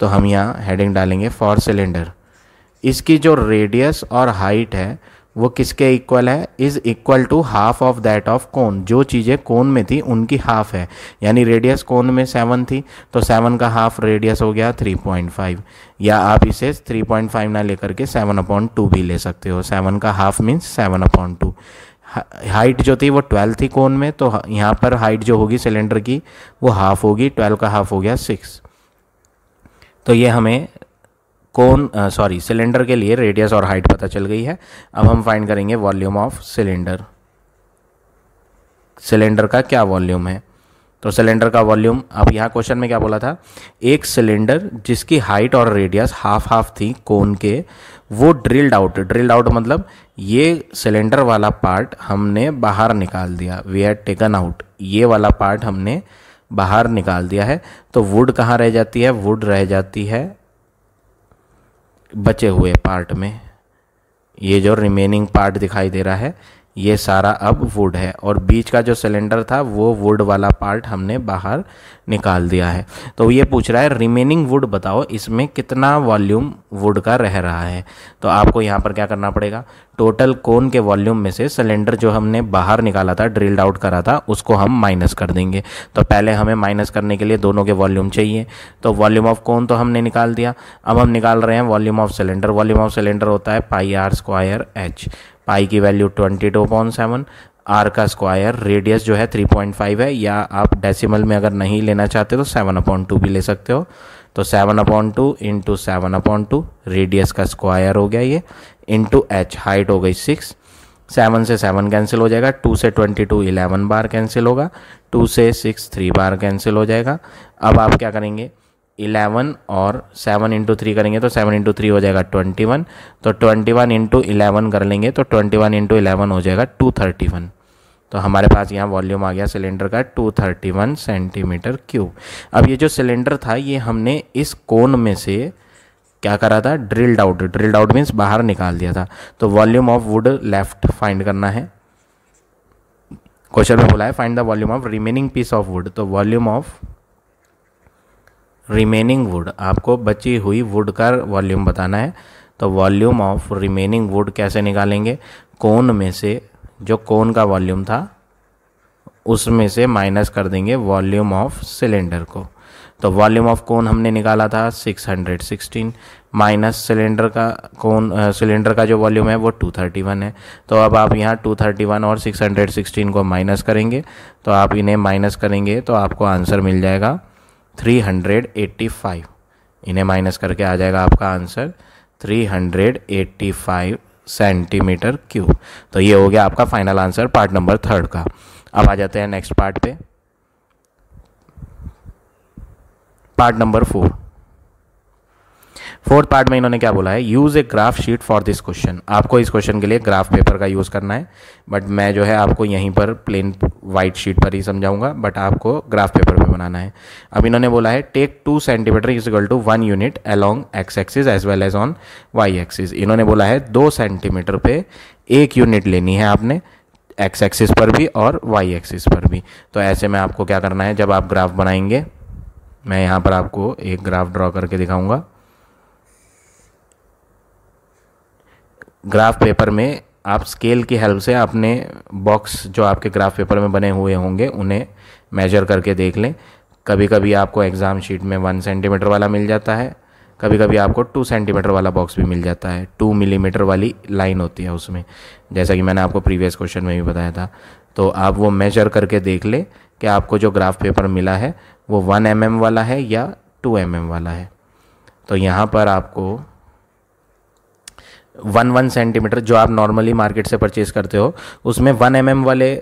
तो हम यहाँ हेडिंग डालेंगे फॉर सिलेंडर इसकी जो रेडियस और हाइट है वो किसके इक्वल है is equal to half of that of cone जो चीज़ें कोन में थी उनकी हाफ है यानी रेडियस कोन में सेवन थी तो सेवन का हाफ रेडियस हो गया थ्री पॉइंट फाइव या आप इसे थ्री पॉइंट फाइव ना लेकर के सेवन अपॉइंट टू भी ले सकते हो सेवन का half means seven upon two height जो थी वो ट्वेल्व थी कोन में तो यहाँ पर हाइट जो होगी सिलेंडर की वो हाफ होगी ट्वेल्व का हाफ हो गया सिक्स तो ये हमें कौन सॉरी सिलेंडर के लिए रेडियस और हाइट पता चल गई है अब हम फाइंड करेंगे वॉल्यूम ऑफ सिलेंडर सिलेंडर का क्या वॉल्यूम है तो सिलेंडर का वॉल्यूम अब यहाँ क्वेश्चन में क्या बोला था एक सिलेंडर जिसकी हाइट और रेडियस हाफ हाफ थी कोन के वो ड्रिल्ड आउट ड्रिल्ड आउट मतलब ये सिलेंडर वाला पार्ट हमने बाहर निकाल दिया वी हैड टेकन आउट ये वाला पार्ट हमने बाहर निकाल दिया है तो वुड कहाँ रह जाती है वुड रह जाती है बचे हुए पार्ट में ये जो रिमेनिंग पार्ट दिखाई दे रहा है ये सारा अब वुड है और बीच का जो सिलेंडर था वो वुड वाला पार्ट हमने बाहर निकाल दिया है तो ये पूछ रहा है रिमेनिंग वुड बताओ इसमें कितना वॉल्यूम वुड का रह रहा है तो आपको यहाँ पर क्या करना पड़ेगा टोटल कोन के वॉल्यूम में से सिलेंडर जो हमने बाहर निकाला था ड्रिल्ड आउट करा था उसको हम माइनस कर देंगे तो पहले हमें माइनस करने के लिए दोनों के वॉल्यूम चाहिए तो वॉल्यूम ऑफ कोन तो हमने निकाल दिया अब हम निकाल रहे हैं volume of cylinder volume of cylinder होता है pi are square H pi की value twenty two point seven r का स्क्वायर रेडियस जो है थ्री पॉइंट फाइव है या आप डेसिमल में अगर नहीं लेना चाहते तो सेवन अपॉइंट टू भी ले सकते हो तो seven upon two into seven upon two radius का स्क्वायर हो गया ये इंटू एच हाइट हो गई सिक्स सेवन से सेवन कैंसिल हो जाएगा टू से ट्वेंटी टू इलेवन बार कैंसिल होगा टू से सिक्स थ्री बार कैंसिल हो जाएगा अब आप क्या करेंगे इलेवन और सेवन इंटू थ्री करेंगे तो सेवन इंटू थ्री हो जाएगा ट्वेंटी वन तो ट्वेंटी वन इंटू इलेवन कर लेंगे तो ट्वेंटी वन इंटू इलेवन हो जाएगा टू थर्टी वन तो हमारे पास यहाँ वॉल्यूम आ गया सिलेंडर का two thirty one centimetre cube अब ये जो सिलेंडर था ये हमने इस कोन में से क्या करा था drilled out drilled out means बाहर निकाल दिया था तो volume of wood left find करना है क्वेश्चन में बोला है find the volume of remaining piece of wood तो वॉल्यूम ऑफ रिमेनिंग वुड आपको बची हुई वुड का वॉल्यूम बताना है तो वॉल्यूम ऑफ रिमेनिंग वुड कैसे निकालेंगे कोन में से जो कोन का वॉल्यूम था उसमें से माइनस कर देंगे वॉल्यूम ऑफ सिलेंडर को तो वॉल्यूम ऑफ कोन हमने निकाला था 616 माइनस सिलेंडर का कोन सिलेंडर का जो वॉल्यूम है वो 231 है तो अब आप यहाँ 231 और 616 को माइनस करेंगे तो आप इन्हें माइनस करेंगे तो आपको आंसर मिल जाएगा 385 इन्हें माइनस करके आ जाएगा आपका आंसर 385 सेंटीमीटर क्यूब तो ये हो गया आपका final answer part number third का अब आ जाते हैं नेक्स्ट पार्ट पे part number four fourth part में इन्होंने क्या बोला है use a graph sheet for this question आपको इस क्वेश्चन के लिए ग्राफ पेपर का यूज़ करना है बट मैं जो है आपको यहीं पर प्लेन वाइट शीट पर ही समझाऊंगा बट आपको ग्राफ पेपर पर बनाना है अब इन्होंने बोला है take two centimetre is equal to one unit along x axis as well as on y axis इन्होंने बोला है दो सेंटीमीटर पे एक यूनिट लेनी है आपने एक्स एक्सिस पर भी और वाई एक्सिस पर भी तो ऐसे में आपको क्या करना है जब आप ग्राफ बनाएंगे मैं यहाँ पर आपको एक ग्राफ ड्रॉ करके दिखाऊंगा ग्राफ पेपर में आप स्केल की हेल्प से अपने बॉक्स जो आपके ग्राफ पेपर में बने हुए होंगे उन्हें मेजर करके देख लें कभी कभी आपको एग्ज़ाम शीट में वन सेंटीमीटर वाला मिल जाता है कभी कभी आपको टू सेंटीमीटर वाला बॉक्स भी मिल जाता है टू मिलीमीटर वाली लाइन होती है उसमें जैसा कि मैंने आपको प्रीवियस क्वेश्चन में भी बताया था तो आप वो मेजर करके देख लें कि आपको जो ग्राफ पेपर मिला है वो वन एम mm वाला है या टू एम mm वाला है तो यहाँ पर आपको वन वन सेंटीमीटर जो आप नॉर्मली मार्केट से परचेज करते हो उसमें वन एम वाले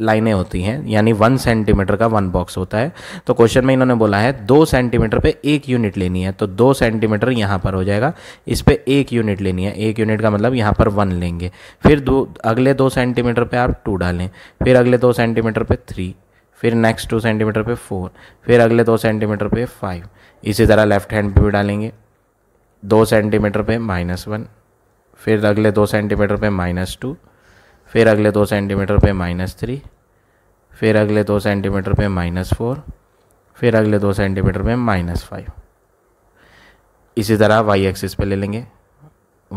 लाइनें होती हैं यानी वन सेंटीमीटर का वन बॉक्स होता है तो क्वेश्चन में इन्होंने बोला है दो सेंटीमीटर पे एक यूनिट लेनी है तो दो सेंटीमीटर यहाँ पर हो जाएगा इस पर एक यूनिट लेनी है एक यूनिट का मतलब यहाँ पर वन लेंगे फिर दो अगले दो सेंटीमीटर पे आप टू डालें फिर अगले दो सेंटीमीटर पर थ्री फिर नेक्स्ट टू सेंटीमीटर पर फोर फिर अगले दो सेंटीमीटर पर फाइव इसी तरह लेफ्ट हैंड पर भी डालेंगे दो सेंटीमीटर पर माइनस वन फिर अगले दो सेंटीमीटर पे माइनस टू फिर अगले दो सेंटीमीटर पे माइनस थ्री फिर अगले दो सेंटीमीटर पे माइनस फोर फिर अगले दो सेंटीमीटर पे माइनस फाइव इसी तरह वाई एक्सिस पे ले लेंगे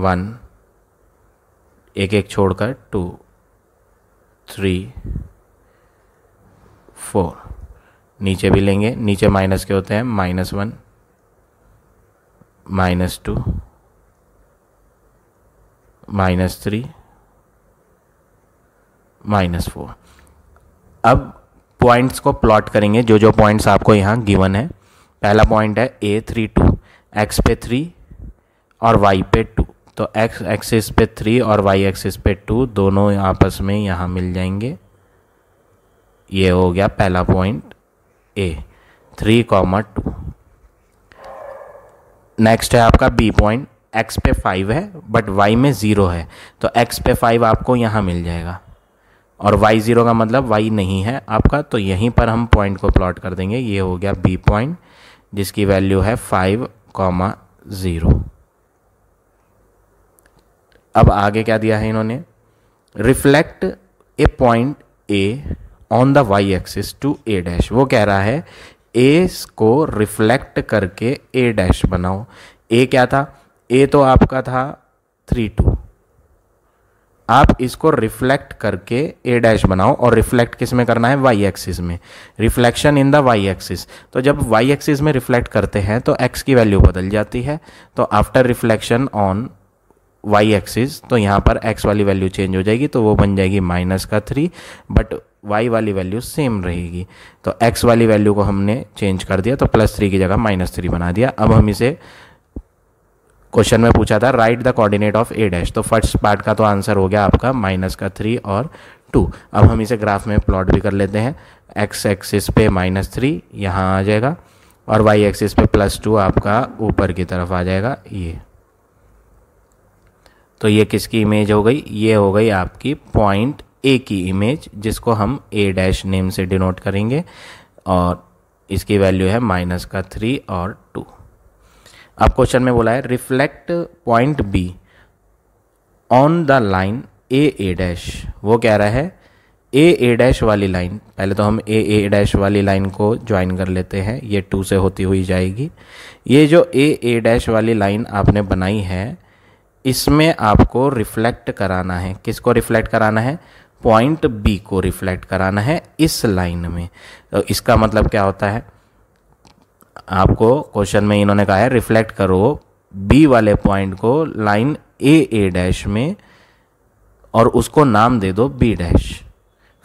वन एक एक छोड़कर टू थ्री फोर नीचे भी लेंगे नीचे माइनस के होते हैं minus one minus two minus three minus four अब पॉइंट्स को प्लॉट करेंगे जो जो पॉइंट्स आपको यहाँ गिवन है पहला पॉइंट है ए थ्री टू एक्स पे थ्री और वाई पे टू तो एक्स एक्सिस पे थ्री और वाई एक्सिस पे टू दोनों आपस में यहाँ मिल जाएंगे ये हो गया पहला point A three comma two next है आपका बी पॉइंट एक्स पे फाइव है बट वाई में ज़ीरो है तो एक्स पे फाइव आपको यहाँ मिल जाएगा और वाई ज़ीरो का मतलब वाई नहीं है आपका तो यहीं पर हम पॉइंट को प्लॉट कर देंगे ये हो गया बी पॉइंट जिसकी वैल्यू है फाइव कॉमा ज़ीरो अब आगे क्या दिया है इन्होंने reflect a point A on the y axis to A dash वो कह रहा है ए को रिफ्लेक्ट करके ए डैश बनाओ ए क्या था ए तो आपका था थ्री टू आप इसको रिफ्लेक्ट करके ए डैश बनाओ और रिफ्लेक्ट किस में करना है वाई एक्सिस में reflection in the y axis तो जब वाई एक्सिस में रिफ्लेक्ट करते हैं तो एक्स की वैल्यू बदल जाती है तो after reflection on y axis तो यहाँ पर एक्स वाली वैल्यू चेंज हो जाएगी तो वो बन जाएगी माइनस का थ्री बट वाई वाली वैल्यू सेम रहेगी तो एक्स वाली वैल्यू को हमने चेंज कर दिया तो प्लस थ्री की जगह माइनस थ्री बना दिया अब हम इसे क्वेश्चन में पूछा था write the coordinate of A dash तो फर्स्ट पार्ट का तो आंसर हो गया आपका माइनस का थ्री और टू अब हम इसे ग्राफ में प्लॉट भी कर लेते हैं एक्स एक्सिस पे माइनस थ्री यहाँ आ जाएगा और वाई एक्सिस पे प्लस टू आपका ऊपर की तरफ आ जाएगा ये तो ये किसकी इमेज हो गई ये हो गई आपकी पॉइंट ए की इमेज जिसको हम ए डैश नेम से डिनोट करेंगे और इसकी वैल्यू है माइनस का थ्री और आप क्वेश्चन में बोला है reflect point B on the line A A dash वो कह रहा है ए ए डैश वाली लाइन पहले तो हम ए ए डैश वाली लाइन को ज्वाइन कर लेते हैं ये टू से होती हुई जाएगी ये जो ए ए डैश वाली लाइन आपने बनाई है इसमें आपको रिफ्लेक्ट कराना है किसको रिफ्लेक्ट कराना है पॉइंट बी को रिफ्लेक्ट कराना है इस लाइन में तो इसका मतलब क्या होता है आपको क्वेश्चन में इन्होंने कहा है रिफ्लेक्ट करो बी वाले पॉइंट को लाइन ए ए डैश में और उसको नाम दे दो बी डैश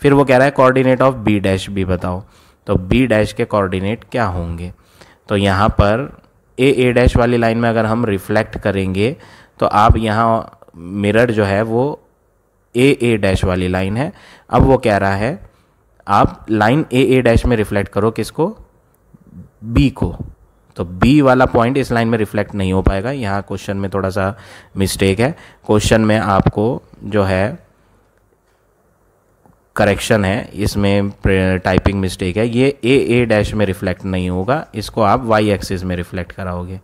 फिर वो कह रहा है कोऑर्डिनेट ऑफ बी डैश भी बताओ तो बी डैश के कोऑर्डिनेट क्या होंगे तो यहाँ पर ए ए डैश वाली लाइन में अगर हम रिफ्लेक्ट करेंगे तो आप यहाँ मिरर जो है वो ए ए डैश वाली लाइन है अब वो कह रहा है आप लाइन ए ए डैश में रिफ्लेक्ट करो किसको बी को तो बी वाला पॉइंट इस लाइन में रिफ्लेक्ट नहीं हो पाएगा यहाँ क्वेश्चन में थोड़ा सा मिस्टेक है क्वेश्चन में आपको जो है करेक्शन है इसमें टाइपिंग मिस्टेक है ये ए ए डैश में रिफ्लेक्ट नहीं होगा इसको आप वाई एक्सिस में रिफ्लेक्ट कराओगे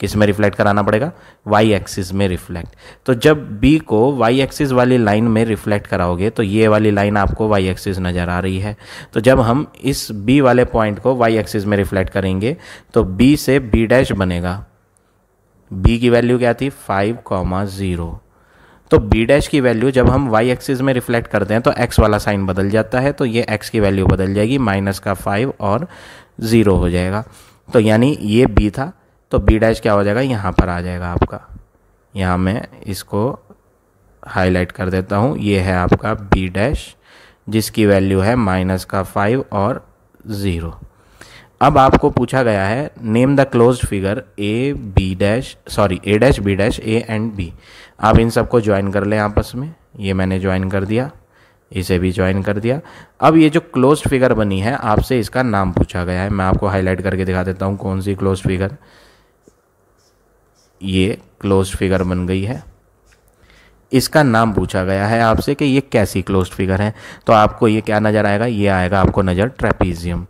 किस में रिफ्लेक्ट कराना पड़ेगा वाई एक्सिस में रिफ्लेक्ट तो जब बी को वाई एक्सिस वाली लाइन में रिफ्लेक्ट कराओगे तो ये वाली लाइन आपको वाई एक्सिस नज़र आ रही है तो जब हम इस बी वाले पॉइंट को वाई एक्सिस में रिफ्लेक्ट करेंगे तो बी से बी डैश बनेगा बी की वैल्यू क्या थी फाइव कॉमा ज़ीरो तो बी डैश की वैल्यू जब हम वाई एक्सिस में रिफ्लेक्ट करते हैं तो एक्स वाला साइन बदल जाता है तो ये एक्स की वैल्यू बदल जाएगी माइनस का फाइव और ज़ीरो हो जाएगा तो यानी ये बी था तो बी डैश क्या हो जाएगा यहाँ पर आ जाएगा आपका यहाँ मैं इसको हाईलाइट कर देता हूँ ये है आपका बी डैश जिसकी वैल्यू है माइनस का फाइव और ज़ीरो अब आपको पूछा गया है name the close figure A B dash sorry A dash B dash A and B आप इन सबको ज्वाइन कर लें आपस में ये मैंने ज्वाइन कर दिया इसे भी ज्वाइन कर दिया अब ये जो क्लोज फिगर बनी है आपसे इसका नाम पूछा गया है मैं आपको हाईलाइट करके दिखा देता हूँ कौन सी क्लोज फिगर ये क्लोज फिगर बन गई है इसका नाम पूछा गया है आपसे कि ये कैसी क्लोज फिगर है तो आपको ये क्या नज़र आएगा ये आएगा आपको नज़र ट्रेपीजियम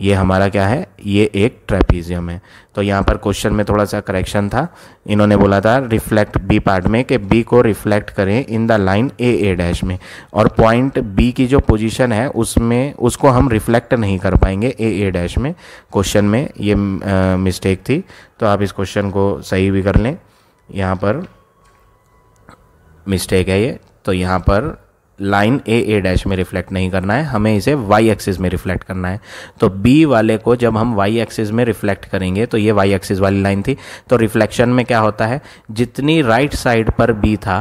ये हमारा क्या है ये एक ट्रेपीजियम है तो यहाँ पर क्वेश्चन में थोड़ा सा करेक्शन था इन्होंने बोला था रिफ्लेक्ट बी पार्ट में कि बी को रिफ्लेक्ट करें in the line A A dash में और पॉइंट बी की जो पोजीशन है उसमें उसको हम रिफ्लेक्ट नहीं कर पाएंगे ए ए डैश में क्वेश्चन में ये मिस्टेक थी तो आप इस क्वेश्चन को सही भी कर लें यहाँ पर मिस्टेक है ये तो यहाँ पर लाइन ए ए डैश में रिफ्लेक्ट नहीं करना है हमें इसे वाई एक्सिस में रिफ्लेक्ट करना है तो बी वाले को जब हम वाई एक्सिस में रिफ्लेक्ट करेंगे तो ये वाई एक्सिस वाली लाइन थी तो रिफ्लेक्शन में क्या होता है जितनी राइट right साइड पर बी था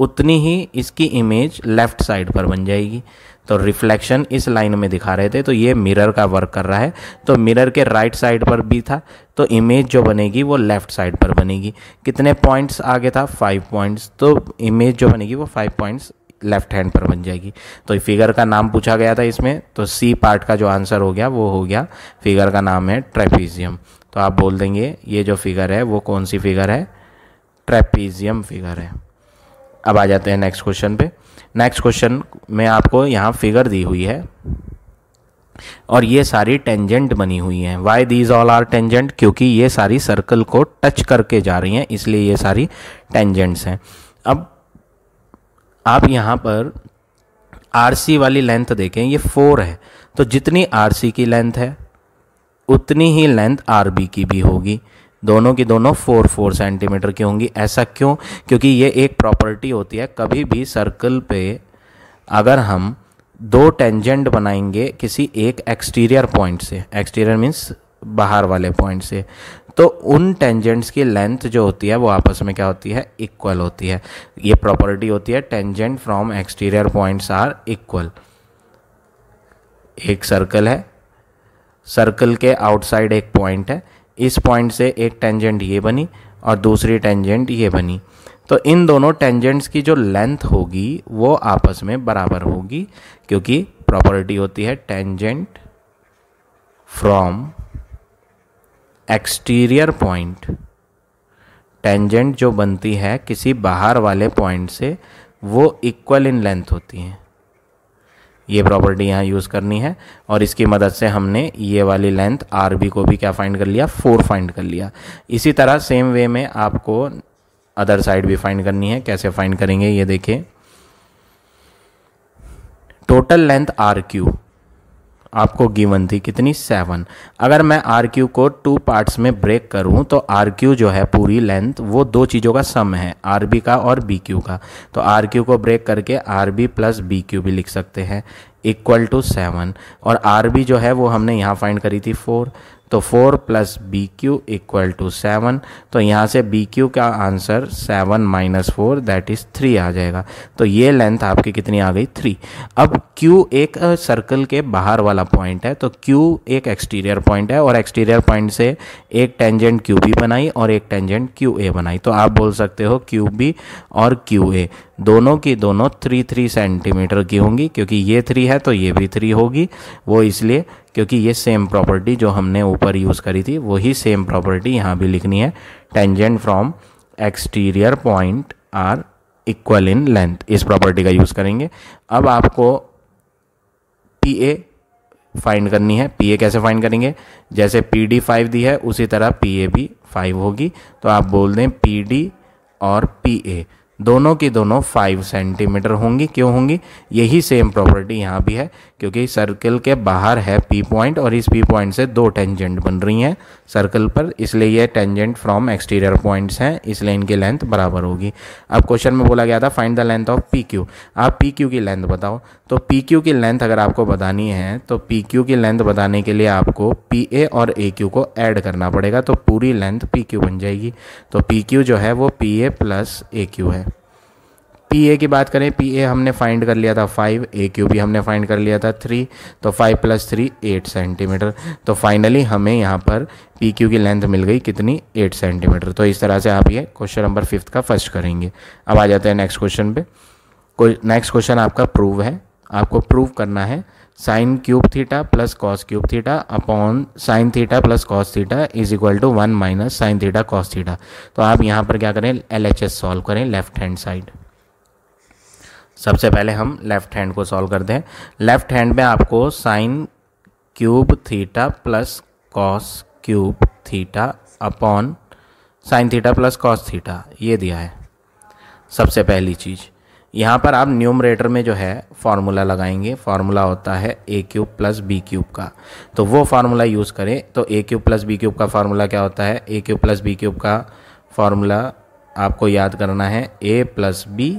उतनी ही इसकी इमेज लेफ्ट साइड पर बन जाएगी तो रिफ्लेक्शन इस लाइन में दिखा रहे थे तो ये मिरर का वर्क कर रहा है तो मिरर के राइट साइड पर बी था तो इमेज जो बनेगी वो लेफ्ट साइड पर बनेगी कितने पॉइंट्स आगे था फाइव पॉइंट्स तो इमेज जो बनेगी वो फाइव पॉइंट्स लेफ्ट हैंड पर बन जाएगी तो फिगर का नाम पूछा गया था इसमें तो सी पार्ट का जो आंसर हो गया वो हो गया फिगर का नाम है ट्रेपीजियम तो आप बोल देंगे ये जो फिगर है वो कौन सी फिगर है ट्रेपीजियम फिगर है अब आ जाते हैं नेक्स्ट क्वेश्चन पे नेक्स्ट क्वेश्चन में आपको यहाँ फिगर दी हुई है और ये सारी टेंजेंट बनी हुई हैं why these all are tangent क्योंकि ये सारी सर्कल को टच करके जा रही हैं इसलिए ये सारी टेंजेंट्स हैं अब आप यहाँ पर आर सी वाली लेंथ देखें ये फोर है तो जितनी आर सी की लेंथ है उतनी ही लेंथ आर बी की भी होगी दोनों की दोनों फोर फोर सेंटीमीटर की होंगी ऐसा क्यों क्योंकि ये एक प्रॉपर्टी होती है कभी भी सर्कल पे अगर हम दो टेंजेंट बनाएंगे किसी एक एक्सटीरियर पॉइंट से एक्सटीरियर मीन्स बाहर वाले पॉइंट से तो उन टेंजेंट्स की लेंथ जो होती है वो आपस में क्या होती है इक्वल होती है ये प्रॉपर्टी होती है tangent from exterior points are equal एक सर्कल है सर्कल के आउटसाइड एक पॉइंट है इस पॉइंट से एक टेंजेंट ये बनी और दूसरी टेंजेंट ये बनी तो इन दोनों टेंजेंट्स की जो लेंथ होगी वो आपस में बराबर होगी क्योंकि प्रॉपर्टी होती है tangent from exterior point tangent जो बनती है किसी बाहर वाले पॉइंट से वो इक्वल इन लेंथ होती है ये प्रॉपर्टी यहाँ यूज़ करनी है और इसकी मदद से हमने ये वाली लेंथ आर बी को भी क्या फाइंड कर लिया फोर फाइंड कर लिया इसी तरह सेम वे में आपको अदर साइड भी फाइंड करनी है कैसे फाइंड करेंगे ये देखें टोटल लेंथ आर क्यू आपको गिवन थी कितनी सेवन अगर मैं आर क्यू को टू पार्ट्स में ब्रेक करूं तो आर क्यू जो है पूरी लेंथ वो दो चीज़ों का सम है आर बी का और बी क्यू का तो आर क्यू को ब्रेक करके R B plus B Q भी लिख सकते हैं इक्वल टू सेवन और आर बी जो है वो हमने यहाँ फाइंड करी थी फोर तो 4 plus B Q equal to seven तो यहाँ से बी क्यू का answer seven minus four that is three आ जाएगा तो ये लेंथ आपकी कितनी आ गई थ्री अब क्यू एक सर्कल के बाहर वाला पॉइंट है तो क्यू एक एक्सटीरियर पॉइंट है और एक्सटीरियर पॉइंट से एक टेंजेंट क्यू बी बनाई और एक टेंजेंट क्यू ए बनाई तो आप बोल सकते हो क्यू बी और क्यू ए दोनों की दोनों थ्री थ्री सेंटीमीटर की होंगी क्योंकि ये थ्री है तो ये भी थ्री होगी वो इसलिए क्योंकि ये सेम प्रॉपर्टी जो हमने ऊपर यूज़ करी थी वही सेम प्रॉपर्टी यहाँ भी लिखनी है tangent from exterior point are equal in length इस प्रॉपर्टी का यूज़ करेंगे अब आपको पी ए फाइंड करनी है पी ए कैसे फाइंड करेंगे जैसे पी डी फाइव दी है उसी तरह पी ए भी फाइव होगी तो आप बोल दें पी डी और पी ए दोनों की दोनों फाइव सेंटीमीटर होंगी क्यों होंगी यही सेम प्रॉपर्टी यहाँ भी है क्योंकि सर्कल के बाहर है पी पॉइंट और इस पी पॉइंट से दो टेंजेंट बन रही हैं सर्कल पर इसलिए ये टेंजेंट फ्रॉम एक्सटीरियर पॉइंट्स हैं इसलिए इनकी लेंथ बराबर होगी अब क्वेश्चन में बोला गया था find the length of P Q आप पी क्यू की लेंथ बताओ तो पी क्यू की लेंथ अगर आपको बतानी है तो पी क्यू की लेंथ बताने के लिए आपको पी ए और ए क्यू को ऐड करना पड़ेगा तो पूरी लेंथ पी क्यू बन जाएगी तो पी क्यू जो है वो P A plus A Q है पी ए की बात करें पी ए हमने फाइंड कर लिया था फाइव ए क्यू भी हमने फाइंड कर लिया था थ्री तो five plus three eight centimetre तो फाइनली हमें यहाँ पर पी क्यू की लेंथ मिल गई कितनी एट सेंटीमीटर तो इस तरह से आप ये क्वेश्चन नंबर फिफ्थ का फर्स्ट करेंगे अब आ जाते हैं नेक्स्ट क्वेश्चन पे नेक्स्ट क्वेश्चन आपका प्रूव है आपको प्रूव करना है sine cube theta plus cos cube theta upon sine theta plus cos theta is equal to one minus sine theta cos theta तो आप यहाँ पर क्या करें एल एच एस सॉल्व करें लेफ्ट हैंड साइड सबसे पहले हम लेफ्ट हैंड को सॉल्व करते हैं लेफ्ट हैंड में आपको sine cube theta plus cos cube theta upon sine theta plus cos theta ये दिया है सबसे पहली चीज़ यहाँ पर आप न्यूमरेटर में जो है फार्मूला लगाएंगे फार्मूला होता है A cube plus B cube का तो वो फार्मूला यूज़ करें तो A cube plus B cube का फार्मूला क्या होता है A cube plus B cube का फार्मूला आपको याद करना है A plus B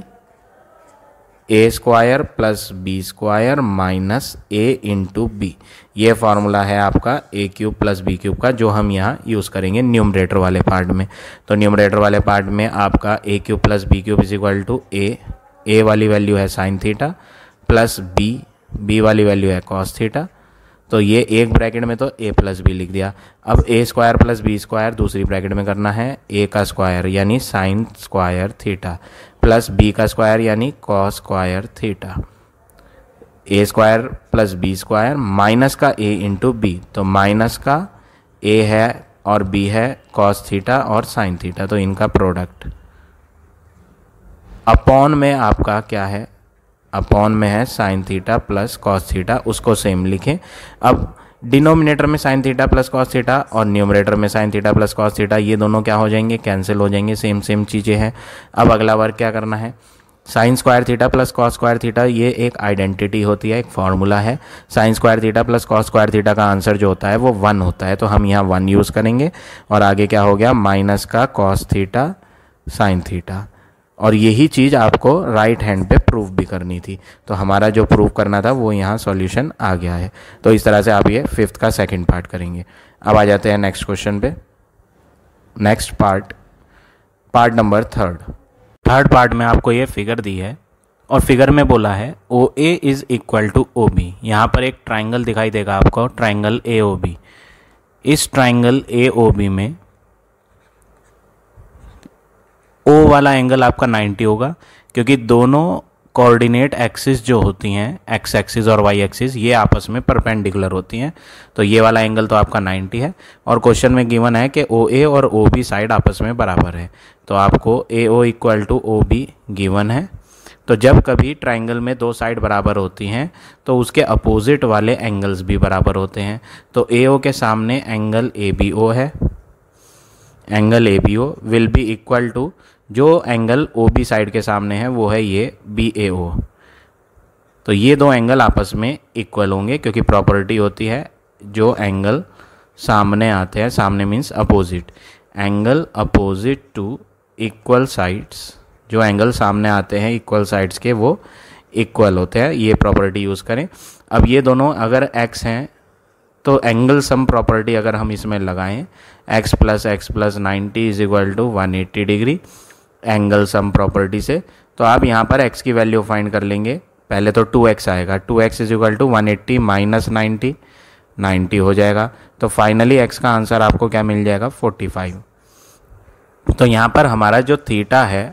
A square plus B square minus A into B ये फार्मूला है आपका A cube plus B cube का जो हम यहाँ यूज़ करेंगे न्यूमरेटर वाले पार्ट में तो न्यूमरेटर वाले पार्ट में आपका A cube plus B cube is equal to A A वाली वैल्यू है sine theta plus B B वाली वैल्यू है कॉस थीटा तो ये एक ब्रैकेट में तो ए प्लस बी लिख दिया अब A square plus B square दूसरी ब्रैकेट में करना है ए का स्क्वायर यानी sine square theta plus B का स्क्वायर यानी cos square theta A square plus B square minus का ए इंटू बी तो माइनस का ए है और बी है कॉस थीटा और साइन थीटा तो इनका प्रोडक्ट अपॉन में आपका क्या है अपॉन में है sine theta plus cos theta उसको सेम लिखें अब डिनोमिनेटर में sine theta plus cos theta और न्यूमरेटर में sine theta plus cos theta ये दोनों क्या हो जाएंगे कैंसिल हो जाएंगे सेम सेम चीज़ें हैं अब अगला वर्ग क्या करना है sine square theta plus cos square theta ये एक आइडेंटिटी होती है एक फार्मूला है sine square theta plus cos square theta का आंसर जो होता है वो वन होता है तो हम यहाँ वन यूज़ करेंगे और आगे क्या हो गया माइनस का कॉस थीटा साइन थीटा और यही चीज़ आपको राइट हैंड पे प्रूफ भी करनी थी तो हमारा जो प्रूफ करना था वो यहाँ सॉल्यूशन आ गया है तो इस तरह से आप ये फिफ्थ का सेकंड पार्ट करेंगे अब आ जाते हैं नेक्स्ट क्वेश्चन पे next part part number third third part में आपको ये फिगर दी है और फिगर में बोला है O A is equal to O B यहाँ पर एक ट्राइंगल दिखाई देगा आपको ट्राइंगल ए ओ बी इस ट्राइंगल ए ओ बी में ओ वाला एंगल आपका 90 होगा क्योंकि दोनों कोऑर्डिनेट एक्सिस जो होती हैं एक्स एक्सिस और वाई एक्सिस ये आपस में परपेंडिकुलर होती हैं तो ये वाला एंगल तो आपका 90 है और क्वेश्चन में गिवन है कि ओ ए और ओ बी साइड आपस में बराबर है तो आपको A O equal to O B given है तो जब कभी ट्राइंगल में दो साइड बराबर होती हैं तो उसके अपोजिट वाले एंगल्स भी बराबर होते हैं तो ए ओ के सामने एंगल ए बी ओ है angle A B O will be equal to जो एंगल ओ बी साइड के सामने है वो है ये बी ए ओ तो ये दो एंगल आपस में इक्वल होंगे क्योंकि प्रॉपर्टी होती है जो एंगल सामने आते हैं सामने means opposite angle opposite to equal sides जो एंगल सामने आते हैं इक्वल साइड्स के वो इक्वल होते हैं ये प्रॉपर्टी यूज़ करें अब ये दोनों अगर एक्स हैं तो एंगल सम प्रॉपर्टी अगर हम इसमें लगाएं x plus x plus ninety is equal to one eighty degree angle sum property से तो आप यहाँ पर x की वैल्यू फाइंड कर लेंगे पहले तो 2x आएगा 2x x is equal to one eighty minus ninety ninety हो जाएगा तो फाइनली x का आंसर आपको क्या मिल जाएगा 45 तो यहाँ पर हमारा जो थीटा है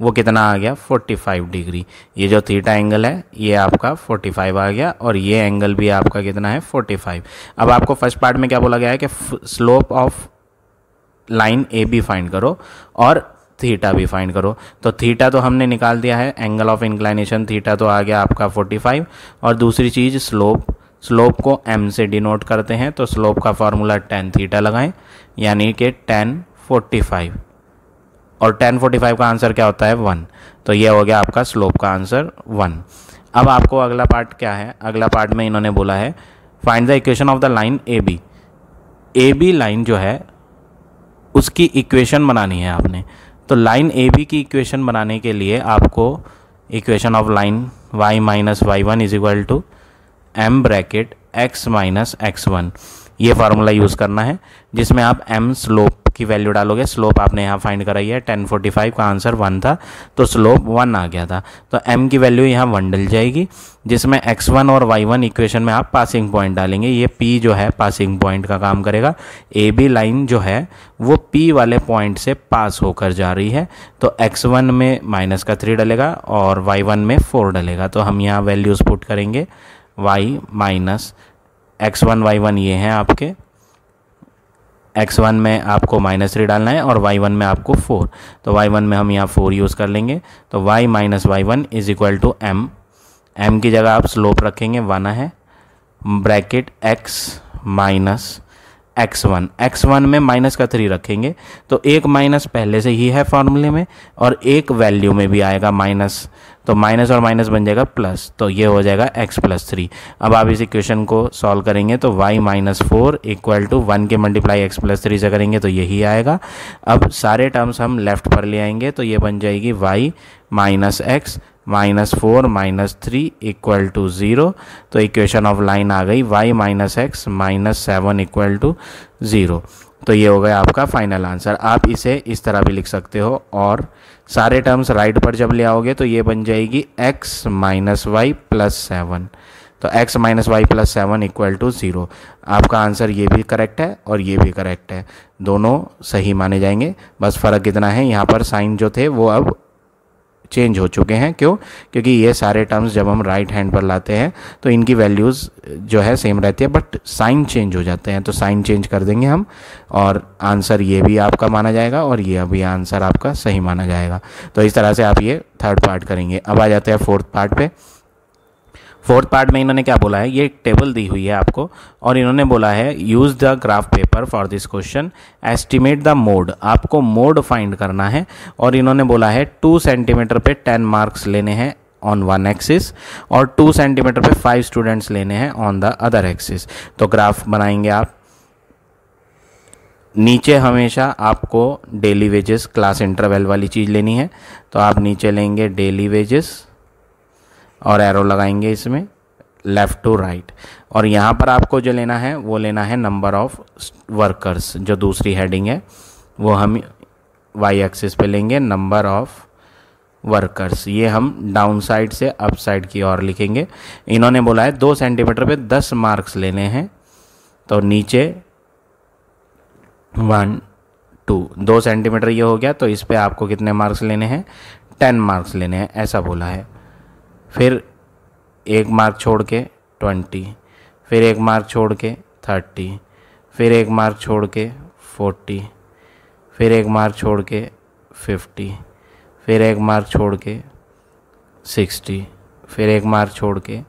वो कितना आ गया 45 डिग्री ये जो थीटा एंगल है ये आपका 45 आ गया और ये एंगल भी आपका कितना है 45 अब आपको फर्स्ट पार्ट में क्या बोला गया है कि slope of line A B find करो और थीटा भी फाइंड करो तो थीटा तो हमने निकाल दिया है एंगल ऑफ इंक्लाइनेशन थीटा तो आ गया आपका 45 और दूसरी चीज़ स्लोप स्लोप को एम से डिनोट करते हैं तो स्लोप का फार्मूला टेन थीटा लगाएं यानी कि टेन फोर्टी फाइव और टेन फोर्टी फाइव का आंसर क्या होता है वन तो ये हो गया आपका स्लोप का आंसर वन अब आपको अगला पार्ट क्या है अगला पार्ट में इन्होंने बोला है find the equation of the line A B A B line जो है उसकी इक्वेशन बनानी है आपने तो लाइन ए बी की इक्वेशन बनाने के लिए आपको equation of line y minus Y one is equal to M bracket x minus x one ये फार्मूला यूज़ करना है जिसमें आप एम स्लोप की वैल्यू डालोगे स्लोप आपने यहाँ फाइंड कराई है टेन फोर्टी फाइव का आंसर वन था तो स्लोप वन आ गया था तो एम की वैल्यू यहाँ वन डल जाएगी जिसमें एक्स वन और वाई वन इक्वेशन में आप पासिंग पॉइंट डालेंगे ये पी जो है पासिंग पॉइंट का काम करेगा ए बी लाइन जो है वो पी वाले पॉइंट से पास होकर जा रही है तो एक्स वन में माइनस का थ्री डलेगा और वाई वन में फोर डलेगा तो हम यहाँ वैल्यूज़ पुट करेंगे y minus x one Y one ये हैं आपके एक्स वन में आपको माइनस थ्री डालना है और वाई वन में आपको फोर तो वाई वन में हम यहाँ फोर यूज़ कर लेंगे तो Y minus Y one is equal to M m की जगह आप स्लोप रखेंगे वन है bracket x minus x one x one में माइनस का थ्री रखेंगे तो एक माइनस पहले से ही है फॉर्मूले में और एक वैल्यू में भी आएगा माइनस तो माइनस और माइनस बन जाएगा प्लस तो ये हो जाएगा एक्स प्लस थ्री अब आप इस इक्वेशन को सॉल्व करेंगे तो Y minus four equal to one के मल्टीप्लाई एक्स प्लस थ्री से करेंगे तो यही आएगा अब सारे टर्म्स हम लेफ्ट पर ले आएंगे तो ये बन जाएगी y minus x minus four minus three equal to zero तो इक्वेशन ऑफ लाइन आ गई y minus x minus seven equal to zero तो ये हो गया आपका फाइनल आंसर आप इसे इस तरह भी लिख सकते हो और सारे टर्म्स राइट पर जब ले आओगे तो ये बन जाएगी x minus y plus seven तो x minus y plus seven equal to zero आपका आंसर ये भी करेक्ट है और ये भी करेक्ट है दोनों सही माने जाएंगे बस फ़र्क कितना है यहाँ पर साइन जो थे वो अब चेंज हो चुके हैं क्यों क्योंकि ये सारे टर्म्स जब हम राइट हैंड पर लाते हैं तो इनकी वैल्यूज़ जो है सेम रहती है बट साइन चेंज हो जाते हैं तो साइन चेंज कर देंगे हम और आंसर ये भी आपका माना जाएगा और ये अभी आंसर आपका सही माना जाएगा तो इस तरह से आप ये थर्ड पार्ट करेंगे अब आ जाते हैं फोर्थ पार्ट पर फोर्थ पार्ट में इन्होंने क्या बोला है ये एक टेबल दी हुई है आपको और इन्होंने बोला है use the graph paper for this question estimate the mode आपको मोड फाइंड करना है और इन्होंने बोला है टू सेंटीमीटर पे टेन मार्क्स लेने हैं ऑन वन एक्सिस और टू सेंटीमीटर पे फाइव स्टूडेंट्स लेने हैं ऑन द अदर एक्सिस तो ग्राफ बनाएंगे आप नीचे हमेशा आपको डेली वेजेस क्लास इंटरवल वाली चीज़ लेनी है तो आप नीचे लेंगे डेली वेजेस और एरो लगाएंगे इसमें लेफ़्ट टू राइट और यहाँ पर आपको जो लेना है वो लेना है नंबर ऑफ़ वर्कर्स जो दूसरी हेडिंग है वो हम वाई एक्सिस पे लेंगे नंबर ऑफ़ वर्कर्स ये हम डाउन साइड से अप साइड की ओर लिखेंगे इन्होंने बोला है दो सेंटीमीटर पे दस मार्क्स लेने हैं तो नीचे वन टू दो सेंटीमीटर ये हो गया तो इस पर आपको कितने मार्क्स लेने हैं टेन मार्क्स लेने हैं ऐसा बोला है फिर एक मार्क छोड़ के ट्वेंटी फिर एक मार्क छोड़ के थर्टी फिर एक मार्क छोड़ के फोर्टी फिर एक मार्क छोड़ के फिफ्टी फिर एक मार्क छोड़ के सिक्सटी फिर एक मार्क छोड़ के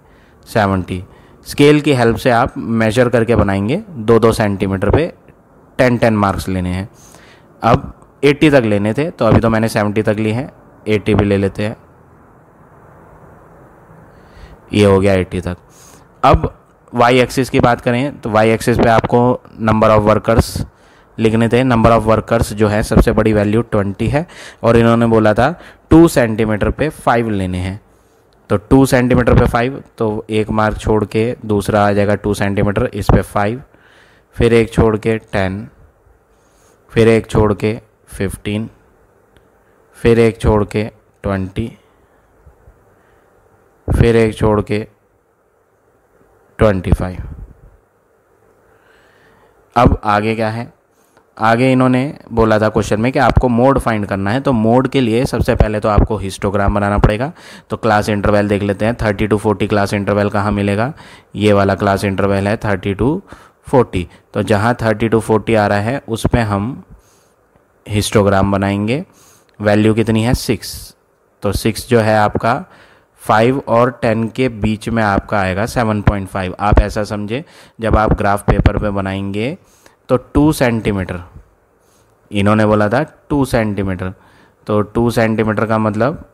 सेवेंटी स्केल की हेल्प से आप मेजर करके बनाएंगे दो दो सेंटीमीटर पे टेन टेन मार्क्स लेने हैं अब एट्टी तक लेने थे तो अभी तो मैंने सेवेंटी तक ली है एट्टी भी ले लेते हैं ये हो गया 80 तक अब वाई एक्सिस की बात करें तो वाई एक्सिस पे आपको नंबर ऑफ़ वर्कर्स लिखने थे नंबर ऑफ़ वर्कर्स जो है सबसे बड़ी वैल्यू ट्वेंटी है और इन्होंने बोला था टू सेंटीमीटर पे फाइव लेने हैं तो टू सेंटीमीटर पे फाइव तो एक मार्क छोड़ के दूसरा आ जाएगा टू सेंटीमीटर इस पर फाइव फिर एक छोड़ के टेन फिर एक छोड़ के फिफ्टीन फिर एक छोड़ के ट्वेंटी फिर एक छोड़ के ट्वेंटी फाइव अब आगे क्या है आगे इन्होंने बोला था क्वेश्चन में कि आपको मोड फाइंड करना है तो मोड के लिए सबसे पहले तो आपको हिस्टोग्राम बनाना पड़ेगा तो क्लास इंटरवल देख लेते हैं thirty to forty class interval कहाँ मिलेगा ये वाला क्लास इंटरवल है थर्टी टू फोर्टी तो जहाँ थर्टी टू फोर्टी आ रहा है उस पर हम हिस्टोग्राम बनाएंगे वैल्यू कितनी है सिक्स तो सिक्स जो है आपका फाइव और टेन के बीच में आपका आएगा सेवन पॉइंट फाइव आप ऐसा समझें जब आप ग्राफ पेपर पे बनाएंगे तो टू सेंटीमीटर इन्होंने बोला था टू सेंटीमीटर तो टू सेंटीमीटर का मतलब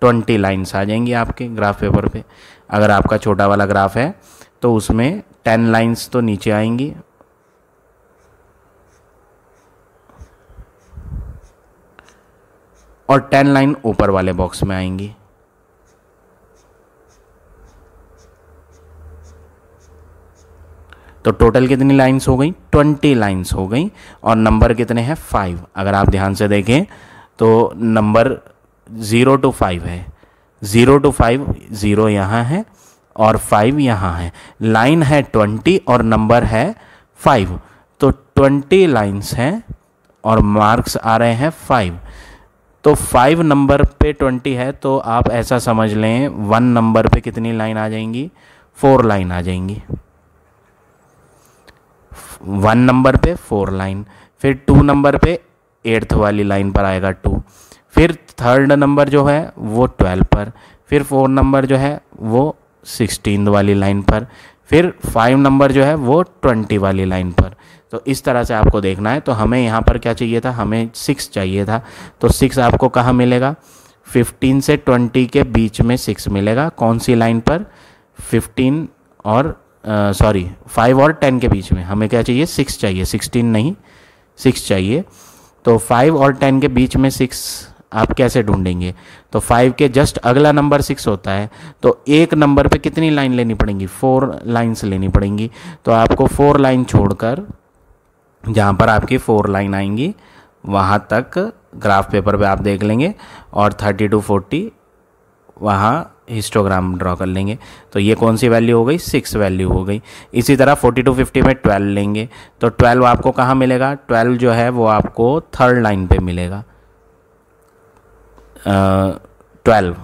ट्वेंटी लाइन्स आ जाएंगी आपके ग्राफ पेपर पे अगर आपका छोटा वाला ग्राफ है तो उसमें टेन लाइन्स तो नीचे आएंगी और टेन लाइन ऊपर वाले बॉक्स में आएंगी तो टोटल कितनी लाइन्स हो गई ट्वेंटी लाइन्स हो गई और नंबर कितने हैं फाइव अगर आप ध्यान से देखें तो नंबर ज़ीरो टू फाइव है ज़ीरो टू फाइव ज़ीरो यहाँ है और फाइव यहाँ है लाइन है ट्वेंटी और नंबर है फाइव तो ट्वेंटी लाइन्स हैं और मार्क्स आ रहे हैं फाइव तो फाइव नंबर पे ट्वेंटी है तो आप ऐसा समझ लें वन नंबर पे कितनी लाइन आ जाएंगी फोर लाइन आ जाएंगी वन नंबर पे फोर लाइन फिर टू नंबर पे एट्थ वाली लाइन पर आएगा टू फिर थर्ड नंबर जो है वो ट्वेल्व पर फिर फोर नंबर जो है वो सिक्सटीन वाली लाइन पर फिर फाइव नंबर जो है वो ट्वेंटी वाली लाइन पर तो इस तरह से आपको देखना है तो हमें यहाँ पर क्या चाहिए था हमें सिक्स चाहिए था तो सिक्स आपको कहाँ मिलेगा फिफ्टीन से ट्वेंटी के बीच में सिक्स मिलेगा कौन सी लाइन पर फिफ्टीन और सॉरी फाइव और टेन के बीच में हमें क्या चाहिए सिक्स चाहिए सिक्सटीन नहीं सिक्स चाहिए तो फाइव और टेन के बीच में सिक्स आप कैसे ढूंढेंगे तो फाइव के जस्ट अगला नंबर सिक्स होता है तो एक नंबर पे कितनी लाइन लेनी पड़ेंगी फोर लाइन्स लेनी पड़ेंगी तो आपको फोर लाइन छोड़कर जहाँ पर आपकी फोर लाइन आएंगी वहाँ तक ग्राफ पेपर पे आप देख लेंगे और थर्टी टू फोर्टी वहाँ हिस्टोग्राम ड्रॉ कर लेंगे तो ये कौन सी वैल्यू हो गई सिक्स वैल्यू हो गई इसी तरह फोर्टी टू फिफ्टी में ट्वेल्व लेंगे तो ट्वेल्व आपको कहाँ मिलेगा ट्वेल्व जो है वो आपको थर्ड लाइन पे मिलेगा ट्वेल्व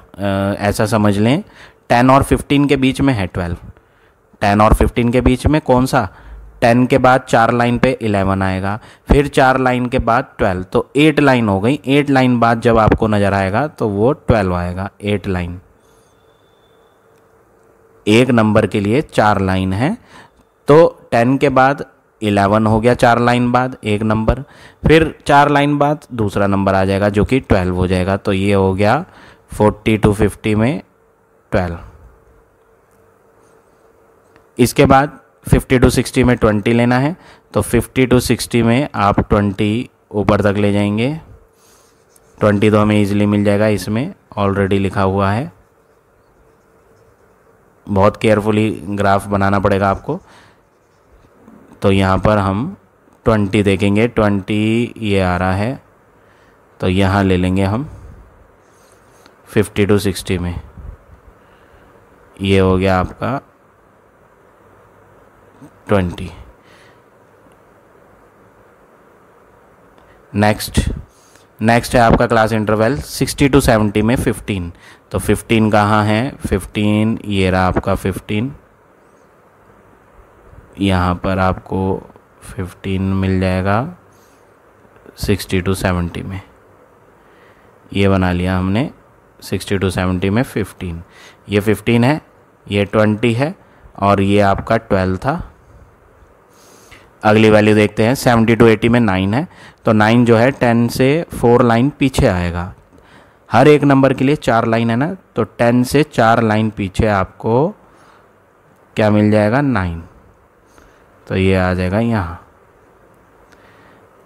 ऐसा समझ लें टेन और फिफ्टीन के बीच में है ट्वेल्व टेन और फिफ्टीन के बीच में कौन सा टेन के बाद चार लाइन पे इलेवन आएगा फिर चार लाइन के बाद ट्वेल्व तो एट लाइन हो गई एट लाइन बाद जब आपको नज़र आएगा तो वो ट्वेल्व आएगा एट लाइन एक नंबर के लिए चार लाइन है तो टेन के बाद इलेवन हो गया चार लाइन बाद एक नंबर फिर चार लाइन बाद दूसरा नंबर आ जाएगा जो कि ट्वेल्व हो जाएगा तो ये हो गया फोर्टी टू फिफ्टी में ट्वेल्व इसके बाद फिफ्टी टू सिक्सटी में ट्वेंटी लेना है तो फिफ्टी टू सिक्सटी में आप ट्वेंटी ऊपर तक ले जाएंगे ट्वेंटी तो हमें ईजिली मिल जाएगा इसमें ऑलरेडी लिखा हुआ है बहुत केयरफुली ग्राफ बनाना पड़ेगा आपको तो यहाँ पर हम ट्वेंटी देखेंगे ट्वेंटी ये आ रहा है तो यहाँ ले लेंगे हम फिफ्टी टू सिक्सटी में ये हो गया आपका ट्वेंटी नेक्स्ट नेक्स्ट है आपका class interval sixty to seventy में फिफ्टीन तो 15 कहाँ है 15 ये रहा आपका 15 यहाँ पर आपको 15 मिल जाएगा 60 टू 70 में ये बना लिया हमने 60 टू 70 में 15 ये 15 है ये 20 है और ये आपका 12 था अगली वैल्यू देखते हैं 70 टू 80 में 9 है तो 9 जो है 10 से 4 लाइन पीछे आएगा हर एक नंबर के लिए चार लाइन है ना तो टेन से चार लाइन पीछे आपको क्या मिल जाएगा नाइन तो ये आ जाएगा यहाँ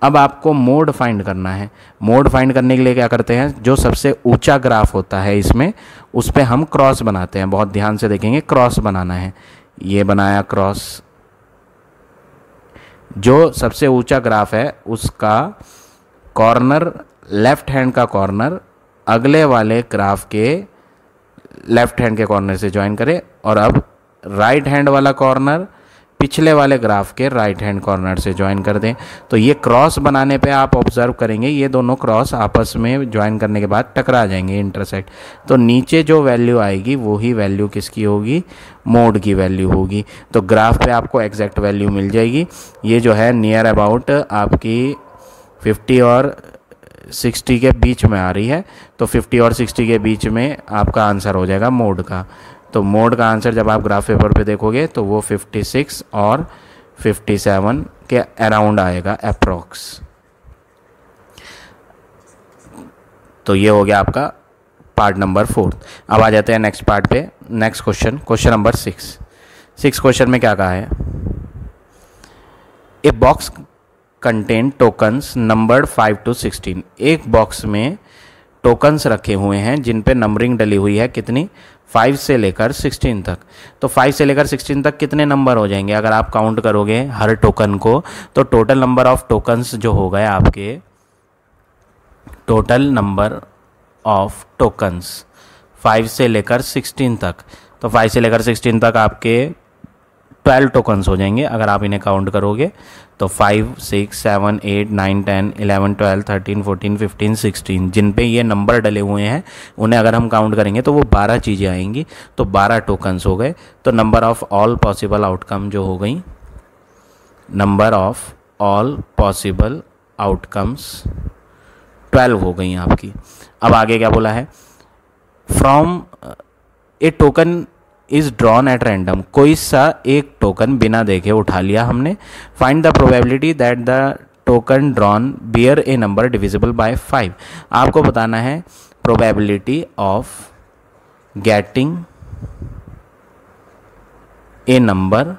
अब आपको मोड फाइंड करना है मोड फाइंड करने के लिए क्या करते हैं जो सबसे ऊंचा ग्राफ होता है इसमें उस पर हम क्रॉस बनाते हैं बहुत ध्यान से देखेंगे क्रॉस बनाना है ये बनाया क्रॉस जो सबसे ऊंचा ग्राफ है उसका कॉर्नर लेफ्ट हैंड का कॉर्नर अगले वाले ग्राफ के लेफ्ट हैंड के कॉर्नर से ज्वाइन करें और अब राइट हैंड वाला कॉर्नर पिछले वाले ग्राफ के राइट हैंड कॉर्नर से ज्वाइन कर दें तो ये क्रॉस बनाने पे आप ऑब्जर्व करेंगे ये दोनों क्रॉस आपस में ज्वाइन करने के बाद टकरा जाएंगे इंटरसेक्ट तो नीचे जो वैल्यू आएगी वही वैल्यू किसकी होगी मोड की वैल्यू होगी तो ग्राफ पे आपको एग्जैक्ट वैल्यू मिल जाएगी ये जो है नियर अबाउट आपकी फिफ्टी और सिक्सटी के बीच में आ रही है तो 50 और 60 के बीच में आपका आंसर हो जाएगा मोड का तो मोड का आंसर जब आप ग्राफ पेपर पे देखोगे तो वो 56 और 57 के अराउंड आएगा अप्रॉक्स तो ये हो गया आपका पार्ट नंबर फोर्थ अब आ जाते हैं नेक्स्ट पार्ट पे next question question number six six question में क्या कहा है a box contain tokens number five to sixteen एक बॉक्स में टोकन्स रखे हुए हैं जिन पे नंबरिंग डली हुई है कितनी फाइव से लेकर सिक्सटीन तक तो फाइव से लेकर सिक्सटीन तक कितने नंबर हो जाएंगे अगर आप काउंट करोगे हर टोकन को तो टोटल नंबर ऑफ टोकन्स जो हो गए आपके total number of tokens five से लेकर सिक्सटीन तक तो फाइव से लेकर सिक्सटीन तक आपके ट्वेल्व टोकन्स हो जाएंगे अगर आप इन्हें काउंट करोगे तो five six seven eight nine ten eleven twelve thirteen fourteen fifteen sixteen जिन पे ये नंबर डले हुए हैं उन्हें अगर हम काउंट करेंगे तो वो बारह चीज़ें आएंगी तो बारह टोकन्स हो गए तो number of all possible outcome जो हो गई number of all possible outcomes twelve हो गई आपकी अब आगे क्या बोला है from a token is drawn at random कोई सा एक टोकन बिना देखे उठा लिया हमने find the probability that the token drawn bear a number divisible by five आपको बताना है probability of getting a number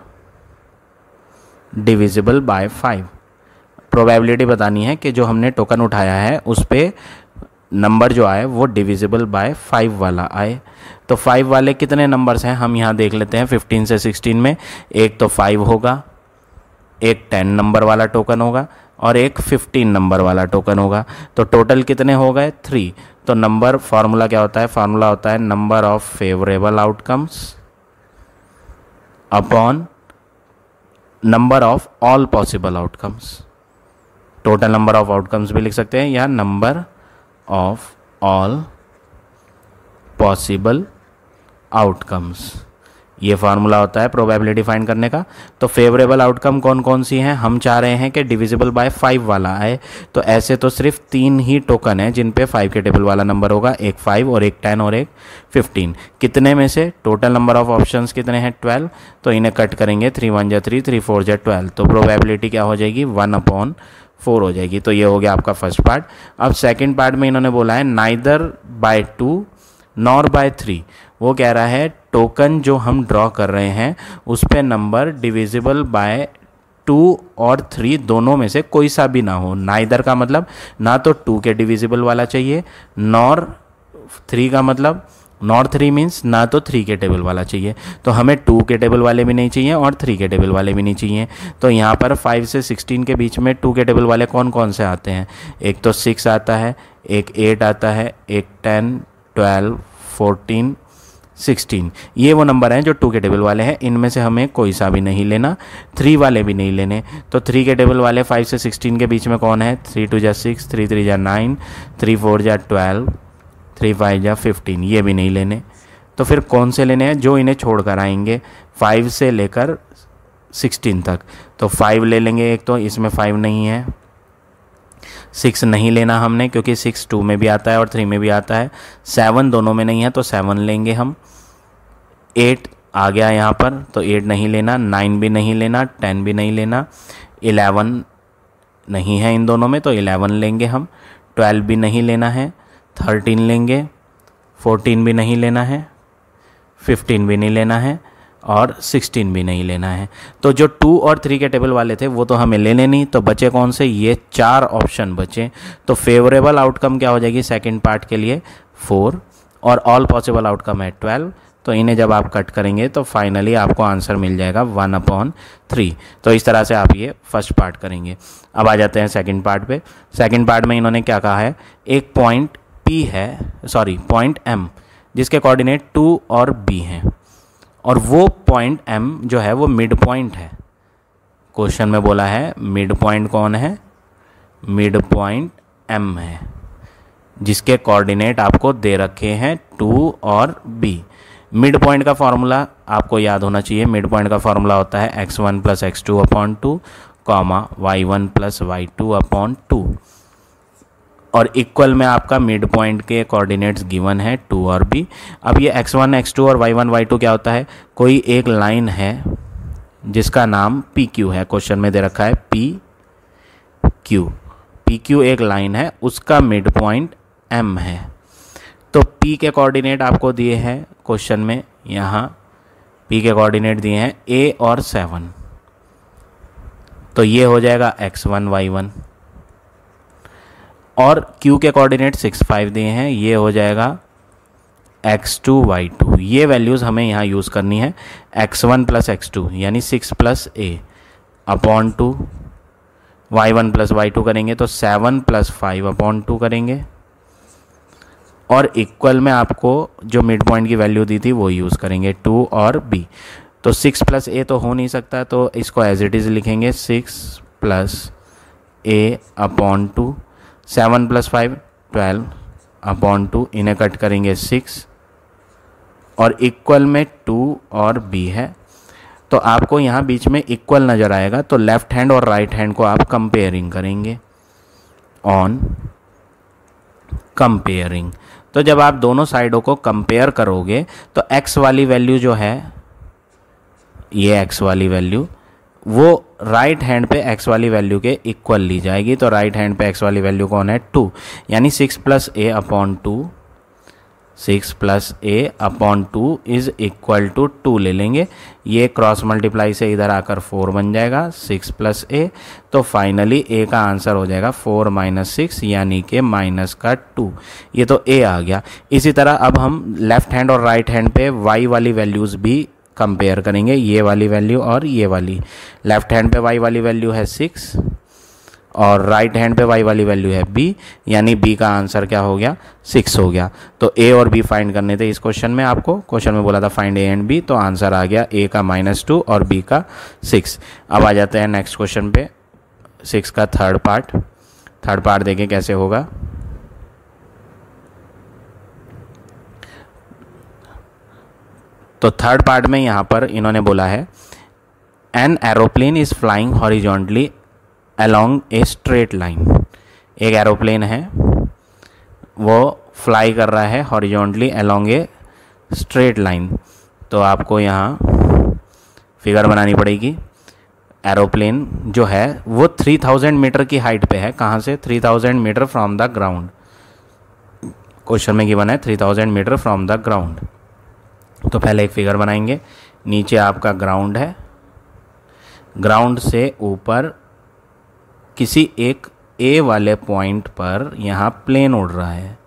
divisible by five probability बतानी है कि जो हमने टोकन उठाया है उस पर नंबर जो आए वो डिविजिबल बाय फाइव वाला आए तो फाइव वाले कितने नंबर्स हैं हम यहाँ देख लेते हैं फिफ्टीन से सिक्सटीन में एक तो फाइव होगा एक टेन नंबर वाला टोकन होगा और एक फिफ्टीन नंबर वाला टोकन होगा तो टोटल कितने हो गए थ्री तो नंबर फार्मूला क्या होता है फार्मूला होता है number of favourable outcomes upon number of all possible outcomes total number of outcomes भी लिख सकते हैं या number of all possible outcomes ये फार्मूला होता है प्रोबेबिलिटी फाइंड करने का तो फेवरेबल आउटकम कौन कौन सी हैं हम चाह रहे हैं कि डिविजिबल बाय फाइव वाला आए तो ऐसे तो सिर्फ तीन ही टोकन हैं जिन पे फाइव के टेबल वाला नंबर होगा एक फाइव और एक टेन और एक फिफ्टीन कितने में से टोटल नंबर ऑफ ऑप्शंस कितने हैं ट्वेल्व तो इन्हें कट करेंगे थ्री वन जै थ्री थ्री फोर जै ट्वेल्व तो प्रोबेबिलिटी क्या हो जाएगी वन अपॉन फोर हो जाएगी तो ये हो गया आपका फर्स्ट पार्ट अब सेकेंड पार्ट में इन्होंने बोला है neither by two nor by three वो कह रहा है टोकन जो हम ड्रॉ कर रहे हैं उस पर नंबर डिविजिबल बाय टू और थ्री दोनों में से कोई सा भी ना हो ना इधर का मतलब ना तो टू के डिविजिबल वाला चाहिए नॉर थ्री का मतलब नॉर थ्री मीन्स ना तो थ्री के टेबल वाला चाहिए तो हमें टू के टेबल वाले भी नहीं चाहिए और थ्री के टेबल वाले भी नहीं चाहिए तो यहाँ पर फाइव से सिक्सटीन के बीच में टू के टेबल वाले कौन कौन से आते हैं एक तो सिक्स आता है एक एट आता है एक टेन ट्वेल्व फोर्टीन सिक्सटीन ये वो नंबर हैं जो टू के टेबल वाले हैं इनमें से हमें कोई सा भी नहीं लेना थ्री वाले भी नहीं लेने तो थ्री के टेबल वाले फाइव से सिक्सटीन के बीच में कौन है थ्री टू जा सिक्स थ्री थ्री जा नाइन थ्री फोर जा ट्वेल्व थ्री फाइव जा फिफ्टीन ये भी नहीं लेने तो फिर कौन से लेने हैं जो इन्हें छोड़ कर आएंगे फाइव से लेकर सिक्सटीन तक तो फाइव ले लेंगे एक तो इसमें फाइव नहीं है सिक्स नहीं लेना हमने क्योंकि सिक्स टू में भी आता है और थ्री में भी आता है सेवन दोनों में नहीं है तो सेवन लेंगे हम एट आ गया यहाँ पर तो एट नहीं लेना नाइन भी नहीं लेना टेन भी नहीं लेना इलेवन नहीं है इन दोनों में तो इलेवन लेंगे हम ट्वेल्व भी नहीं लेना है थर्टीन लेंगे फोर्टीन भी नहीं लेना है फिफ्टीन भी नहीं लेना है और 16 भी नहीं लेना है तो जो टू और थ्री के टेबल वाले थे वो तो हमें लेने नहीं तो बचे कौन से ये चार ऑप्शन बचे तो फेवरेबल आउटकम क्या हो जाएगी सेकेंड पार्ट के लिए फोर और ऑल पॉसिबल आउटकम है ट्वेल्व तो इन्हें जब आप कट करेंगे तो फाइनली आपको आंसर मिल जाएगा वन अपॉन थ्री तो इस तरह से आप ये फर्स्ट पार्ट करेंगे अब आ जाते हैं सेकंड पार्ट पे सेकंड पार्ट में इन्होंने क्या कहा है एक पॉइंट पी है सॉरी पॉइंट एम जिसके कोऑर्डिनेट टू और बी हैं और वो पॉइंट एम जो है वो मिड पॉइंट है क्वेश्चन में बोला है मिड पॉइंट कौन है मिड पॉइंट एम है जिसके कोऑर्डिनेट आपको दे रखे हैं टू और बी मिड पॉइंट का फार्मूला आपको याद होना चाहिए मिड पॉइंट का फार्मूला होता है x one plus x two upon two comma Y one plus Y two upon two और इक्वल में आपका मिड पॉइंट के कोऑर्डिनेट्स गिवन है टू और बी अब ये एक्स वन एक्स टू और वाई वन वाई टू क्या होता है कोई एक लाइन है जिसका नाम पी क्यू है क्वेश्चन में दे रखा है पी क्यू पी क्यू एक लाइन है उसका मिड पॉइंट एम है तो पी के कोऑर्डिनेट आपको दिए हैं क्वेश्चन में यहाँ पी के कोऑर्डिनेट दिए हैं ए और सेवन तो ये हो जाएगा एक्स वन वाई वन और Q के कोऑर्डिनेट सिक्स फाइव दिए हैं ये हो जाएगा एक्स टू वाई टू ये वैल्यूज़ हमें यहाँ यूज़ करनी है x one plus x two यानी six plus a upon two y one plus Y two करेंगे तो seven plus five upon two करेंगे और इक्वल में आपको जो मिड पॉइंट की वैल्यू दी थी वो यूज़ करेंगे टू और बी तो सिक्स प्लस ए तो हो नहीं सकता तो इसको एज इट इज़ लिखेंगे six plus a upon two seven plus five twelve upon two इन्हें कट करेंगे सिक्स और इक्वल में टू और बी है तो आपको यहाँ बीच में इक्वल नज़र आएगा तो लेफ़्ट हैंड और राइट right हैंड को आप कंपेयरिंग करेंगे ऑन कंपेयरिंग तो जब आप दोनों साइडों को कंपेयर करोगे तो एक्स वाली वैल्यू जो है ये एक्स वाली वैल्यू वो राइट हैंड पे एक्स वाली वैल्यू के इक्वल ली जाएगी तो राइट हैंड पे एक्स वाली वैल्यू कौन है टू यानी six plus a upon two six plus a upon two is equal to two ले लेंगे ये क्रॉस मल्टीप्लाई से इधर आकर फोर बन जाएगा सिक्स प्लस ए तो फाइनली ए का आंसर हो जाएगा फोर माइनस सिक्स यानी कि माइनस का टू ये तो ए आ गया इसी तरह अब हम लेफ्ट हैंड और राइट right हैंड पे वाई वाली वैल्यूज़ भी कंपेयर करेंगे ये वाली वैल्यू और ये वाली लेफ्ट हैंड पे वाई वाली वैल्यू है सिक्स और राइट right हैंड पे वाई वाली वैल्यू है बी यानी बी का आंसर क्या हो गया सिक्स हो गया तो ए और बी फाइंड करने थे इस क्वेश्चन में आपको क्वेश्चन में बोला था फाइंड ए एंड बी तो आंसर आ गया ए का माइनस टू और बी का सिक्स अब आ जाते हैं नेक्स्ट क्वेश्चन पे सिक्स का थर्ड पार्ट थर्ड पार्ट देखें कैसे होगा तो थर्ड पार्ट में यहाँ पर इन्होंने बोला है an aeroplane is flying horizontally along a straight line एक एरोप्लेन है वो फ्लाई कर रहा है horizontally along a straight line तो आपको यहाँ फिगर बनानी पड़ेगी एरोप्लेन जो है वो 3000 मीटर की हाइट पे है कहाँ से 3000 metre from the ground question में गिवन है 3000 मीटर फ्रॉम द ग्राउंड तो पहले एक फिगर बनाएंगे नीचे आपका ग्राउंड है ग्राउंड से ऊपर किसी एक ए वाले पॉइंट पर यहाँ प्लेन उड़ रहा है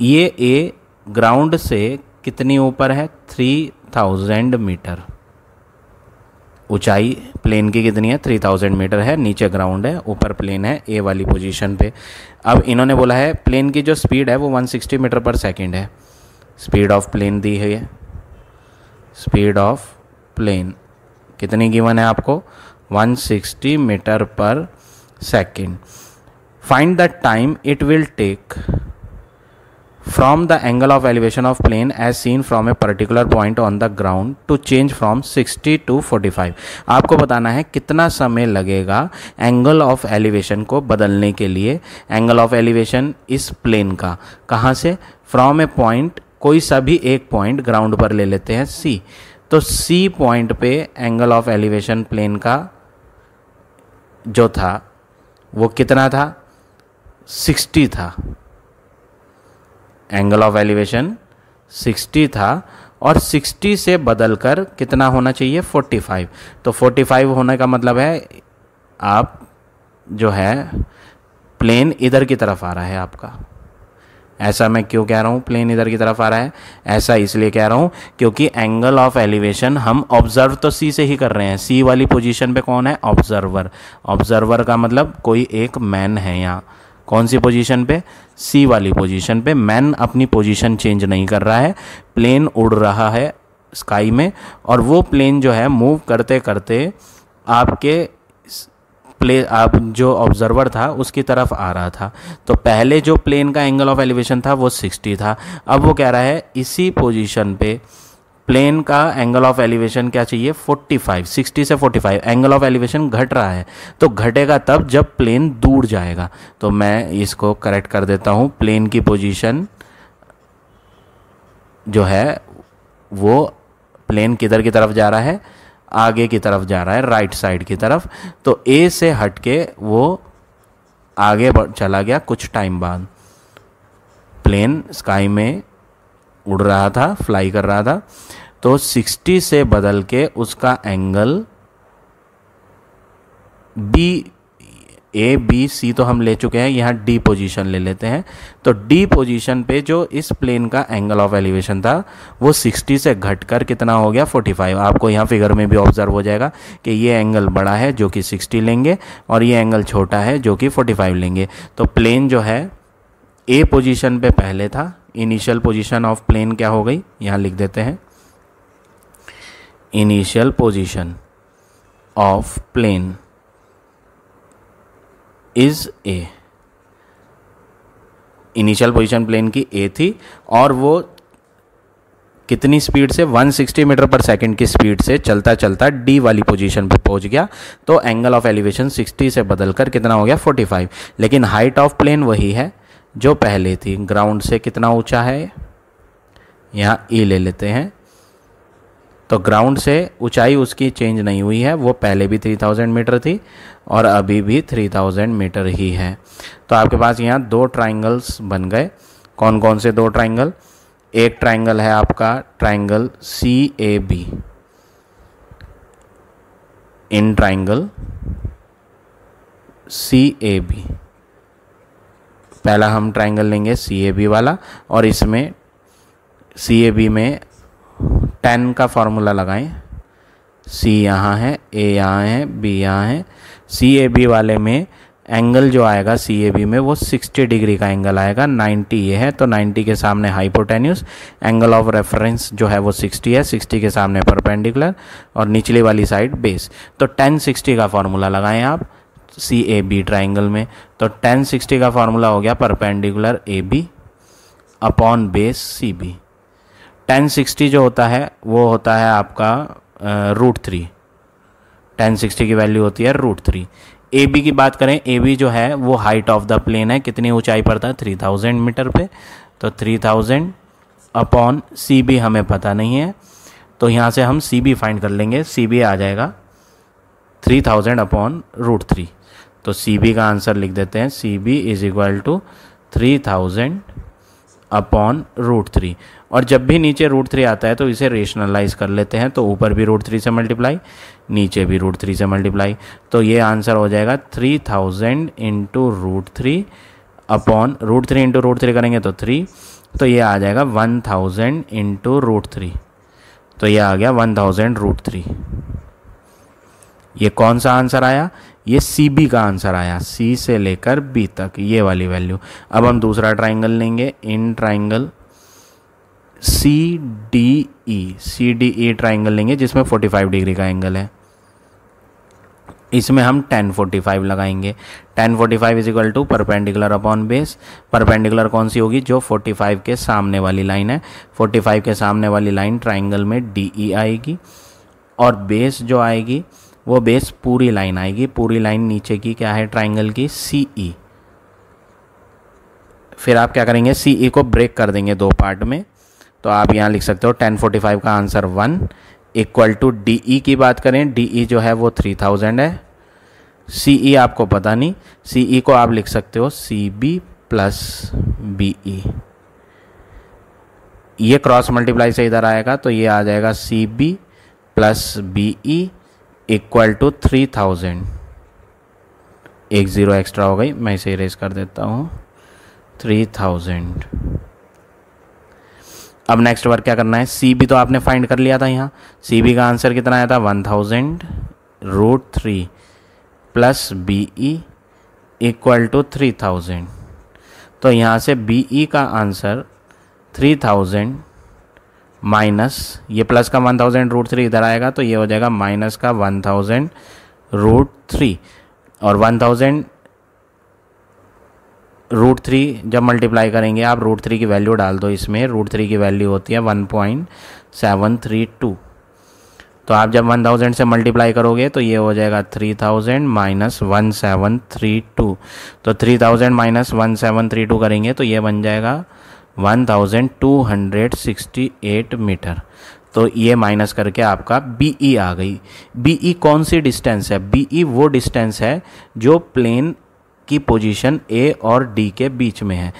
ये ए ग्राउंड से कितनी ऊपर है थ्री थाउजेंड मीटर ऊंचाई प्लेन की कितनी है थ्री थाउजेंड मीटर है नीचे ग्राउंड है ऊपर प्लेन है ए वाली पोजीशन पे अब इन्होंने बोला है प्लेन की जो स्पीड है वो one sixty metre per second है स्पीड ऑफ प्लेन दी है स्पीड ऑफ प्लेन कितनी गिवन है आपको 160 metre per second find the time it will take from the angle of elevation of plane as seen from a particular point on the ground to change from 60 to 45 आपको बताना है कितना समय लगेगा angle of elevation को बदलने के लिए एंगल ऑफ एलिवेशन इस प्लेन का कहाँ से फ्रॉम ए पॉइंट कोई सा भी एक पॉइंट ग्राउंड पर ले लेते हैं सी तो सी पॉइंट पे एंगल ऑफ एलिवेशन प्लेन का जो था वो कितना था 60 था एंगल ऑफ एलिवेशन 60 था और 60 से बदलकर कितना होना चाहिए 45 तो 45 होने का मतलब है आप जो है प्लेन इधर की तरफ आ रहा है आपका ऐसा मैं क्यों कह रहा हूँ प्लेन इधर की तरफ आ रहा है ऐसा इसलिए कह रहा हूँ क्योंकि एंगल ऑफ एलिवेशन हम ऑब्जर्व तो सी से ही कर रहे हैं सी वाली पोजीशन पे कौन है ऑब्जर्वर ऑब्जर्वर का मतलब कोई एक मैन है यहाँ कौन सी पोजीशन पे सी वाली पोजीशन पे मैन अपनी पोजीशन चेंज नहीं कर रहा है प्लेन उड़ रहा है स्काई में और वो प्लेन जो है मूव करते करते आपके प्ले अब जो ऑब्जर्वर था उसकी तरफ आ रहा था तो पहले जो प्लेन का एंगल ऑफ एलिवेशन था वो 60 था अब वो कह रहा है इसी पोजीशन पे प्लेन का एंगल ऑफ एलिवेशन क्या चाहिए 45 60 से 45 एंगल ऑफ एलिवेशन घट रहा है तो घटेगा तब जब प्लेन दूर जाएगा तो मैं इसको करेक्ट कर देता हूँ प्लेन की पोजीशन जो है वो प्लेन किधर की तरफ जा रहा है आगे की तरफ जा रहा है राइट साइड की तरफ तो ए से हट के वो आगे चला गया कुछ टाइम बाद प्लेन स्काई में उड़ रहा था फ्लाई कर रहा था तो 60 से बदल के उसका angle B A B C तो हम ले चुके हैं यहाँ डी पोजीशन ले लेते हैं तो डी पोजीशन पे जो इस प्लेन का एंगल ऑफ एलिवेशन था वो 60 से घटकर कितना हो गया 45 आपको यहाँ फिगर में भी ऑब्जर्व हो जाएगा कि ये एंगल बड़ा है जो कि 60 लेंगे और ये एंगल छोटा है जो कि 45 लेंगे तो प्लेन जो है ए पोजीशन पे पहले था इनिशियल पोजीशन ऑफ प्लेन क्या हो गई यहाँ लिख देते हैं initial position of plane is A initial position plane की ए थी और वो कितनी स्पीड से 160 मीटर पर सेकंड की स्पीड से चलता चलता डी वाली पोजीशन पर पहुंच गया तो एंगल ऑफ एलिवेशन 60 से बदलकर कितना हो गया 45 लेकिन हाइट ऑफ प्लेन वही है जो पहले थी ग्राउंड से कितना ऊंचा है यहाँ ई e ले लेते हैं तो ग्राउंड से ऊंचाई उसकी चेंज नहीं हुई है वो पहले भी 3000 मीटर थी और अभी भी 3000 मीटर ही है तो आपके पास यहाँ दो ट्राइंगल्स बन गए कौन कौन से दो ट्राइंगल एक ट्राइंगल है आपका triangle C A B in triangle C A B पहला हम ट्राइंगल लेंगे सी ए बी वाला और इसमें सी ए बी में टेन का फार्मूला लगाएं सी यहाँ है ए यहाँ है बी यहाँ है सी ए बी वाले में एंगल जो आएगा सी ए बी में वो 60 डिग्री का एंगल आएगा 90 ये है तो 90 के सामने हाइपोटेन्यूस एंगल ऑफ रेफरेंस जो है वो 60 है 60 के सामने परपेंडिकुलर और निचली वाली साइड बेस तो 1060 का फार्मूला लगाएं आप सी ए बी ट्राइंगल में तो 1060 का फार्मूला हो गया perpendicular A B upon base C B tan sixty जो होता है वो होता है आपका रूट थ्री टेन सिक्सटी की वैल्यू होती है रूट थ्री ए बी की बात करें ए बी जो है वो हाइट ऑफ द प्लेन है कितनी ऊंचाई पर था थ्री थाउजेंड मीटर पे तो three thousand upon C B हमें पता नहीं है तो यहाँ से हम सी बी फाइंड कर लेंगे सी बी आ जाएगा three thousand upon root three तो सी बी का आंसर लिख देते हैं C B is equal to three thousand upon root three और जब भी नीचे रूट थ्री आता है तो इसे रेशनलाइज कर लेते हैं तो ऊपर भी रूट थ्री से मल्टीप्लाई नीचे भी रूट थ्री से मल्टीप्लाई तो ये आंसर हो जाएगा three thousand into root three upon root three into root three करेंगे तो थ्री तो ये आ जाएगा one thousand into root three तो ये आ गया वन थाउजेंड रूट थ्री ये कौन सा आंसर आया ये सी बी का आंसर आया सी से लेकर बी तक ये वाली वैल्यू अब हम दूसरा ट्राइंगल लेंगे in triangle C D E C D E triangle लेंगे जिसमें 45 डिग्री का एंगल है इसमें हम 1045 लगाएंगे 1045 is equal to perpendicular upon base perpendicular कौन सी होगी जो 45 के सामने वाली लाइन है 45 के सामने वाली लाइन ट्राइंगल में डी ई e आएगी और बेस जो आएगी वो बेस पूरी लाइन आएगी पूरी लाइन नीचे की क्या है ट्राइंगल की सी ई e। फिर आप क्या करेंगे सी ई e को ब्रेक कर देंगे दो पार्ट में तो आप यहाँ लिख सकते हो टेन फोर्टी फाइव का answer one equal to D E की बात करें डी ई e जो है वो थ्री थाउजेंड है सी ई e आपको पता नहीं सी ई e को आप लिख सकते हो C B plus B E ये क्रॉस मल्टीप्लाई से इधर आएगा तो ये आ जाएगा C B plus B E equal to three thousand एक ज़ीरो एक्स्ट्रा हो गई मैं इसे इरेज कर देता हूँ थ्री थाउजेंड अब नेक्स्ट वर्क क्या करना है सी बी तो आपने फाइंड कर लिया था यहाँ सी बी का आंसर कितना आया था one thousand root three plus B E equal to three thousand तो यहाँ से बी ई e का आंसर थ्री थाउजेंड माइनस ये प्लस का वन थाउजेंड रूट थ्री इधर आएगा तो ये हो जाएगा माइनस का वन थाउजेंड रूट थ्री और वन थाउजेंड रूट थ्री जब मल्टीप्लाई करेंगे आप रूट थ्री की वैल्यू डाल दो इसमें रूट थ्री की वैल्यू होती है one point seven three two तो आप जब वन थाउजेंड से मल्टीप्लाई करोगे तो ये हो जाएगा three thousand minus one seven three two तो three thousand minus one seven three two करेंगे तो ये बन जाएगा one thousand two hundred sixty eight metre तो ये माइनस करके आपका बी ई e आ गई बी ई e कौन सी डिस्टेंस है बी ई e वो डिस्टेंस है जो प्लेन की पोजीशन ए और डी के बीच में है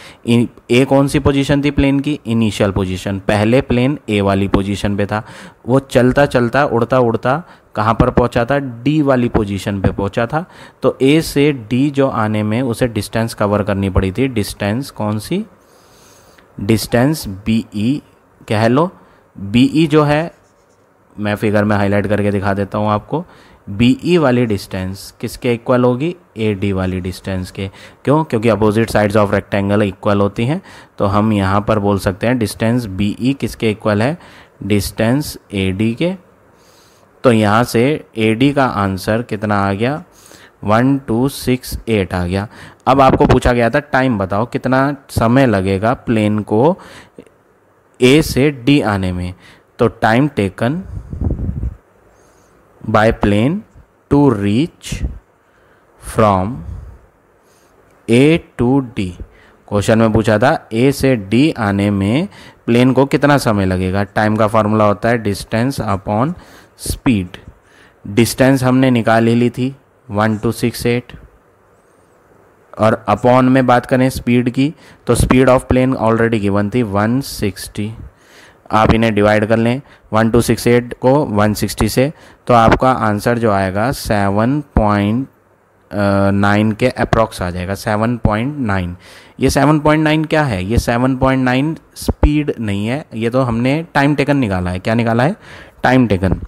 ए कौन सी पोजीशन थी प्लेन की इनिशियल पोजीशन पहले प्लेन ए वाली पोजीशन पे था वो चलता चलता उड़ता उड़ता कहाँ पर पहुँचा था डी वाली पोजीशन पे पहुँचा था तो ए से डी जो आने में उसे डिस्टेंस कवर करनी पड़ी थी डिस्टेंस कौन सी डिस्टेंस बी ई कह लो बी ई e जो है मैं फिगर में हाईलाइट करके दिखा देता हूँ आपको बी ई e वाली डिस्टेंस किसके इक्वल होगी ए डी वाली डिस्टेंस के क्यों क्योंकि opposite sides of rectangle equal होती हैं तो हम यहाँ पर बोल सकते हैं डिस्टेंस बी ई किसके इक्वल है डिस्टेंस ए डी के तो यहाँ से ए डी का आंसर कितना आ गया वन टू सिक्स एट आ गया अब आपको पूछा गया था टाइम बताओ कितना समय लगेगा प्लेन को ए से डी आने में तो time taken by plane to reach from A to D क्वेश्चन में पूछा था ए से डी आने में प्लेन को कितना समय लगेगा टाइम का फॉर्मूला होता है डिस्टेंस अपॉन स्पीड डिस्टेंस हमने निकाल ही ली थी वन टू सिक्स एट और अपॉन में बात करें स्पीड की तो speed of plane already given थी वन सिक्सटी आप इन्हें डिवाइड कर लें वन टू सिक्स एट को वन सिक्सटी से तो आपका आंसर जो आएगा सेवन पॉइंट नाइन के अप्रॉक्स आ जाएगा सेवन पॉइंट नाइन ये सेवन पॉइंट नाइन क्या है ये सेवन पॉइंट नाइन स्पीड नहीं है ये तो हमने टाइम टेकन निकाला है क्या निकाला है टाइम टेकन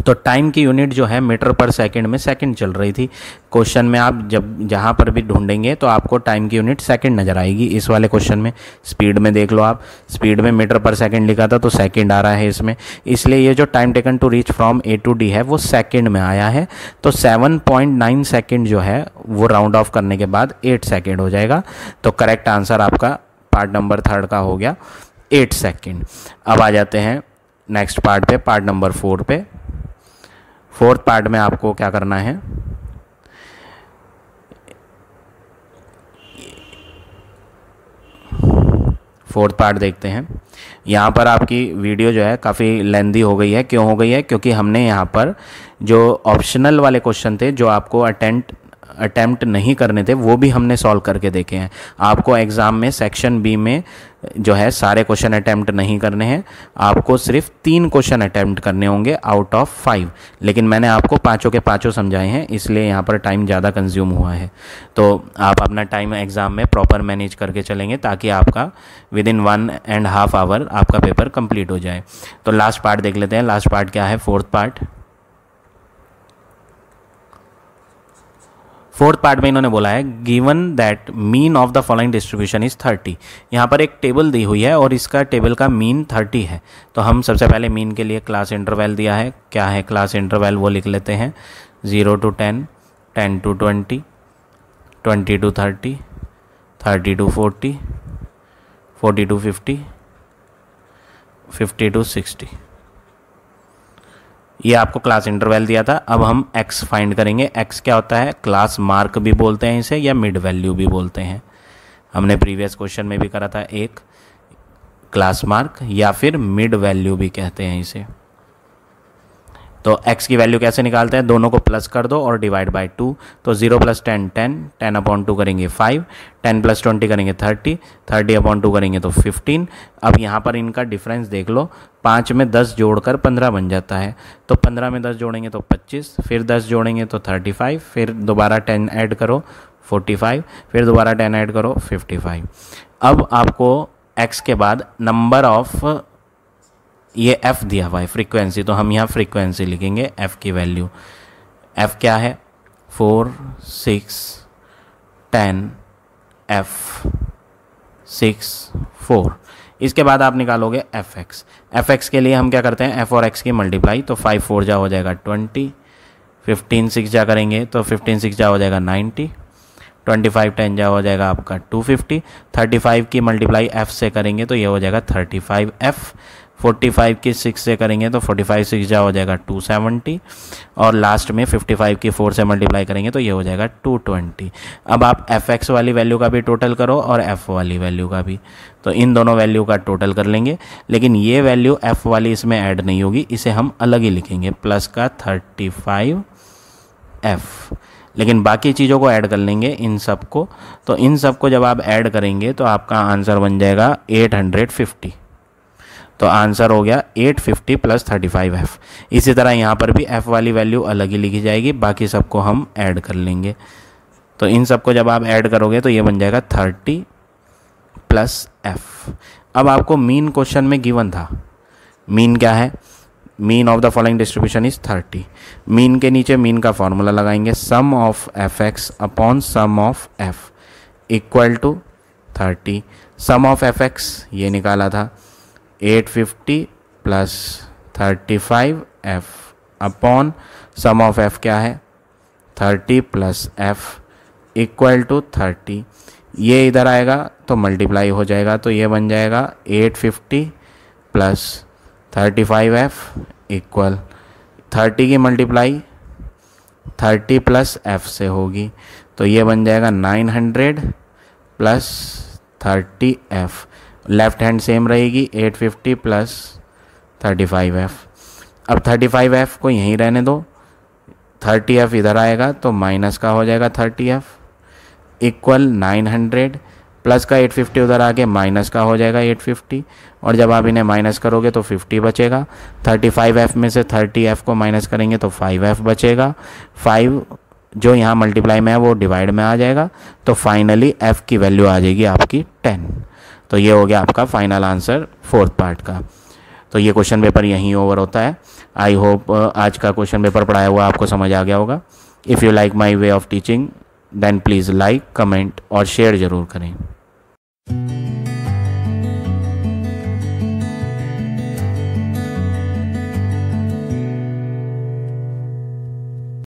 तो टाइम की यूनिट जो है मीटर पर सेकंड में सेकंड चल रही थी क्वेश्चन में आप जब जहाँ पर भी ढूंढेंगे तो आपको टाइम की यूनिट सेकंड नज़र आएगी इस वाले क्वेश्चन में स्पीड में देख लो आप स्पीड में मीटर पर सेकंड लिखा था तो सेकंड आ रहा है इसमें इसलिए ये जो time taken to reach from A to D है वो सेकेंड में आया है तो सेवन पॉइंट नाइन सेकेंड जो है वो राउंड ऑफ करने के बाद एट सेकेंड हो जाएगा तो करेक्ट आंसर आपका पार्ट नंबर थर्ड का हो गया एट सेकेंड अब आ जाते हैं नेक्स्ट पार्ट पे पार्ट नंबर फोर पे फोर्थ पार्ट में आपको क्या करना है फोर्थ पार्ट देखते हैं यहाँ पर आपकी वीडियो जो है काफ़ी लेंदी हो गई है क्यों हो गई है क्योंकि हमने यहाँ पर जो ऑप्शनल वाले क्वेश्चन थे जो आपको अटेंट अटैम्प्ट नहीं करने थे वो भी हमने सॉल्व करके देखे हैं आपको एग्ज़ाम में सेक्शन बी में जो है सारे क्वेश्चन अटैम्प्ट नहीं करने हैं आपको सिर्फ तीन क्वेश्चन अटैम्प्ट करने होंगे आउट ऑफ फाइव लेकिन मैंने आपको पाँचों के पाँचों समझाए हैं इसलिए यहाँ पर टाइम ज़्यादा कंज्यूम हुआ है तो आप अपना टाइम एग्ज़ाम में प्रॉपर मैनेज करके चलेंगे ताकि आपका within one and half hour आपका पेपर कंप्लीट हो जाए तो लास्ट पार्ट देख लेते हैं लास्ट पार्ट क्या है फोर्थ पार्ट फोर्थ पार्ट में इन्होंने बोला है given that mean of the following distribution is thirty यहाँ पर एक टेबल दी हुई है और इसका टेबल का मीन थर्टी है तो हम सबसे पहले मीन के लिए क्लास इंटरवेल दिया है क्या है क्लास इंटरवेल वो लिख लेते हैं zero to ten ten to twenty twenty to thirty thirty to forty forty to fifty fifty to sixty ये आपको क्लास इंटरवल दिया था अब हम एक्स फाइंड करेंगे एक्स क्या होता है क्लास मार्क भी बोलते हैं इसे या मिड वैल्यू भी बोलते हैं हमने प्रीवियस क्वेश्चन में भी करा था एक क्लास मार्क या फिर मिड वैल्यू भी कहते हैं इसे तो x की वैल्यू कैसे निकालते हैं दोनों को प्लस कर दो और डिवाइड बाय टू तो zero plus ten ten ten upon two करेंगे फाइव टेन प्लस ट्वेंटी करेंगे थर्टी थर्टी अपॉन टू करेंगे तो फिफ्टीन अब यहाँ पर इनका डिफरेंस देख लो पाँच में दस जोड़कर पंद्रह बन जाता है तो पंद्रह में दस जोड़ेंगे तो पच्चीस फिर दस जोड़ेंगे तो थर्टी फाइव फिर दोबारा टेन ऐड करो फोर्टी फाइव फिर दोबारा टेन ऐड करो फिफ्टी फाइव अब आपको एक्स के बाद नंबर ऑफ़ ये एफ़ दिया हुआ है फ्रीक्वेंसी तो हम यहाँ फ्रीक्वेंसी लिखेंगे एफ़ की वैल्यू एफ़ क्या है four six ten F six four इसके बाद आप निकालोगे एफ एक्स एफ एक्स के लिए हम क्या करते हैं एफ और एक्स की मल्टीप्लाई तो फाइव फोर जा हो जाएगा ट्वेंटी फिफ्टीन सिक्स जा करेंगे तो फिफ्टीन सिक्स जा हो जाएगा नाइन्टी ट्वेंटी फाइव टेन जा हो जाएगा आपका टू फिफ्टी थर्टी फाइव की मल्टीप्लाई एफ से करेंगे तो ये हो जाएगा thirty five F forty five की सिक्स से करेंगे तो फोर्टी फाइव सिक्स जा हो जाएगा टू सेवेंटी और लास्ट में फिफ्टी फाइव की फोर से मल्टीप्लाई करेंगे तो ये हो जाएगा टू ट्वेंटी अब आप एफ एक्स वाली वैल्यू का भी टोटल करो और एफ़ वाली वैल्यू का भी तो इन दोनों वैल्यू का टोटल कर लेंगे लेकिन ये वैल्यू एफ़ वाली इसमें ऐड नहीं होगी इसे हम अलग ही लिखेंगे प्लस का थर्टी फाइव एफ़ लेकिन बाकी चीज़ों को ऐड कर लेंगे इन सब को तो इन सब को जब आप ऐड करेंगे तो आपका आंसर बन जाएगा एट हंड्रेड फिफ्टी तो आंसर हो गया 850 फिफ्टी प्लस थर्टी एफ इसी तरह यहाँ पर भी एफ़ वाली वैल्यू अलग ही लिखी जाएगी बाकी सबको हम ऐड कर लेंगे तो इन सबको जब आप ऐड करोगे तो ये बन जाएगा थर्टी प्लस एफ अब आपको मीन क्वेश्चन में गिवन था मीन क्या है mean of the following distribution is thirty mean के नीचे मीन का फॉर्मूला लगाएंगे sum of F x upon sum of F equal to thirty sum of F x ये निकाला था 850 plus 35 F upon sum of F क्या है 30 plus F equal to 30 ये इधर आएगा तो मल्टीप्लाई हो जाएगा तो ये बन जाएगा 850 प्लस 35 एफ इक्वल 30 की मल्टीप्लाई 30 प्लस एफ से होगी तो ये बन जाएगा 900 plus 30 F left hand same रहेगी 850 fifty plus thirty five F अब थर्टी फाइव एफ़ को यहीं रहने दो थर्टी एफ़ इधर आएगा तो माइनस का हो जाएगा thirty F equal nine hundred plus का एट फिफ्टी उधर आके माइनस का हो जाएगा एट फिफ्टी और जब आप इन्हें माइनस करोगे तो फिफ्टी बचेगा थर्टी फाइव एफ़ में से थर्टी एफ़ को माइनस करेंगे तो फाइव एफ़ बचेगा फाइव जो यहाँ मल्टीप्लाई में है वो डिवाइड में आ जाएगा तो फाइनली एफ़ की वैल्यू आ जाएगी आपकी टेन तो ये हो गया आपका फाइनल आंसर फोर्थ पार्ट का तो ये क्वेश्चन पेपर यहीं ओवर होता है आई होप uh, आज का क्वेश्चन पेपर पढ़ाया हुआ आपको समझ आ गया होगा if you like my way of teaching then please like comment और शेयर ज़रूर करें